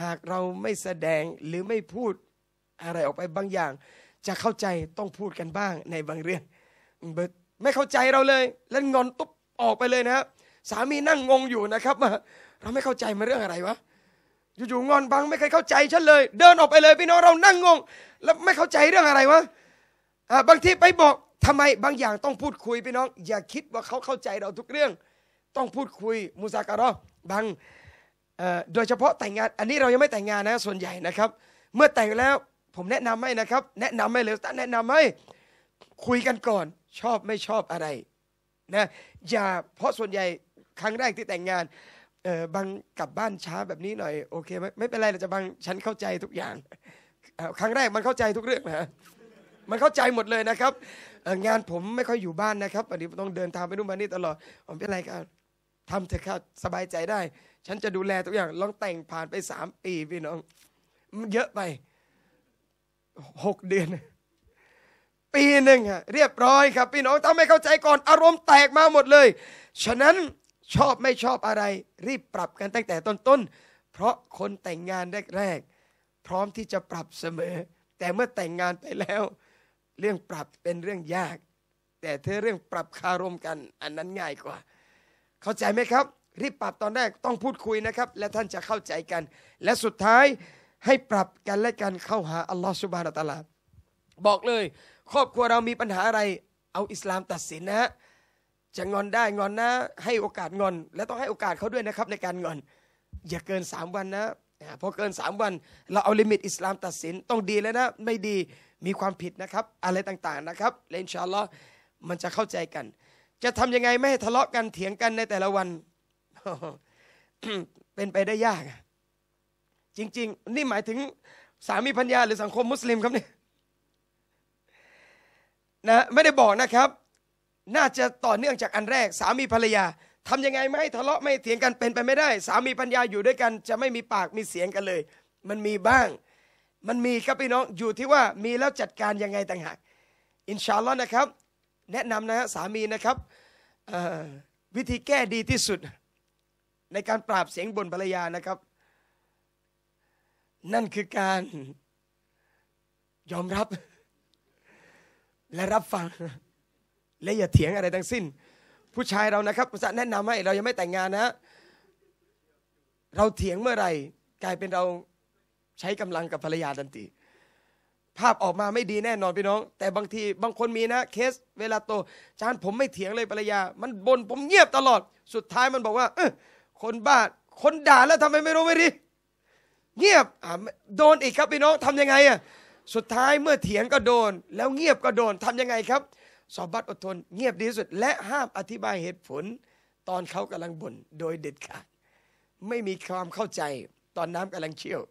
หากเราไม่แสดงหรือไม่พูดอะไรออกไปบางอย่าง จะเข้าใจต้องพูดกันบ้างในบางเรื่องไม่เข้าใจเราเลยแล้วงอนตุ๊บออกไปเลยนะสามีนั่งงงอยู่นะครับว่าเราไม่เข้าใจมาเรื่องอะไรวะอยู่ๆงอนบังไม่เคยเข้าใจฉันเลย เดินออกไปเลย พี่น้องเรานั่งงงแล้วไม่เข้าใจเรื่องอะไรวะบางทีไปบอกทำไมบางอย่างต้องพูดคุยพี่น้อง อย่าคิดว่าเขาเข้าใจเราทุกเรื่อง ต้องพูดคุยมูซาการอบางโดยเฉพาะแต่งงานอันนี้เรายังไม่แต่งงานนะส่วนใหญ่นะครับ เมื่อแต่งแล้วผมแนะนำให้นะครับ แนะนำให้เลยแนะนำให้คุยกันก่อน ชอบไม่ชอบอะไรนะอย่าเพราะส่วนใหญ่ครั้งแรกที่แต่งงานเออบางกลับบ้านช้าแบบนี้หน่อย โอเคไหมไม่เป็นไรเราจะบาง ฉันเข้าใจทุกอย่าง ครั้งแรกมันเข้าใจทุกเรื่องนะมันเข้าใจหมดเลยนะครับงานผมไม่ค่อยอยู่บ้านนะครับวันนี้ต้องเดินทางไปนู่นมานี่ตลอดผมเป็นไรกับทำเถอะครับสบายใจได้ ฉันจะดูแลทุกอย่าง ลองแต่งผ่านไปสามปีพี่น้องมันเยอะไปหกเดือนปีหนึ่งเรียบร้อยครับพี่น้องต้องไม่เข้าใจก่อน อารมณ์แตกมาหมดเลยฉะนั้นชอบไม่ชอบอะไร รีบปรับกันตั้งแต่ต้นๆเพราะคนแต่งงานแรกๆพร้อมที่จะปรับเสมอ แต่เมื่อแต่งงานไปแล้ว เรื่องปรับเป็นเรื่องยาก แต่เธอเรื่องปรับคารมกันอันนั้นง่ายกว่า เข้าใจไหมครับ รีบปรับตอนแรกต้องพูดคุยนะครับ และท่านจะเข้าใจกันและสุดท้ายให้ปรับกันและกันเข้าหาอัลลอฮฺสุบานตะลาบอกเลยครอบครัวเรามีปัญหาอะไรเอาอิสลามตัดสินนะฮะจะงอนได้งอนนะ ให้โอกาสงอนและต้องให้โอกาสเขาด้วยนะครับ ในการงอน อย่าเกิน 3 วันนะพอเกิน3วัน เราเอาลิมิต อิสลามตัดสินต้องดีแล้วนะไม่ดีมีความผิดนะครับ อะไรต่าง ๆ นะครับเลนชาลอมันจะเข้าใจกัน จะทำยังไงไม่ให้ทะเลาะกันเถียงกันในแต่ละวัน เป็นไปได้ยากจริง ๆ นี่หมายถึงสามีพัญญาหรือสังคมมุสลิมครับเนี่ยนะไม่ได้บอกนะครับ น่าจะต่อเนื่องจากอันแรก สามีภรรยา ทำยังไงไม่ทะเลาะไม่เถียงกันเป็นไปไม่ได้ สามีปัญญาอยู่ด้วยกัน จะไม่มีปากมีเสียงกันเลย มันมีบ้าง มันมีครับพี่น้องอยู่ที่ว่ามีแล้วจัดการยังไงต่างหาก อินชาลอฮนะครับ แนะนำนะฮะสามีนะครับวิธีแก้ดีที่สุด ในการปราบเสียงบนภรรยานะครับนั่นคือการยอมรับและรับฟังและอย่าเถียงอะไรทั้งสิ้น ผู้ชายเรานะครับจะแนะนำให้ เรายังไม่แต่งงานนะ เราเถียงเมื่อไหร่กลายเป็นเราใช้กำลังกับภรรยาทันทีภาพออกมาไม่ดีแน่นอนพี่น้อง แต่บางทีบางคนมีนะ เคส เวลาโตจานผมไม่เถียงเลยภรรยา มันบน่นผมเงียบตลอด สุดท้ายมันบอกว่า เออคนบ้าคนด่าแล้วทำไมไม่รู้ไม่ดีเงียบโดนอีกครับพี่น้องทำยังไงอ่ะสุดท้ายเมื่อเถียงก็โดน แล้วเงียบก็โดนทำยังไงครับ สอบบัตรอดทนเงียบดีที่สุดและห้ามอธิบายเหตุผลตอนเขากำลังบ่นโดยเด็ดขาดไม่มีความเข้าใจตอนน้ำกำลังเชี่ยว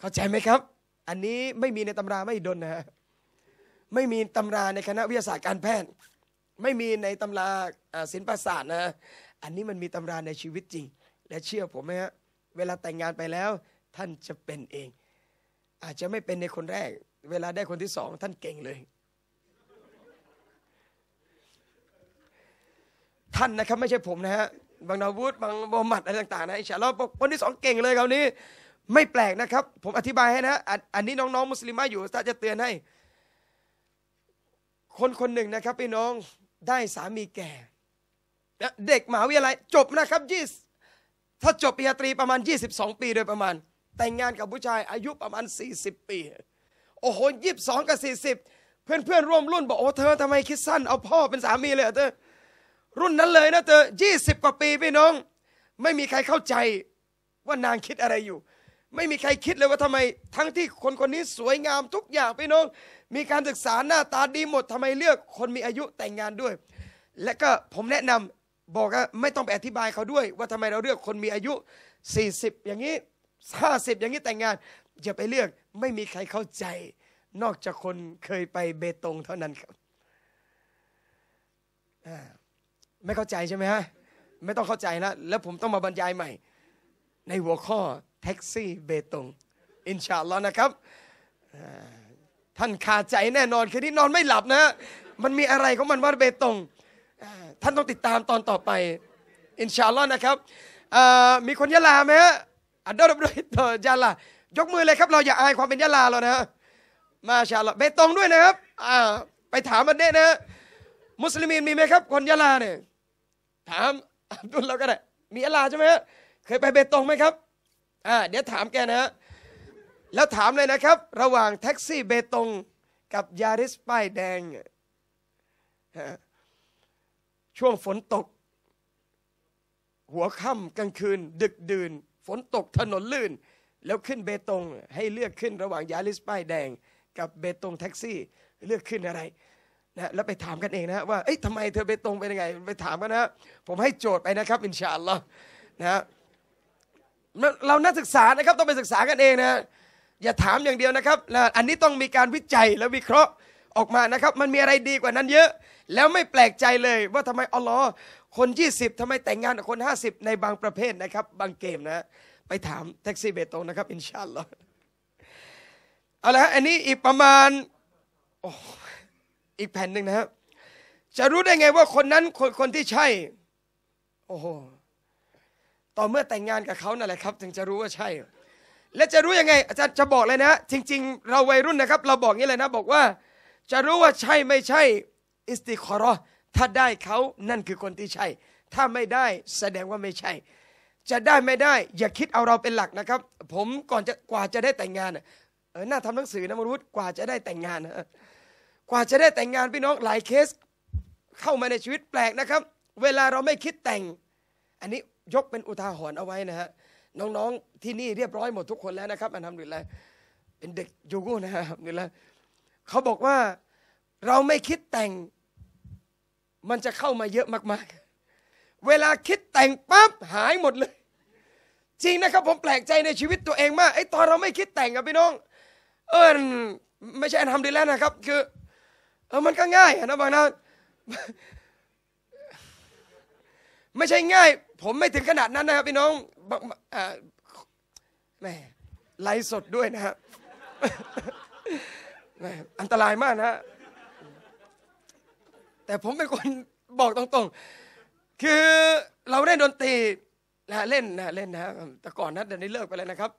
เข้าใจไหมครับ อันนี้ไม่มีในตำราไม่ดนนะฮะไม่มีตำราในคณะวิทยาศาสตร์การแพทย์ ไม่มีในตำราศิลปศาสตร์นะอันนี้มันมีตำราในชีวิตจริง และเชื่อผมไหมฮะเวลาแต่งงานไปแล้ว ท่านจะเป็นเองอาจจะไม่เป็นในคนแรกเวลาได้คนที่สอง ท่านเก่งเลย ท่านนะครับ ไม่ใช่ผมนะฮะบางนาวุฒิบางบอมัด อะไรต่างๆนะอิชาลอบคนที่สองเก่งเลยคราวนี้ ไม่แปลกนะครับ ผมอธิบายให้นะอันนี้น้องๆมุสลิมาอยู่ตาจะเตือนให้ คนคนหนึ่งนะครับ พี่น้องได้สามีแก่ เด็กมหาวิทยาลัยจบนะครับยี่ถ้าจบปริญญาตรีประมาณ 22 ปีโดยประมาณแต่งงานกับผู้ชายอายุประมาณ 40 ปี โอ้โหยีิบสองกับสี่สิบเพื่อนเพื่อนร่วมรุ่น บอกโอ้เธอทำไมคิดสั้นเอาพ่อเป็นสามีเลยเธอรุ่นนั้นเลยนะเธอยี่สิบกว่าปีพี่น้อง ไม่มีใครเข้าใจว่านางคิดอะไรอยู่ ไม่มีใครคิดเลยว่าทำไม ทั้งที่คนคนนี้สวยงามทุกอย่างพี่น้อง มีการศึกษาหน้าตาดีหมดทำไมเลือก คนมีอายุแต่งงานด้วย และก็ผมแนะนำบอกว่าไม่ต้องไปอธิบายเขาด้วย ว่าทำไมเราเลือกคนมีอายุ 40 อย่างนี้ห้าสิบอย่างนี้แต่งงานอย่าไปเลือกไม่มีใครเข้าใจ นอกจากคนเคยไปเบตงเท่านั้นครับไม่เข้าใจใช่ไหมฮะไม่ต้องเข้าใจนะแล้วผมต้องมาบรรยายใหม่ ในหัวข้อแท็กซี่เบตง อินชาอัลลอฮ์นะครับท่านคาใจแน่นอน คืนนี้นอนไม่หลับนะมันมีอะไรของมันว่าเบตงท่านต้องติดตามตอนต่อไปอินชาอัลลอฮ์นะครับมีคนยะลาไหมฮะอัดดอบด้วยต่อยาลายกมือเลยครับเราอย่าอายความเป็นยาลาเรานะมาชาลาเบตงด้วยนะครับอ่าไปถามมันเน้นะมุสลิมมีไหมครับ คนยาลาเนี่ยถามอับดุลเราก็ได้มียาลาใช่ไหมเคยไปเบตงไหมครับอ่าเดี๋ยวถามแกนะแล้วถามเลยนะครับ ระหว่างแท็กซี่ เบตง กับยาริสป้ายแดงช่วงฝนตก หัวค่ำกลางคืนดึกดื่นฝนตกถนนลื่น แล้วขึ้นเบตงให้เลือกขึ้นระหว่างยาลิสป้ายแดง กับเบตงแท็กซี่เลือกขึ้นอะไรนะแล้วไปถามกันเองนะว่าเอ้ยทำไมเธอเบตงเป็นยังไงไปถามกันนะผมให้โจทย์ไปนะครับอินชาอัลลอฮ์นะเรานักศึกษานะครับต้องไปศึกษากันเองนะอย่าถามอย่างเดียวนะครับนะอันนี้ต้องมีการวิจัยและวิเคราะห์ออกมานะครับ มันมีอะไรดีกว่านั้นเยอะ แล้วไม่แปลกใจเลยว่าทำไมอัลลอฮ์คน20 ทำไมแต่งงานกับคน 50 ในบางประเภทนะครับ บางเกมนะไปถามแท็กซี่เบตงนะครับ อินชาอัลลอฮ์เอาละฮะอันนี้อีกประมาณออีกแผ่นหนึ่งนะครับจะรู้ได้ไงว่าคนนั้นคนคนที่ใช่โอ้โหต่อเมื่อแต่งงานกับเขานั่นแหละครับ ถึงจะรู้ว่าใช่ และจะรู้ยังไง อาจารย์จะบอกเลยนะจริง ๆ เราวัยรุ่นนะครับ เราบอกงี้เลยนะบอกว่า จะรู้ว่าใช่ไม่ใช่ อิสติคอรอถ้าได้เขานั่นคือคนที่ใช่ ถ้าไม่ได้แสดงว่าไม่ใช่ จะได้ไม่ได้ อย่าคิดเอาเราเป็นหลักนะครับ ผมก่อนจะกว่าจะได้แต่งงาน เออหน้าทำหนังสือนะมรุษกว่าจะได้แต่งงาน กว่าจะได้แต่งงานพี่น้องหลายเคส เข้ามาในชีวิตแปลกนะครับ เวลาเราไม่คิดแต่ง อันนี้ยกเป็นอุทาหรณ์เอาไว้นะฮะ น้อง ๆ ที่นี่ เรียบร้อยหมดทุกคนแล้วนะครับ อันทำดุแลไรเป็นเด็กยูโก้นะครับนี่แล้เขาบอกว่าเราไม่คิดแต่งมันจะเข้ามาเยอะมากๆ เวลาคิดแต่งปั๊บหายหมดเลย จริงนะครับ ผมแปลกใจในชีวิตตัวเองมากไอ้ตอนเราไม่คิดแต่งกับพี่น้องเออไม่ใช่ทำดีแล้วนะครับ คือเออมันก็ง่ายนะบางนะไม่ใช่ง่าย ผมไม่ถึงขนาดนั้นนะครับพี่น้องแมไลฟ์สดด้วยนะฮะอันตรายมากนะแต่ผมเป็นคนบอกตรงๆ คือเราเล่นดนตรีนะเล่นนะเล่นนะแต่ก่อนนะเดี๋ยวนี้เลิกไปแล้วนะครับ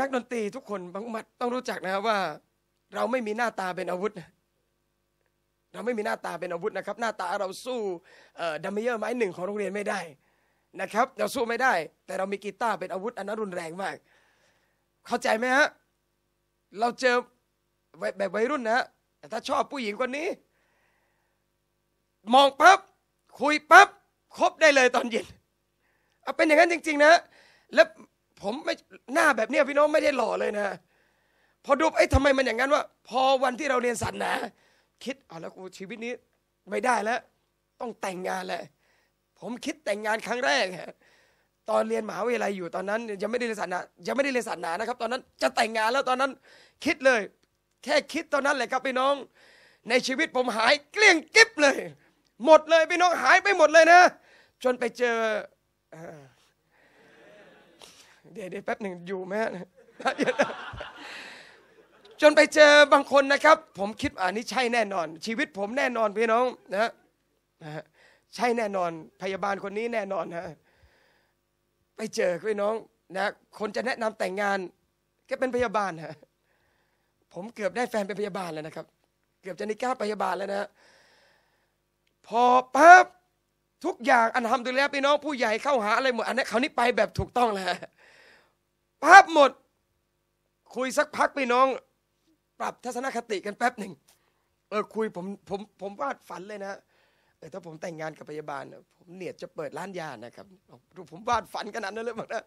นักดนตรีทุกคนบางมัดต้องรู้จักนะว่า เราไม่มีหน้าตาเป็นอาวุธ เราไม่มีหน้าตาเป็นอาวุธนะครับ หน้าตาเราสู้ดัมเมเยอร์ไม้หนึ่งของโรงเรียนไม่ได้นะครับเราสู้ไม่ได้ แต่เรามีกีตาร์เป็นอาวุธ อันนั้นรุนแรงมากเข้าใจไหมฮะเราเจอแบบวัยรุ่นนะแต่ถ้าชอบผู้หญิงคนนี้ มองปั๊บคุยปั๊บคบได้เลยตอนเย็นเอาเป็นอย่างนั้นจริง ๆนะ แล้วผมไม่หน้าแบบนี้พี่น้องไม่ได้หล่อเลยนะ พอดูไอ้ทำไมมันอย่างนั้นว่าพอวันที่เราเรียนสันนาคิดเอาแล้วกูชีวิตนี้ไม่ได้แล้ว ต้องแต่งงานแหละผมคิดแต่งงานครั้งแรก ตอนเรียนมหาวิทยาลัยอยู่ตอนนั้นยังไม่ได้เรียนสันนายังไม่ได้เรียนสันนานะครับ ตอนนั้นจะแต่งงานแล้วตอนนั้นคิดเลยแค่คิดตอนนั้นแหละครับพี่น้อง ในชีวิตผมหายเกลี้ยงกิบเลย หมดเลยพี่น้อง หายไปหมดเลยนะ จนไปเจอเดี๋ยวเดี๋ยวแป๊บหนึ่งอยู่ไหมจนไปเจอบางคนนะครับ ผมคิดอันนี้ใช่แน่นอน ชีวิตผมแน่นอนพี่น้องนะใช่แน่นอนพยาบาลคนนี้แน่นอนฮะไปเจอพี่น้องนะคนจะแนะนำแต่งงานก็เป็นพยาบาลฮะผมเกือบได้แฟนเป็นพยาบาลแล้วนะครับ เกือบจะนิก้าพยาบาลแล้วนะพอปั๊บทุกอย่างอันทำตัวแล้วพี่น้องผู้ใหญ่เข้าหาอะไรหมดอันนี้เขานี่ไปแบบถูกต้องแล้วปั๊บหมด คุยสักพักพี่น้อง ปรับทัศนคติกันแป๊บหนึ่งเออคุยผมผมผมวาดฝันเลยนะเออถ้าผมแต่งงานกับพยาบาล ผมเนียดจะเปิดร้านยานะครับผมวาดฝันขนาดนั้นเลยบอกนะ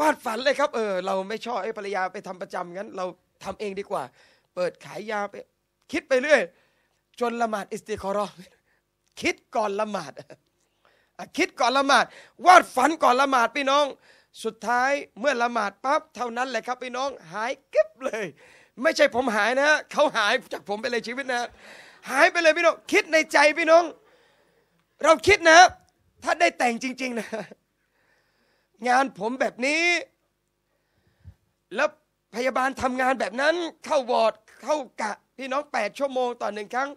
วาดฝันเลยครับ เออ เราไม่ชอบไอ้ภรรยา ไปทำประจำงั้น เราทำเองดีกว่า เปิดขายยาไปคิดไปเรื่อยจนละหมาด อิสติคอรอคิดก่อนละหมาดคิดก่อนละหมาดวาดฝันก่อนละหมาดพี่น้อง สุดท้ายเมื่อละหมาดปั๊บเท่านั้นแหละครับพี่น้อง หายก็บเลย ไม่ใช่ผมหายนะเขาหายจากผมไปเลยชีวิตนะหายไปเลยพี่น้อง คิดในใจพี่น้อง เราคิดนะ ถ้าได้แต่งจริง ๆนะงานผมแบบนี้แล้วพยาบาลทำงานแบบนั้น เข้าวอร์ดเข้ากะ พี่น้องแปดชั่วโมงต่อหนึ่งครั้ง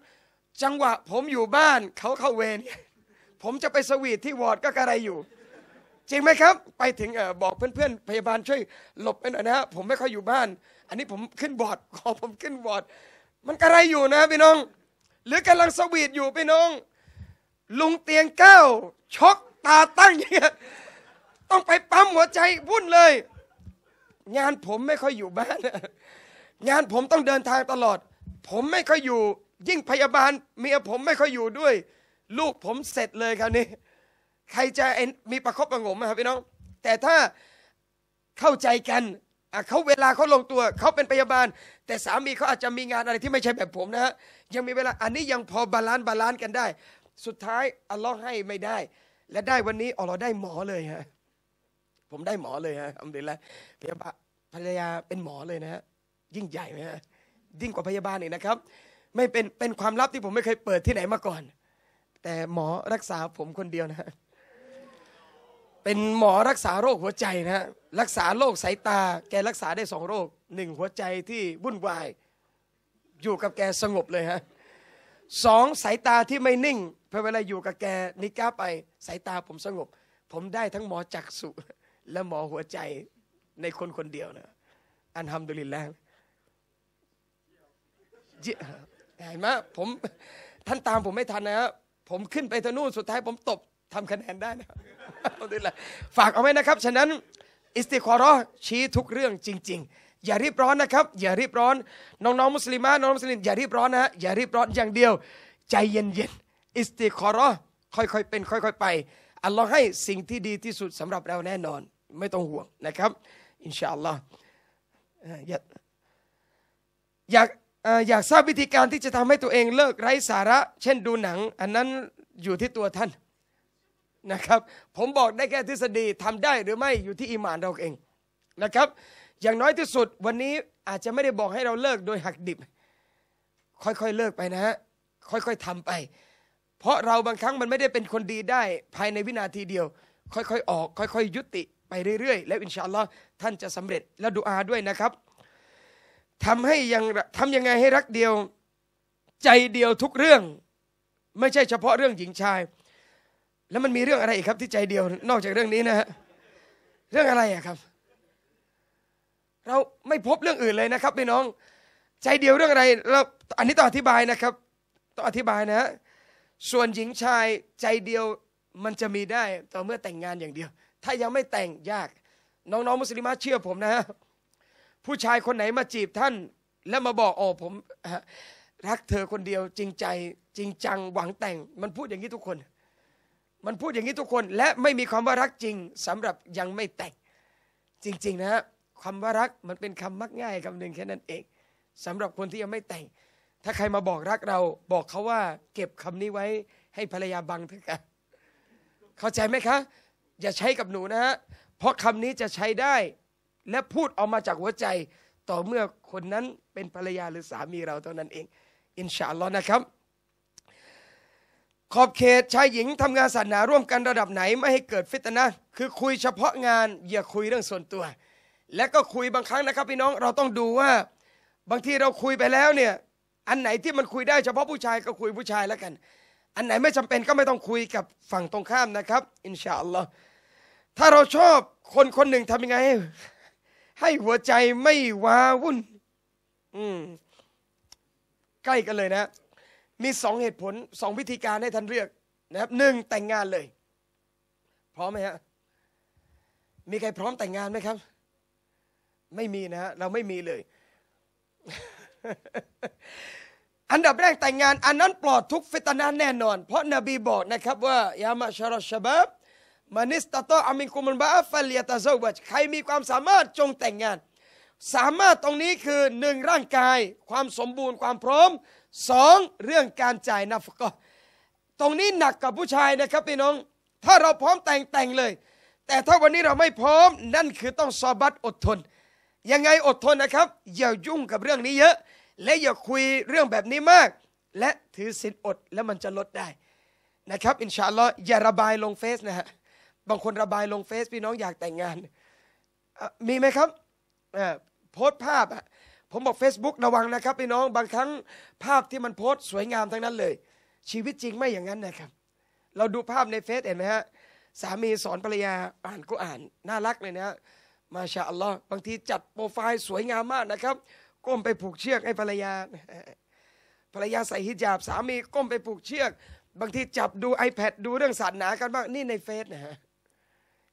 จังหวะผมอยู่บ้านเขาเข้าเวรผมจะไปสวีทที่วอร์ดก็กระไรอยู่ จริงไหมครับ ไปถึงอบอกเพื่อนๆพยาบาลช่วย หลบไปหน่อยนะผมไม่ค่อยอยู่บ้าน อันนี้ผมขึ้นบอร์ดขอผมขึ้นบอร์ดมันกระไรอยู่นะ พี่น้อง หรือกำลังสวีทอยู่พี่น้องลุงเตียงเก้าช็อกตาตั้งอย่างเงี้ยต้องไปปั๊มหัวใจวุ่นเลยงานผมไม่ค่อยอยู่บ้านงานผมต้องเดินทางตลอด ผมไม่ค่อยอยู่ ยิ่งพยาบาลเมียผมไม่ค่อยอยู่ด้วย ลูกผมเสร็จเลยคราวนี้ ใครจะมีประคบประงมครับพี่น้อง แต่ถ้าเข้าใจกันเขาเวลาเขาลงตัวเขาเป็นพยาบาล แต่สามีเขาอาจจะมีงานอะไรที่ไม่ใช่แบบผมนะฮะยังมีเวลา อันนี้ยังพอบาลานซ์บาลานซ์กันได้ สุดท้ายอัลลอฮ์ให้ไม่ได้ และได้วันนี้อัลลอฮ์ได้หมอเลยฮะผมได้หมอเลยฮะอัมดีแล้วพยาบาลภรรยาเป็นหมอเลยนะฮะยิ่งใหญ่ฮะยิ่งกว่าพยาบาลอีกนะครับ ไม่เป็นเป็นความลับที่ผมไม่เคยเปิดที่ไหนมาก่อน แต่หมอรักษาผมคนเดียวนะฮะเป็นหมอรักษาโรคหัวใจนะฮะรักษาโรคสายตา แกรักษาได้สองโรคหนึ่งหัวใจที่วุ่นวาย อยู่กับแกสงบเลยฮะสองสายตาที่ไม่นิ่งพอเวลาอยู่กับแกนิก้าไปสายตาผมสงบ ผมได้ทั้งหมอจักษุและหมอหัวใจในคนคนเดียวนะ อันทำดุลินแล้วเห็นไหมผมท่านตามผมไม่ทันนะับผมขึ้นไปทนู่นสุดท้ายผมตบทำคะแนนได้นะดุลินลฝากเอาไว้นะครับฉะนั้น อิสติคอรอชี้ทุกเรื่องจริง ๆ อย่ารีบร้อนนะครับ อย่ารีบร้อน น้องๆมุสลิมาน้องมุสลิมอย่ารีบร้อนนะฮะอย่ารีบร้อนอย่างเดียว ใจเย็นๆอิสติคอรอค่อยๆเป็นค่อย ๆ ไป อัลลอฮ์ให้สิ่งที่ดีที่สุดสำหรับเราแน่นอนไม่ต้องห่วงนะครับ อินชาอัลลอฮ์อยากอยากอยากทราบวิธีการที่จะทำให้ตัวเองเลิกไร้สาระ เช่นดูหนัง อันนั้นอยู่ที่ตัวท่านนะครับ ผมบอกได้แค่ทฤษฎีทำได้ หรือไม่อยู่ที่อิมานเราเองนะครับ อย่างน้อยที่สุดวันนี้อาจจะไม่ได้บอกให้เราเลิก โดยหักดิบ ค่อย ๆ เลิกไปนะฮะค่อย ๆทำไป เพราะเราบางครั้งมันไม่ได้เป็นคนดีได้ ภายในวินาทีเดียวค่อยๆออกค่อยๆยุติไปเรื่อยๆแล้วอินชาอัลลอฮ์ท่านจะสำเร็จและดูอาด้วยนะครับ ทำให้ยังทำยังไงให้รักเดียว ใจเดียวทุกเรื่อง ไม่ใช่เฉพาะเรื่องหญิงชาย แล้วมันมีเรื่องอะไรอีกครับ ที่ใจเดียวนอกจากเรื่องนี้นะฮะเรื่องอะไรอะครับ เราไม่พบเรื่องอื่นเลยนะครับพี่น้อง ใจเดียวเรื่องอะไรเราอันนี้ต้องอธิบายนะครับต้องอธิบายนะฮะส่วนหญิงชาย ใจเดียวมันจะมีได้ต่อเมื่อแต่งงานอย่างเดียวถ้ายังไม่แต่งยาก น้องๆมุสลิมาเชื่อผมนะฮะผู้ชายคนไหนมาจีบท่านแล้วมาบอกอ๋อผมรักเธอคนเดียวจริงใจ จริงจัง หวังแต่ง มันพูดอย่างนี้ทุกคน มันพูดอย่างนี้ทุกคนและไม่มีความว่ารักจริง สำหรับยังไม่แต่งจริง ๆ นะฮะคำว่ารักมันเป็นคำมักง่ายคำหนึ่งแค่นั้นเอง สำหรับคนที่ยังไม่แต่ง ถ้าใครมาบอกรักเรา บอกเขาว่าเก็บคำนี้ไว้ให้ภรรยาบังเถอะค่ะเข้าใจไหมคะอย่าใช้กับหนูนะฮะ เพราะคำนี้จะใช้ได้และพูดออกมาจากหัวใจ ต่อเมื่อคนนั้นเป็นภรรยาหรือสามีเราเท่านั้นเอง อินชาอัลลอฮ์นะครับ ขอบเขตชายหญิงทำงานศาสนาร่วมกันระดับไหนไม่ให้เกิดฟิตนะคือคุยเฉพาะงาน อย่าคุยเรื่องส่วนตัว และก็คุยบางครั้งนะครับพี่น้องเราต้องดูว่าบางทีเราคุยไปแล้วเนี่ยอันไหนที่มันคุยได้เฉพาะผู้ชาย ก็คุยผู้ชายแล้วกันอันไหนไม่จำเป็นก็ไม่ต้องคุยกับฝั่งตรงข้ามนะครับ อินชาอัลลอฮ์ถ้าเราชอบคนคนหนึ่งทำยังไงให้หัวใจไม่ว้าวุ่น อืมใกล้กันเลยนะมีสองเหตุผลสองวิธีการ ให้ท่านเลือกนะครับหนึ่งแต่งงานเลย พร้อมไหมฮะมีใครพร้อมแต่งงานไหมครับ ไม่มีนะฮะเราไม่มีเลยอันดับแรกแต่งงาน อันนั้นปลอดทุกฟิตนาแน่นอน เพราะนบีบอกนะครับว่ายามาชรชบับมานิสตาโตอามิงกุมันบาฟาเลียตาโซบัชใครมีความสามารถจงแต่งงาน สามารถตรงนี้คือหนึ่งร่างกายความสมบูรณ์ความพร้อมสองเรื่องการจ่ายนัฟก็ตรงนี้หนักกับผู้ชายนะครับ พี่น้อง ถ้าเราพร้อมแต่งแต่งเลย แต่ถ้าวันนี้เราไม่พร้อมนั่นคือต้องซอบัตอดทนยังไงอดทนนะครับ อย่ายุ่งกับเรื่องนี้เยอะและอย่าคุยเรื่องแบบนี้มาก และถือศีลอดแล้วมันจะลดได้นะครับ อินชาอัลลอฮ์อย่าระบายลงเฟซนะฮะบางคนระบายลงเฟซพี่น้องอยากแต่งงาน มีไหมครับโพสภาพอะผมบอก Facebook ระวังนะครับ พี่น้อง บางครั้งภาพที่มันโพสสวยงามทั้งนั้นเลย ชีวิตจริงไม่อย่างนั้นนะครับ เราดูภาพในเฟซเห็นไหมฮะสามีสอนภรรยาอ่านก็อ่าน น่ารักเลยนะมาชาอัลลอฮ์บางทีจัดโปรไฟล์สวยงามมากนะครับก้มไปผูกเชือกให้ภรรยา ภรรยาใส่ฮิญาบสามีก้มไปผูกเชือกบางทีจับดู iPad ดูเรื่องศาสนากันบ้างนี่ในเฟซนะฮะ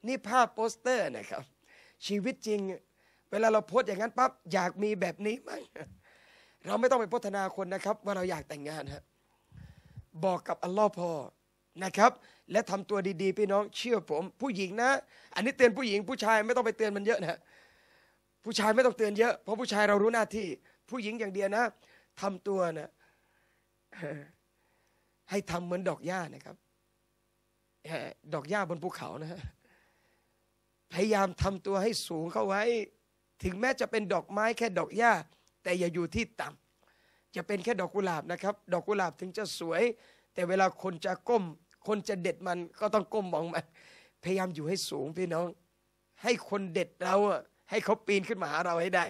นี่ภาพโปสเตอร์นะครับ ชีวิตจริง เวลาเราโพสอย่างนั้นปั๊บอยากมีแบบนี้ไหมเราไม่ต้องไปพัฒนาคนนะครับ ว่าเราอยากแต่งงานฮะบอกกับอัลลอฮ์พอนะครับ และทำตัวดีๆพี่น้องเชื่อผม ผู้หญิงนะ อันนี้เตือนผู้หญิงผู้ชายไม่ต้องไปเตือนมันเยอะนะผู้ชายไม่ต้องเตือนเยอะ เพราะผู้ชายเรารู้หน้าที่ ผู้หญิงอย่างเดียวนะ ทำตัวนะให้ทำเหมือนดอกหญ้านะครับดอกหญ้าบนภูเขานะพยายามทำตัวให้สูงเข้าไว้ ถึงแม้จะเป็นดอกไม้แค่ดอกหญ้า แต่อย่าอยู่ที่ต่ำ จะเป็นแค่ดอกกุหลาบนะครับดอกกุหลาบถึงจะสวย แต่เวลาคนจะก้ม คนจะเด็ดมันก็ต้องก้มมองมันพยายามอยู่ให้สูงพี่น้อง ให้คนเด็ดเราอะให้เขาปีนขึ้นมาหาเราให้ได้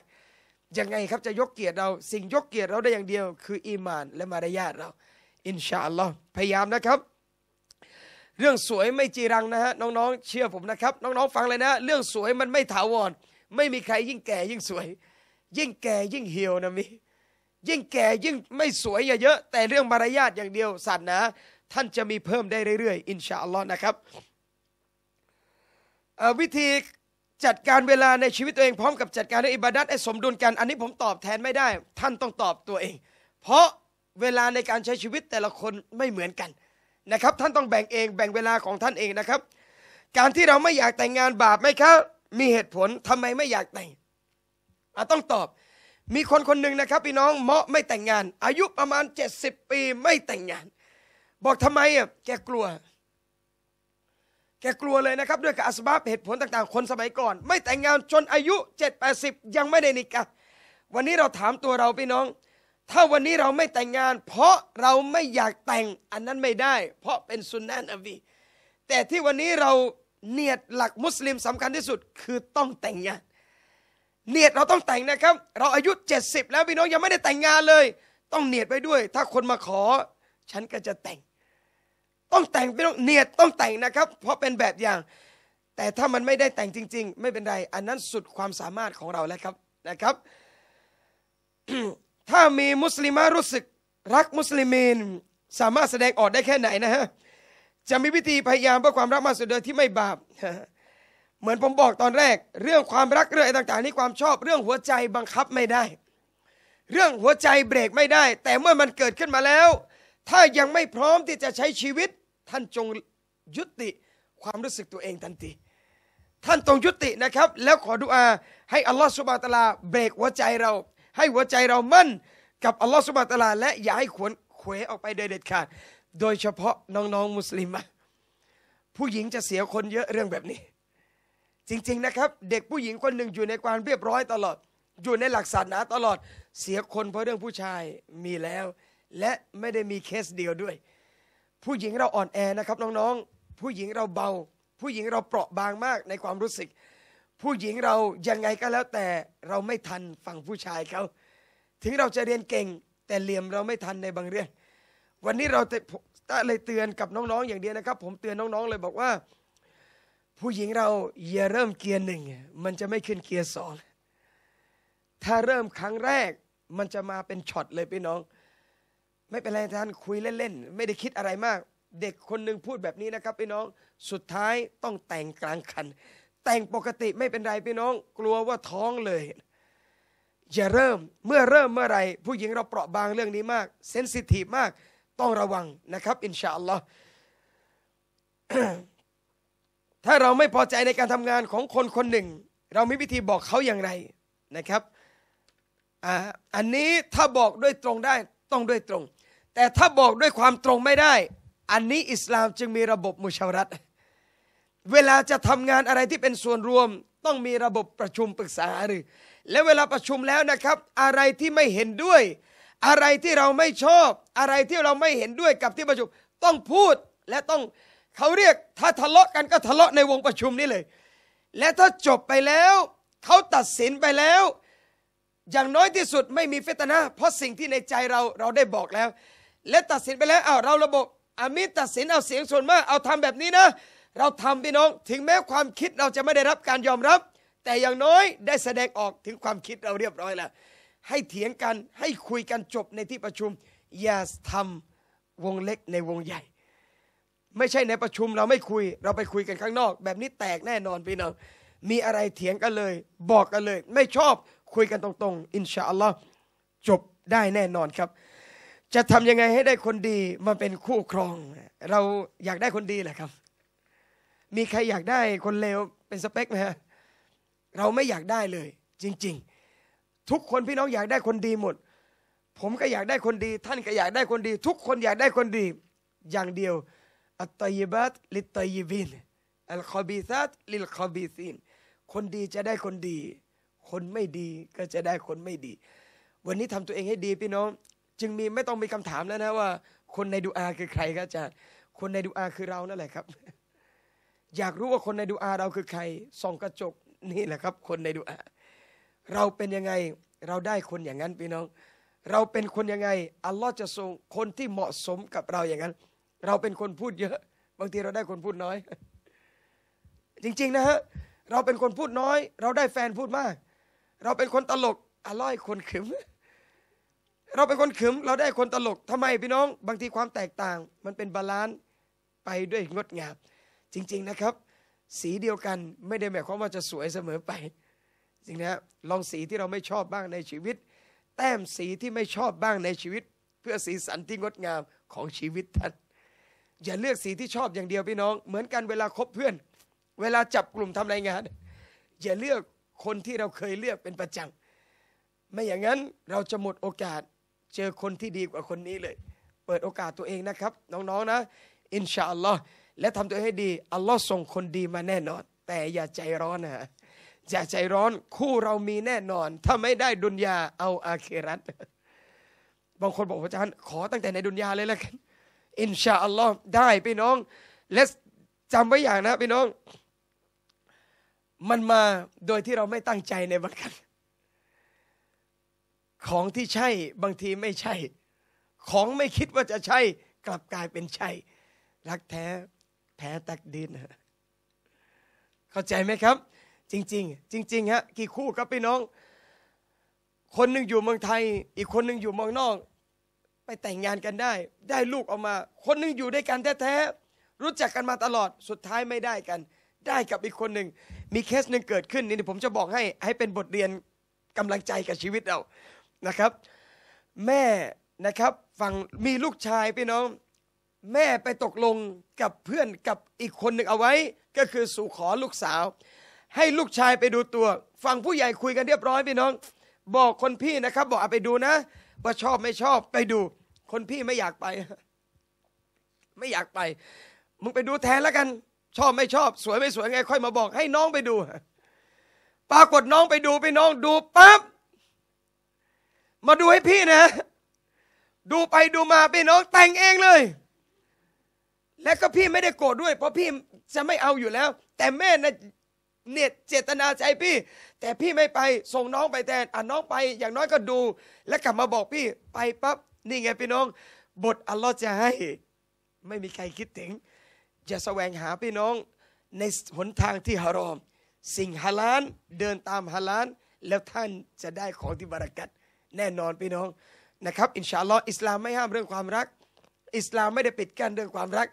ยังไงครับจะยกเกียรติเรา สิ่งยกเกียรติเราได้อย่างเดียว คืออีมานและมารยาทเรา อินชาอัลลอฮ์พยายามนะครับ เรื่องสวยไม่ จีรังนะฮะน้องๆ เชื่อผมนะครับ น้องๆฟังเลยนะ เรื่องสวยมันไม่ถาวร ไม่มีใครยิ่งแก่ ยิ่งสวย ยิ่งแก่ยิ่งเหี่ยวนะมิยิ่งแก่ยิ่งไม่สวยเยอะ แต่เรื่องมารยาทอย่างเดียว สัตว์นะ ท่านจะมีเพิ่มได้เรื่อยๆอินชาอัลลอฮ์นะครับวิธีจัดการเวลาในชีวิตตัวเอง พร้อมกับจัดการเรื่องอิบาดัตให้สมดุลกัน อันนี้ผมตอบแทนไม่ได้ ท่านต้องตอบตัวเอง เพราะเวลาในการใช้ชีวิตแต่ละคนไม่เหมือนกันนะครับ ท่านต้องแบ่งเองแบ่งเวลาของท่านเองนะครับ การที่เราไม่อยากแต่งงานบาปไหมครับ มีเหตุผลทำไมไม่อยากแต่งต้องตอบ มีคนคนหนึ่งนะครับ พี่น้องเหมาะไม่แต่งงาน อายุประมาณ70 ปีไม่แต่งงาน บอกทำไมอ่ะแกกลัวแกกลัวเลยนะครับด้วยกับอสบับเหตุผลต่าง ๆ คนสมัยก่อนไม่แต่งงานจนอายุ7-80ยังไม่ได้นิกะวันนี้เราถามตัวเราพี่น้อง ถ้าวันนี้เราไม่แต่งงาน เพราะเราไม่อยากแต่งอันนั้นไม่ได้ เพราะเป็นสุนนะนบีแต่ที่วันนี้เราเนียดหลักมุสลิมสำคัญที่สุด คือต้องแต่งงาน เนียดเราต้องแต่งนะครับ เราอายุ70แล้วพี่น้องยังไม่ได้แต่งงานเลย ต้องเนียดไปด้วย ถ้าคนมาขอ ฉันก็จะแต่งต้องแต่งไม่น้องเนียดต้องแต่งนะครับ เพราะเป็นแบบอย่าง แต่ถ้ามันไม่ได้แต่งจริงๆ ไม่เป็นไร อันนั้นสุดความสามารถของเราแล้วครับนะครับ ถ้ามีมุสลิมารู้สึกรักมุสลิมีนสามารถแสดงออกได้แค่ไหนนะฮะจะมีวิธีพยายามเพื่อความรักมาสุดเดินที่ไม่บาป เหมือนผมบอกตอนแรก เรื่องความรักเรื่องอะไรต่างๆนี่ความชอบเรื่องหัวใจบังคับไม่ได้ เรื่องหัวใจเบรกไม่ได้ แต่เมื่อมันเกิดขึ้นมาแล้ว ถ้ายังไม่พร้อมที่จะใช้ชีวิตท่านจงยุติความรู้สึกตัวเองทันที ท่านต้องยุตินะครับ แล้วขอดุอา ให้อัลลอฮฺสุบะตาลา เบรกหัวใจเรา ให้หัวใจเรามั่นกับอัลลอฮฺสุบะตาลาและอย่าให้ขวนเขวออกไปโดยเด็ดขาด โดยเฉพาะน้องๆมุสลิม ผู้หญิงจะเสียคนเยอะเรื่องแบบนี้ จริง ๆนะครับ เด็กผู้หญิงคนหนึ่งอยู่ในความเรียบร้อยตลอด อยู่ในหลักศาสนาตลอดเสียคนเพราะเรื่องผู้ชายมีแล้ว และไม่ได้มีเคสเดียวด้วยผู้หญิงเราอ่อนแอนะครับน้องๆผู้หญิงเราเบา ผู้หญิงเราเปราะบางมากในความรู้สึก ผู้หญิงเรายังไงก็แล้วแต่เราไม่ทันฝั่งผู้ชายเขาถึงเราจะเรียนเก่ง แต่เหลี่ยมเราไม่ทันในบางเรื่องวันนี้เราจะเลยเตือนกับน้องๆอย่างเดียวนะครับ ผมเตือนน้องๆเลยบอกว่า ผู้หญิงเราอย่าเริ่มเกียร์หนึ่งมันจะไม่ขึ้นเกียร์สองถ้าเริ่มครั้งแรกมันจะมาเป็นช็อตเลยพี่น้องไม่เป็นไรท่านคุยเล่นๆไม่ได้คิดอะไรมาก เด็กคนหนึ่งพูดแบบนี้นะครับ พี่น้องสุดท้ายต้องแต่งกลางคัน แต่งปกติไม่เป็นไรพี่น้องกลัวว่าท้องเลย อย่าเริ่มเมื่อเริ่มเมื่อไรผู้หญิงเราเปราะบางเรื่องนี้มากเซนซิทีฟมาก ต้องระวังนะครับ อินชาอัลลอฮ์ถ้าเราไม่พอใจในการทำงานของคนคนหนึ่ง เรามีวิธีบอกเขาอย่างไรนะครับอันนี้ถ้าบอกด้วยตรงได้ต้องด้วยตรงแต่ถ้าบอกด้วยความตรงไม่ได้ อันนี้อิสลามจึงมีระบบมุชารัตเวลาจะทำงานอะไรที่เป็นส่วนรวมต้องมีระบบประชุมปรึกษาหรือ และเวลาประชุมแล้วนะครับ อะไรที่ไม่เห็นด้วยอะไรที่เราไม่ชอบอะไรที่เราไม่เห็นด้วยกับที่ประชุมต้องพูดและต้องเขาเรียก ถ้าทะเลาะกันก็ทะเลาะในวงประชุมนี่เลย และถ้าจบไปแล้ว เขาตัดสินไปแล้ว อย่างน้อยที่สุดไม่มีเฟตนาเพราะสิ่งที่ในใจเราเราได้บอกแล้วและตัดสินไปแล้วอ้าวเราระบบอามิตตัดสินเอาเสียงส่วนมากเอาทำแบบนี้นะเราทำพี่น้องถึงแม้ความคิดเราจะไม่ได้รับการยอมรับ แต่อย่างน้อยได้แสดงออกถึงความคิดเราเรียบร้อยแล้วให้เถียงกันให้คุยกันจบในที่ประชุมอย่าทำวงเล็กในวงใหญ่ ไม่ใช่ในประชุมเราไม่คุยเราไปคุยกันข้างนอก แบบนี้แตกแน่นอนพี่น้อง มีอะไรเถียงกันเลย บอกกันเลย ไม่ชอบคุยกันตรงๆ อินชาอัลลอฮ์จบได้แน่นอนครับจะทำยังไงให้ได้คนดีมาเป็นคู่ครอง เราอยากได้คนดีแหละครับ มีใครอยากได้คนเลวเป็นสเปคไหมฮะเราไม่อยากได้เลย จริง ๆ ทุกคนพี่น้องอยากได้คนดีหมด ผมก็อยากได้คนดี ท่านก็อยากได้คนดี ทุกคนอยากได้คนดี อย่างเดียวอัตยิบัตลิตยิบินอัลคอบีซัตลิลคอบีซินคนดีจะได้คนดี คนไม่ดีก็จะได้คนไม่ดี วันนี้ทำตัวเองให้ดีพี่น้องจึงมีไม่ต้องมีคำถามแล้วนะว่า คนในดูอาคือใครครับอาจารย์คนในดูอาคือเรานั่นแหละครับ อยากรู้ว่าคนในดูอาเราคือใครส่องกระจกนี่แหละครับ คนในดูอาเราเป็นยังไงเราได้คนอย่างนั้นพี่น้อง เราเป็นคนยังไงอัลลอฮ์จะส่งคนที่เหมาะสมกับเราอย่างนั้น เราเป็นคนพูดเยอะ บางทีเราได้คนพูดน้อย จริง ๆ นะฮะเราเป็นคนพูดน้อย เราได้แฟนพูดมาก เราเป็นคนตลกอัลลอฮคนขึ้นเราเป็นคนขึมเราได้คนตลกทำไมพี่น้องบางที ความแตกต่าง มันเป็นบาลานซ์ไปด้วยงดงาม จริงๆนะครับ สีเดียวกันไม่ได้หมายความว่าจะสวยเสมอไป จริงนะลองสีที่เราไม่ชอบบ้างในชีวิต แต้มสีที่ไม่ชอบบ้างในชีวิต เพื่อสีสันที่งดงามของชีวิตท่านอย่าเลือกสีที่ชอบอย่างเดียวพี่น้อง เหมือนกันเวลาคบเพื่อน เวลาจับกลุ่มทำรายงาน อย่าเลือกคนที่เราเคยเลือกเป็นประจำไม่อย่างนั้นเราจะหมดโอกาสเจอคนที่ดีกว่าคนนี้เลย เปิดโอกาสตัวเองนะครับ น้องๆนะ อินชาอัลลอฮ์และทำตัวให้ดีอัลลอฮ์ส่งคนดีมาแน่นอน แต่อย่าใจร้อนนะอย่าใจร้อนคู่เรามีแน่นอนถ้าไม่ได้ดุนยาเอาอาเครัตบางคนบอกอาจารย์ขอตั้งแต่ในดุนยาเลยละกันอินชาอัลลอฮ์ได้พี่น้องและจำไว้อย่างนะ พี่น้อง มันมาโดยที่เราไม่ตั้งใจในบางครั้งของที่ใช่บางทีไม่ใช่ ของไม่คิดว่าจะใช่ กลับกลายเป็นใช่ รักแท้แพ้ตักดินเข้าใจไหมครับ จริงๆ จริงๆฮะกี่คู่ครับพี่น้อง คนหนึ่งอยู่เมืองไทย อีกคนหนึ่งอยู่เมืองนอกไปแต่งงานกันได้ ได้ลูกออกมา คนหนึ่งอยู่ด้วยกันแท้ๆรู้จักกันมาตลอดสุดท้ายไม่ได้กัน ได้กับอีกคนหนึ่งมีเคสหนึ่งเกิดขึ้นนี่ผมจะบอกให้ให้เป็นบทเรียนกำลังใจกับชีวิตเรานะครับ แม่นะครับฝั่งมีลูกชายพี่น้อง แม่ไปตกลงกับเพื่อนกับอีกคนหนึ่งเอาไว้ ก็คือสู่ขอลูกสาว ให้ลูกชายไปดูตัวฝั่งผู้ใหญ่คุยกันเรียบร้อยพี่น้อง บอกคนพี่นะครับบอกเอาไปดูนะ ว่าชอบไม่ชอบไปดู คนพี่ไม่อยากไป ไม่อยากไปมึงไปดูแทนแล้วกัน ชอบไม่ชอบสวยไม่สวยไง ค่อยมาบอกให้น้องไปดูปรากฏน้องไปดูไปน้องดูปั๊บมาดูให้พี่นะ ดูไปดูมาพี่น้องแต่งเองเลย และก็พี่ไม่ได้โกรธด้วย เพราะพี่จะไม่เอาอยู่แล้ว แต่แม่นะเนี่ยเจตนาใจพี่ แต่พี่ไม่ไปส่งน้องไปแทนอ่ะน้องไป อย่างน้อยก็ดู แล้วกลับมาบอกพี่ไปปั๊บ นี่ไงพี่น้อง บทอัลลอฮ์จะให้ ไม่มีใครคิดถึง จะแสวงหาพี่น้องในหนทางที่ฮารอม สิ่งฮาลานเดินตามฮาลาน แล้วท่านจะได้ของที่บรารักัดแน่นอนพี่น้องนะครับ อินชาอัลลอฮ์อิสลามไม่ห้ามเรื่องความรัก อิสลามไม่ได้ปิดกั้นเรื่องความรัก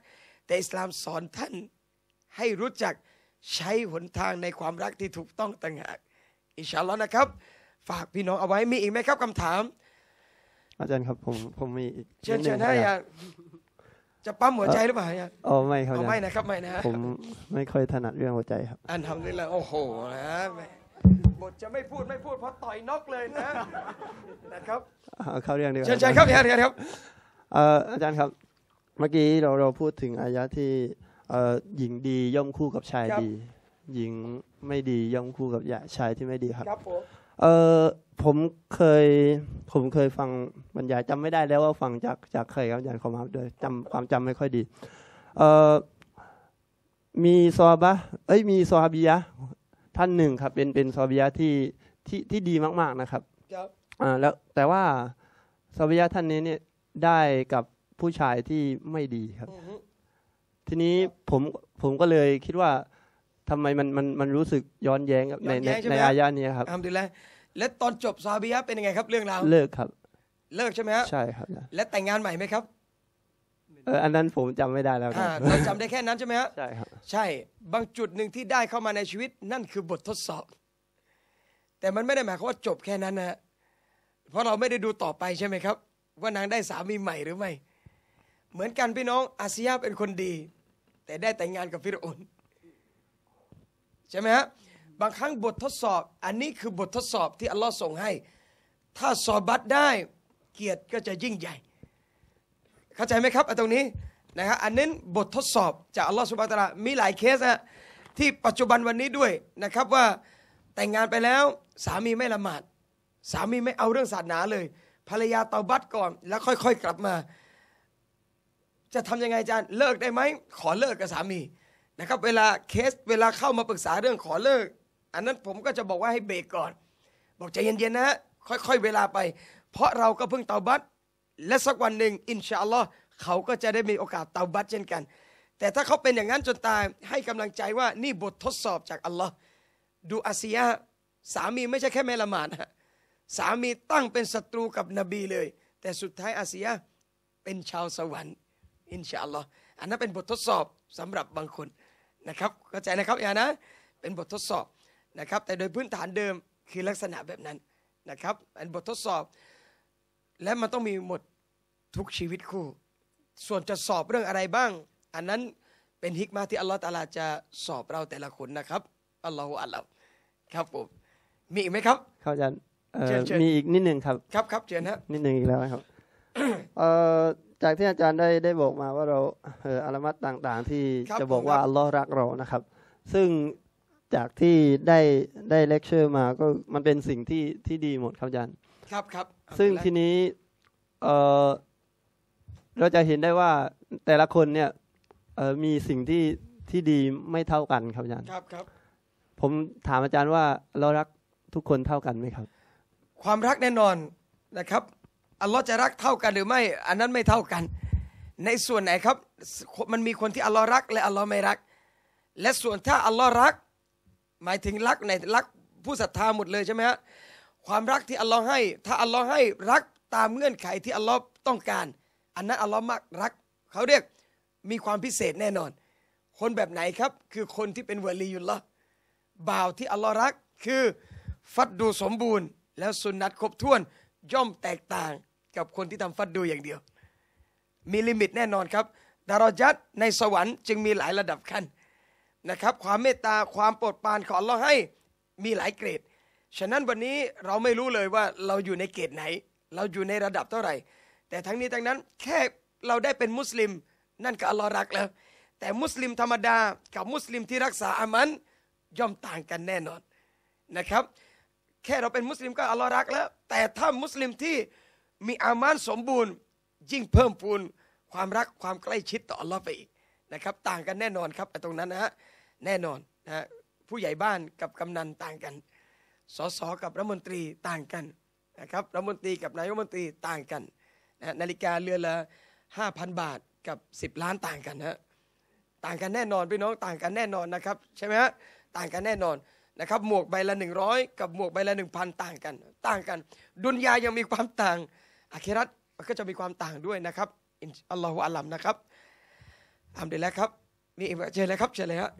แต่อิสลามสอนท่านให้รู้จักใช้หนทางในความรักที่ถูกต้องต่างหากอินชาอัลลอฮ์นะครับฝากพี่น้องเอาไว้มีอีกไหมครับ คำถาม อาจารย์ครับผมผมมีอีกเชิญเชิญให้อาจาจะปั๊มหัวใจหรือเปล่าเนี่ยอ๋อไม่ครับไม่นะครับไม่นะผมไม่ค่อยถนัดเรื่องหัวใจครับ อันทำนี่แหละโอ้โหนะบทจะไม่พูดไม่พูด เพราะต่อยนกเลยนะนะครับเข้าเรื่องดีกว่าเชิญครับเชิญยครับอาจารย์ครับเมื่อกี้เราเราพูดถึงอายะที่หญิงดีย่อมคู่กับชายดี หญิงไม่ดีย่อมคู่กับชายที่ไม่ดีครับผมเออผมเคยผมเคยฟังบรรยายจำไม่ได้แล้วว่าฟังจากจากใครครับอาจารย์ขอมาด้วยจำความจำไม่ค่อยดี เออมีซอบะ เอ้ย มีซอฮาบียะท่านหนึ่งครับเป็นเป็นซอบิยะที่ที่ที่ดีมาก ๆนะครับ ครับ อ่า แล้วแต่ว่าซอบิยะท่านนี้เนี่ยได้กับผู้ชายที่ไม่ดีครับ ทีนี้ผมผมก็เลยคิดว่าทำไมมันมันมันรู้สึกย้อนแย้งรับในในในอายเนี้ครับทำดีแล้วและตอนจบซาบิยะเป็นยังไงครับ เรื่องราว เลิกครับ เลิกใช่ไหมครับใช่ครับ และแต่งงานใหม่ไหมครับเอออันนั้นผมจำไม่ได้แล้ว ครับอ่าเราจำได้แค่นั้นใช่ไหมฮะใช่ครับ ใช่ บางจุดหนึ่งที่ได้เข้ามาในชีวิต นั่นคือบททดสอบ แต่มันไม่ได้หมายความว่าจบแค่นั้นนะ เพราะเราไม่ได้ดูต่อไปใช่ไหมครับ ว่านางได้สามีใหม่หรือไม่ เหมือนกันพี่น้องอาซียาเป็นคนดี แต่ได้แต่งงานกับฟิรโอนใช่ไหมฮะบางครั้งบททดสอบ อันนี้คือบททดสอบที่อัลลอฮ์ส่งให้ ถ้าสอบัตได้เกียรติก็จะยิ่งใหญ่เข้าใจไหมครับตรงนี้นะครับอันนี้บททดสอบจากอัลลอฮฺสุบะตารามีหลายเคสนะที่ปัจจุบันวันนี้ด้วยนะครับว่าแต่งงานไปแล้วสามีไม่ละหมาด สามีไม่เอาเรื่องศาสนาเลย ภรรยาเตาบัตก่อน แล้วค่อย ๆ กลับมา จะทำยังไงอาจารย์เลิกได้ไหมขอเลิกกับสามีนะครับ เวลาเคสเวลาเข้ามาปรึกษาเรื่องขอเลิก อันนั้นผมก็จะบอกว่าให้เบรกก่อน บอกใจเย็นๆนะค่อยๆเวลาไป เพราะเราก็เพิ่งเตาบัตรและสักวันหนึ่งอินชาอัลลอฮ์เขาก็จะได้มีโอกาสเตาบัตเช่นกัน แต่ถ้าเขาเป็นอย่างนั้นจนตายให้กำลังใจว่านี่บททดสอบจากอัลลอฮ์ดูอาเซียสามีไม่ใช่แค่แม่ละหมาดนสามีตั้งเป็นศัตรูกับนบีเลย แต่สุดท้ายอาเซียเป็นชาวสวรรค์อินชาอัลลอฮ์อันนั้นเป็นบททดสอบสำหรับบางคนนะครับเข้าใจนะครับอย่านะเป็นบททดสอบนะครับแต่โดยพื้นฐานเดิมคือลักษณะแบบนั้นนะครับเป็นบททดสอบและมันต้องมีหมดทุกชีวิตคู่ ส่วนจะสอบเรื่องอะไรบ้าง อันนั้นเป็นฮิกมาที่อัลลอฮฺตาลาจะสอบเราแต่ละคนนะครับ อัลลอฮฺอัลลอฮฺครับผม มีอีกไหมครับครับอาจารย์มีอีกนิดหนึ่งครับครับครับเชิญนะนิดหนึ่งอีกแล้วครับ จากที่อาจารย์ได้ได้บอกมาว่าเราอาลมัตต่างๆ ที่จะบอกว่าอัลลอฮ์รักเรานะครับ ซึ่งจากที่ได้ได้เลคเชอร์มาก็มันเป็นสิ่งที่ที่ดีหมดครับอาจารย์ครับครับซึ่งทีนี้เออเราจะเห็นได้ว่าแต่ละคนเนี่ยมีสิ่งที่ที่ดีไม่เท่ากันครับอาจารย์ครับครับผมถามอาจารย์ว่าเรารักทุกคนเท่ากันไหมครับ ความรักแน่นอนนะครับ อัลลอฮ์จะรักเท่ากันหรือไม่ อันนั้นไม่เท่ากัน ในส่วนไหนครับ มันมีคนที่อัลลอฮ์รัก และอัลลอฮ์ไม่รัก และส่วนถ้าอัลลอฮ์รัก หมายถึงรักในรักผู้ศรัทธาหมดเลยใช่ไหมฮะความรักที่อัลลอฮ์ให้ ถ้าอัลลอฮ์ให้รักตามเงื่อนไขที่อัลลอฮ์ต้องการ อันนั้นอัลลอฮ์มากรักเขาเรียกมีความพิเศษแน่นอน คนแบบไหนครับ คือคนที่เป็นวลียุลละบ่าวที่อัลลอฮ์รักคือฟัดดูสมบูรณ์ แล้วสุนัตครบถ้วนย่อมแตกต่างกับคนที่ทำฟัดดูอย่างเดียว มีลิมิตแน่นอนครับดารจัดในสวรรค์จึงมีหลายระดับขั้นนะครับ ความเมตตาความโปรดปรานของอัลลอฮ์ให้มีหลายเกรดฉะนั้นวันนี้เราไม่รู้เลยว่าเราอยู่ในเกณฑ์ไหน เราอยู่ในระดับเท่าไหร่ แต่ทั้งนี้ทั้งนั้นแค่เราได้เป็นมุสลิมนั่นก็อัลลอฮ์รักแล้ว แต่มุสลิมธรรมดากับมุสลิมที่รักษาอามันย่อมต่างกันแน่นอนนะครับ แค่เราเป็นมุสลิมก็อัลลอฮ์รักแล้ว แต่ถ้ามุสลิมที่มีอามันสมบูรณ์ยิ่งเพิ่มพูนความรักความใกล้ชิดต่ออัลลอฮ์ไปอีกนะครับต่างกันแน่นอนครับตรงนั้นนะฮะแน่นอนนะผู้ใหญ่บ้านกับกำนันต่างกันสสกับรัฐมนตรีต่างกันนะครับรัฐมนตรีกับนายรัฐมนตรีต่างกันนะนาฬิกาเรือนละ5,000 บาทกับ 10 ล้านต่างกันฮนะต่างกันแน่นอนพี่น้องต่างกันแน่นอนนะครับ ใช่ไหมฮะต่างกันแน่นอนนะครับ หมวกใบละ100กับหมวกใบละ 1,000 ต่างกัน ต่างกัน ดุนยายังมีความต่างอาคิรัตก็จะมีความต่างด้วยนะครับอินอัลลอฮฺอัลลัมนะครับอามดีแล้วครับมีเชิญเลยครับเชิญเลยครับ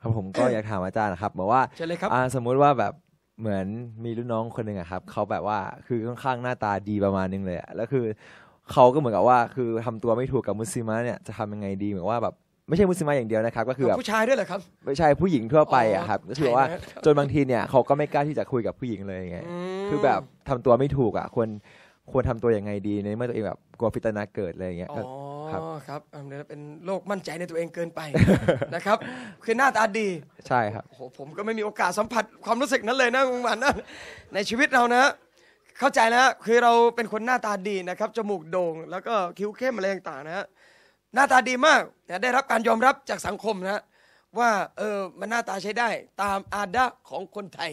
ครับผมก็อยากถามอาจารย์นะครับบอกว่าเชิญเลยครับสมมุติว่าแบบเหมือนมีรุ่นน้องคนหนึ่งอะครับเขาแบบว่าคือค่อนข้างหน้าตาดีประมาณนึงเลยแล้วคือเขาก็เหมือนกับว่าคือทำตัวไม่ถูกกับมุสลิมเนี่ยจะทำยังไงดีเหมือนว่าแบบไม่ใช่มุสลิมอย่างเดียวนะครับ ก็คือแบบผู้ชายด้วยเหรอครับไม่ใช่ผู้หญิงทั่วไปอะครับก็คือว่าจนบางทีเนี่ยเขาก็ไม่กล้าที่จะคุยกับผู้หญิงเลยไงคือแบบทำตัวไม่ถูกอ่ะควรควรทำตัวยังไงดีในเมื่อตัวเองแบบกลัวฟิตนาเกิดอะไรอย่างเงี้ยอ๋อครับเดี๋ยวเป็นโรคมั่นใจในตัวเองเกินไปนะครับคือหน้าตาดี ใช่ครับโ้ผมก็ไม่มีโอกาสสัมผัสความรู้สึกนั้นเลยนะคุณหวานนะในชีวิตเรานะ เข้าใจนะ คือเราเป็นคนหน้าตาดีนะครับจมูกโด่งแล้วก็คิ้วเข้มอะไรต่างๆนะฮะหน้าตาดีมากได้รับการยอมรับจากสังคมนะว่าเออมันหน้าตาใช้ได้ตามอาดะของคนไทย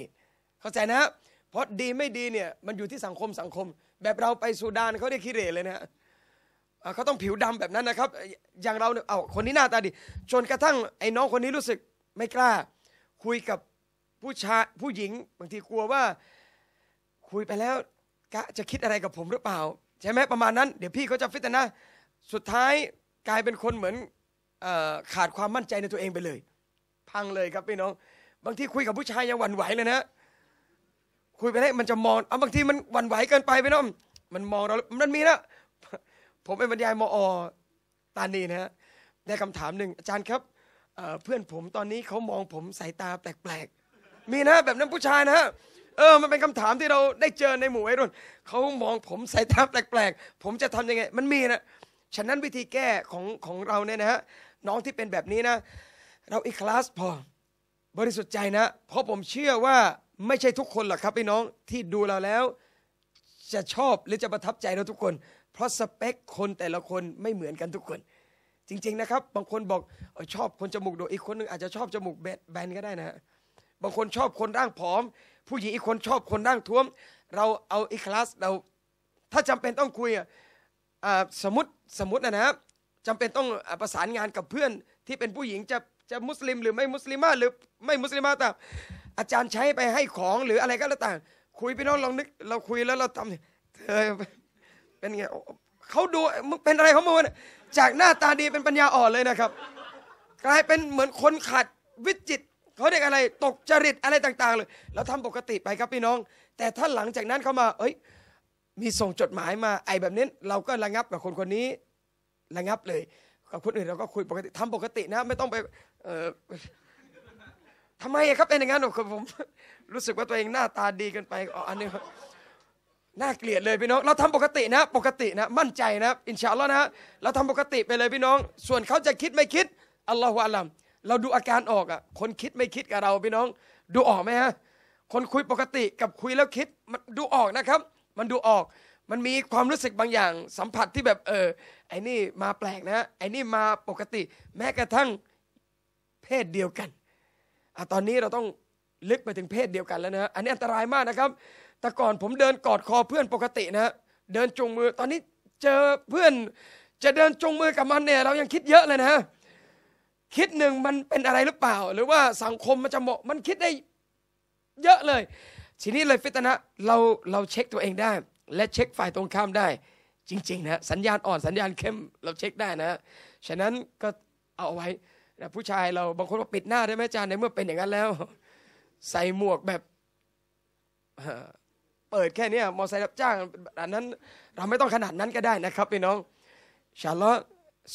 เข้าใจนะ เพราะดีไม่ดีเนี่ยมันอยู่ที่สังคมสังคม แบบเราไปสุดานเขาเรียกคิเรเลยนะเขาต้องผิวดำแบบนั้นนะครับ อย่างเราเนี่ยเอาคนนี้หน้าตาดีจนกระทั่งไอ้น้องคนนี้รู้สึกไม่กล้า คุยกับผู้ชาย ผู้หญิง บางทีกลัวว่า คุยไปแล้วกะจะคิดอะไรกับผมหรือเปล่า ใช่ไหมประมาณนั้น เดี๋ยวพี่เขาจะฟิตนะ สุดท้ายกลายเป็นคนเหมือนอขาดความมั่นใจในตัวเองไปเลย พังเลยครับพี่น้อง บางทีคุยกับผู้ชายยังหวั่นไหวเลยนะ คุยไปแล้วมันจะมองเอาบางทีมันหวั่นไหวเกินไปพี่น้องมันมองเรา มันมีนะผมเป็นบรรยายมอตานีนะฮะได้คำถามหนึ่งอาจารย์ครับเเพื่อนผมตอนนี้เขามองผมสายตาแปลกๆ มีนะแบบนั้นผู้ชายนะฮะเออ มันเป็นคำถามที่เราได้เจอในหมู่ไอรุนเขามองผมสายตาแปลกๆ ผมจะทำยังไงมันมีนะฉะนั้นวิธีแก้ของของเราเนี่ยนะฮะน้องที่เป็นแบบนี้นะ เราอีคลาสพอบริสุทธิ์ใจนะเพราะผมเชื่อว่าไม่ใช่ทุกคนหรอกครับพี่น้องที่ดูเราแล้ว จะชอบหรือจะประทับใจเราทุกคนเพราะสเปคคนแต่ละคนไม่เหมือนกันทุกคน จริง ๆ นะครับ บางคนบอก ชอบคนจมูกโด่งอีกคนนึงอาจจะชอบจมูกแบนก็ได้นะฮะบางคนชอบคนร่างผอม ผู้หญิงอีกคนชอบคนร่างท้วม เราเอาอีคลาสเรา ถ้าจำเป็นต้องคุยอ่สมมติสมมตินะนะจำเป็นต้องประสานงานกับเพื่อนที่เป็นผู้หญิงจะจะมุสลิม หรือไม่มุสลิมาหรือไม่มุสลิมาตามอาจารย์ใช้ไปให้ของหรืออะไรก็แล้วแต่คุยไปน้องลองนึก เราคุยแล้วเราทำเธอเป็นไงเขาดูมึงเป็นอะไรเขาเมื่อวันจากหน้าตาดีเป็นปัญญาอ่อนเลยนะครับ กลายเป็นเหมือนคนขาดวิจิตเขาเรียกอะไร ตกจริตอะไรต่าง ๆ เลยเราทำปกติไปครับพี่น้อง แต่ถ้าหลังจากนั้นเขามา เอ้ยมีส่งจดหมายมาไอ้แบบนี้เราก็ระงับกับคนคนนี้ระงับเลยกับคนอื่นเราก็คุยปกติทำปกตินะ ไม่ต้องไป เออทำไมครับเป็นอย่างนั้นผม รู้สึกว่าตัวเองหน้าตาดีกันไปอ๋ออันนี้น่าเกลียดเลย พี่น้องเราทำปกตินะ ปกตินะ มั่นใจนะอินชาอัลลอฮ์นะเราทำปกติไปเลยพี่น้อง ส่วนเขาจะคิดไม่คิดอัลลอฮฺอัลลัมเราดูอาการออกอ่ะคนคิดไม่คิดกับเราพี่น้อง ดูออกไหมฮะคนคุยปกติกับคุยแล้วคิดมันดูออกนะครับ มันดูออก มันมีความรู้สึกบางอย่าง สัมผัสที่แบบเออไอ้นี่มาแปลกนะไอ้นี่มาปกติ แม้กระทั่งเพศเดียวกันอ่ะตอนนี้เราต้องลึกไปถึงเพศเดียวกันแล้วนะอันนี้อันตรายมากนะครับแต่ก่อนผมเดินกอดคอเพื่อนปกติ นะฮะเดินจุงมือตอนนี้เจอเพื่อนจะเดินจุงมือกับมันเนี่ย เรายังคิดเยอะเลยนะฮะคิดหนึ่งมันเป็นอะไรหรือเปล่า หรือว่าสังคมมันจะเหมาะมันคิดได้ เยอะเลย ทีนี้เลยฟิตนะเราเราเช็คตัวเองได้ และเช็คฝ่ายตรงข้ามได้ จริงๆนะ สัญญาณอ่อนสัญญาณเข้ม เราเช็คได้นะ ฉะนั้นก็เอาไว้นะผู้ชายเราบางคนว่าปิดหน้าได้ไหมอาจารย์ในเมื่อเป็นอย่างนั้นแล้ว ใส่หมวกแบบเปิดแค่นี้มอไซค์รับจ้างอันนั้น เราไม่ต้องขนาดนั้นก็ได้นะครับ พี่น้องชาลอ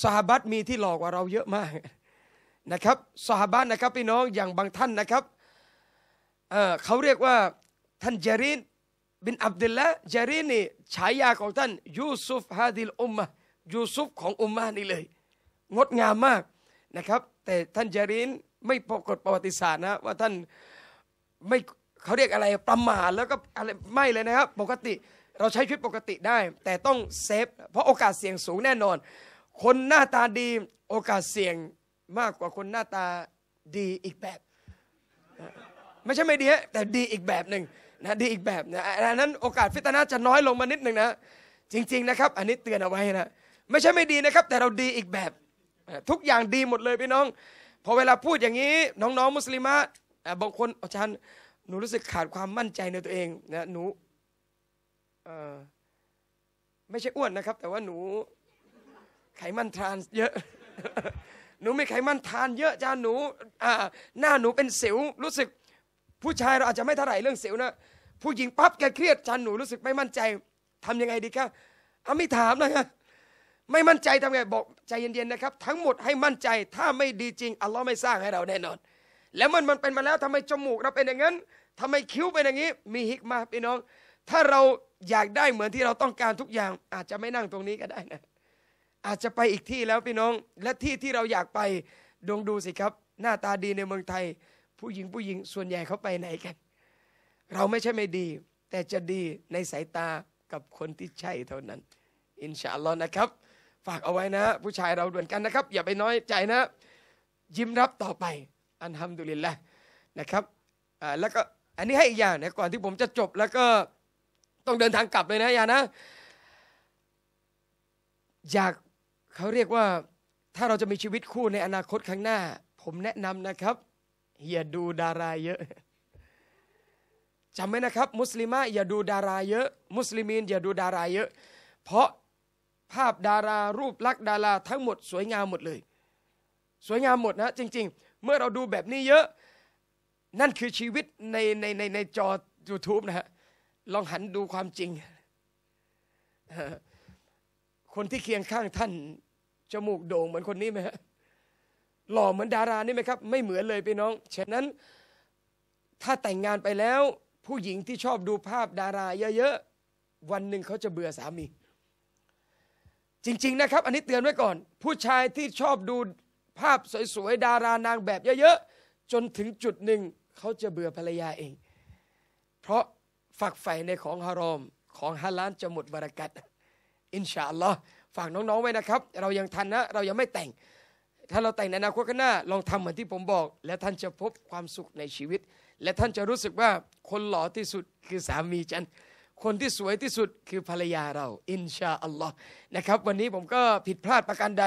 สหบัตมีที่หลอกกว่าเราเยอะมากนะครับสหบัตนะครับ พี่น้องอย่างบางท่านนะครับเเขาเรียกว่าท่านเจรินบินอับดุลละเจรินนี่ฉายาของท่านยูซุฟฮาดิลอุมมะยูซุฟ ของอุมมะนี่เลย งดงามมากนะครับ แต่ท่านเจรินไม่ปรากฏประวัติศาสตร์นะว่าท่านไม่เขาเรียกอะไร ประมาท แล้วก็อะไร ไม่เลยนะครับ ปกติเราใช้ชีวิตปกติได้ แต่ต้องเซฟ เพราะโอกาสเสี่ยงสูงแน่นอน คนหน้าตาดี โอกาสเสี่ยงมากกว่าคนหน้าตาดีอีกแบบ ไม่ใช่ไม่ดีแต่ดีอีกแบบหนึ่งนะ ดีอีกแบบนะอันนั้นโอกาสฟิตนาจะน้อยลงมานิดหนึ่งนะ จริง ๆนะครับ อันนี้เตือนเอาไว้นะ ไม่ใช่ไม่ดีนะครับ แต่เราดีอีกแบบ ทุกอย่างดีหมดเลยพี่น้อง พอเวลาพูดอย่างนี้ น้องๆมุสลิมะบางคนอาจารย์หนูรู้สึกขาดความมั่นใจในตัวเองนะหนูไม่ใช่อ้วนนะครับ แต่ว่าหนูไขมันทราน เยอะ หนูไม่ไขมันทานเยอะ จ้าหนูหน้าหนูเป็นสิว รู้สึก ผู้ชายเราอาจจะไม่เท่าไหร่เรื่องสิวนะผู้หญิงปั๊บแกเครียดจ้าหนูรู้สึกไม่มั่นใจทํำยังไงดีครัเอาไม่ถามนะฮะไม่มั่นใจทำไงบอกใจเย็นๆนะครับ ทั้งหมดให้มั่นใจ ถ้าไม่ดีจริงอัลลอฮ์ไม่สร้างให้เราแน่นอน แล้วมันมันเป็นมาแล้วทำไมจมูกเราเป็นอย่างนั้นทำไมคิ้วเป็นอย่างนี้ มีฮิกมาพี่น้อง ถ้าเราอยากได้เหมือนที่เราต้องการทุกอย่าง อาจจะไม่นั่งตรงนี้ก็ได้นะอาจจะไปอีกที่แล้วพี่น้อง และที่ที่เราอยากไปดงดูสิครับ หน้าตาดีในเมืองไทย ผู้หญิงผู้หญิงส่วนใหญ่เขาไปไหนกัน เราไม่ใช่ไม่ดี แต่จะดีในสายตากับคนที่ใช่เท่านั้น อินชาอัลลอฮ์นะครับ ฝากเอาไว้นะ ผู้ชายเราด่วนกันนะครับ อย่าไปน้อยใจนะ ยิ้มรับต่อไป อันฮัมดุลิลละนะครับแล้วก็อันนี้ให้อีกอย่างนะก่อนที่ผมจะจบแล้วก็ต้องเดินทางกลับเลยนะอย่านะอยากเขาเรียกว่า ถ้าเราจะมีชีวิตคู่ในอนาคตข้างหน้า ผมแนะนำนะครับอย่าดูดาราเยอะจำไว้นะครับ มุสลิมะอย่าดูดาราเยอะ มุสลิมีนอย่าดู ดาราเยอะ เพราะภาพดารารูปลักษณ์ดาราทั้งหมด สวยงามหมดเลย สวยงามหมดนะจริง ๆ เมื่อเราดูแบบนี้เยอะนั่นคือชีวิตในในในในจอ YouTube นะฮะลองหันดูความจริง คนที่เคียงข้างท่านจมูกโด่งเหมือนคนนี้ไหมฮะหล่อเหมือนดารานี่ไหมครับ ไม่เหมือนเลยพี่น้องฉะนั้นถ้าแต่งงานไปแล้ว ผู้หญิงที่ชอบดูภาพดารา เยอะๆวันหนึ่งเขาจะเบื่อสามีจริงๆนะครับ อันนี้เตือนไว้ก่อน ผู้ชายที่ชอบดูภาพสวยๆ ดารานางแบบเยอะๆจนถึงจุดหนึ่งเขาจะเบื่อภรรยาเอง เพราะฝักใฝ่ในของฮารอม ของฮาลานจะหมดบรากัตอินชาอัลลอฮ์ฝากน้องๆไว้นะครับ เรายังทันนะ เรายังไม่แต่ง ถ้าเราแต่งในอนาคตข้างหน้า ลองทำเหมือนที่ผมบอก และท่านจะพบความสุขในชีวิต และท่านจะรู้สึกว่าคนหล่อที่สุดคือสามีฉัน คนที่สวยที่สุดคือภรรยาเรา อินชาอัลลอฮ์นะครับ วันนี้ผมก็ผิดพลาดประการใด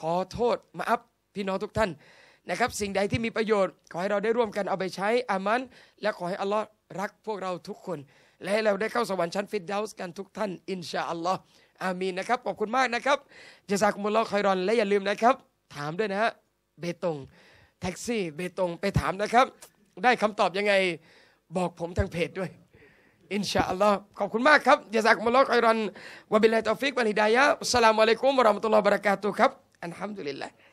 ขอโทษมาอัพพี่น้องทุกท่านนะครับสิ่งใดที่มีประโยชน์ขอให้เราได้ร่วมกันเอาไปใช้อามัน และขอให้อัลลอฮ์รักพวกเราทุกคน และให้เราได้เข้าสวรรค์ชั้นฟิดเดลส์กันทุกท่านอินชาอัลลอฮ์อามีนนะครับขอบคุณมากนะครับจะซากุมุลลอคอยรอน และอย่าลืมนะครับ ถามด้วยนะฮะเบตง แท็กซี่ เบตง ไปถามนะครับ ได้คำตอบยังไงบอกผมทางเพจด้วย อินชาอัลลอฮ์ขอบคุณมากครับยาซากุมุลลอฮ์อยรอนวะบิลลาฮิตอฟิก วัลฮิดายะอัสสลามุอะลัยกุมวะเราะห์มะตุลลอฮ์บะเราะกาตุฮ์ครับอัลฮัมดุลิลลาห์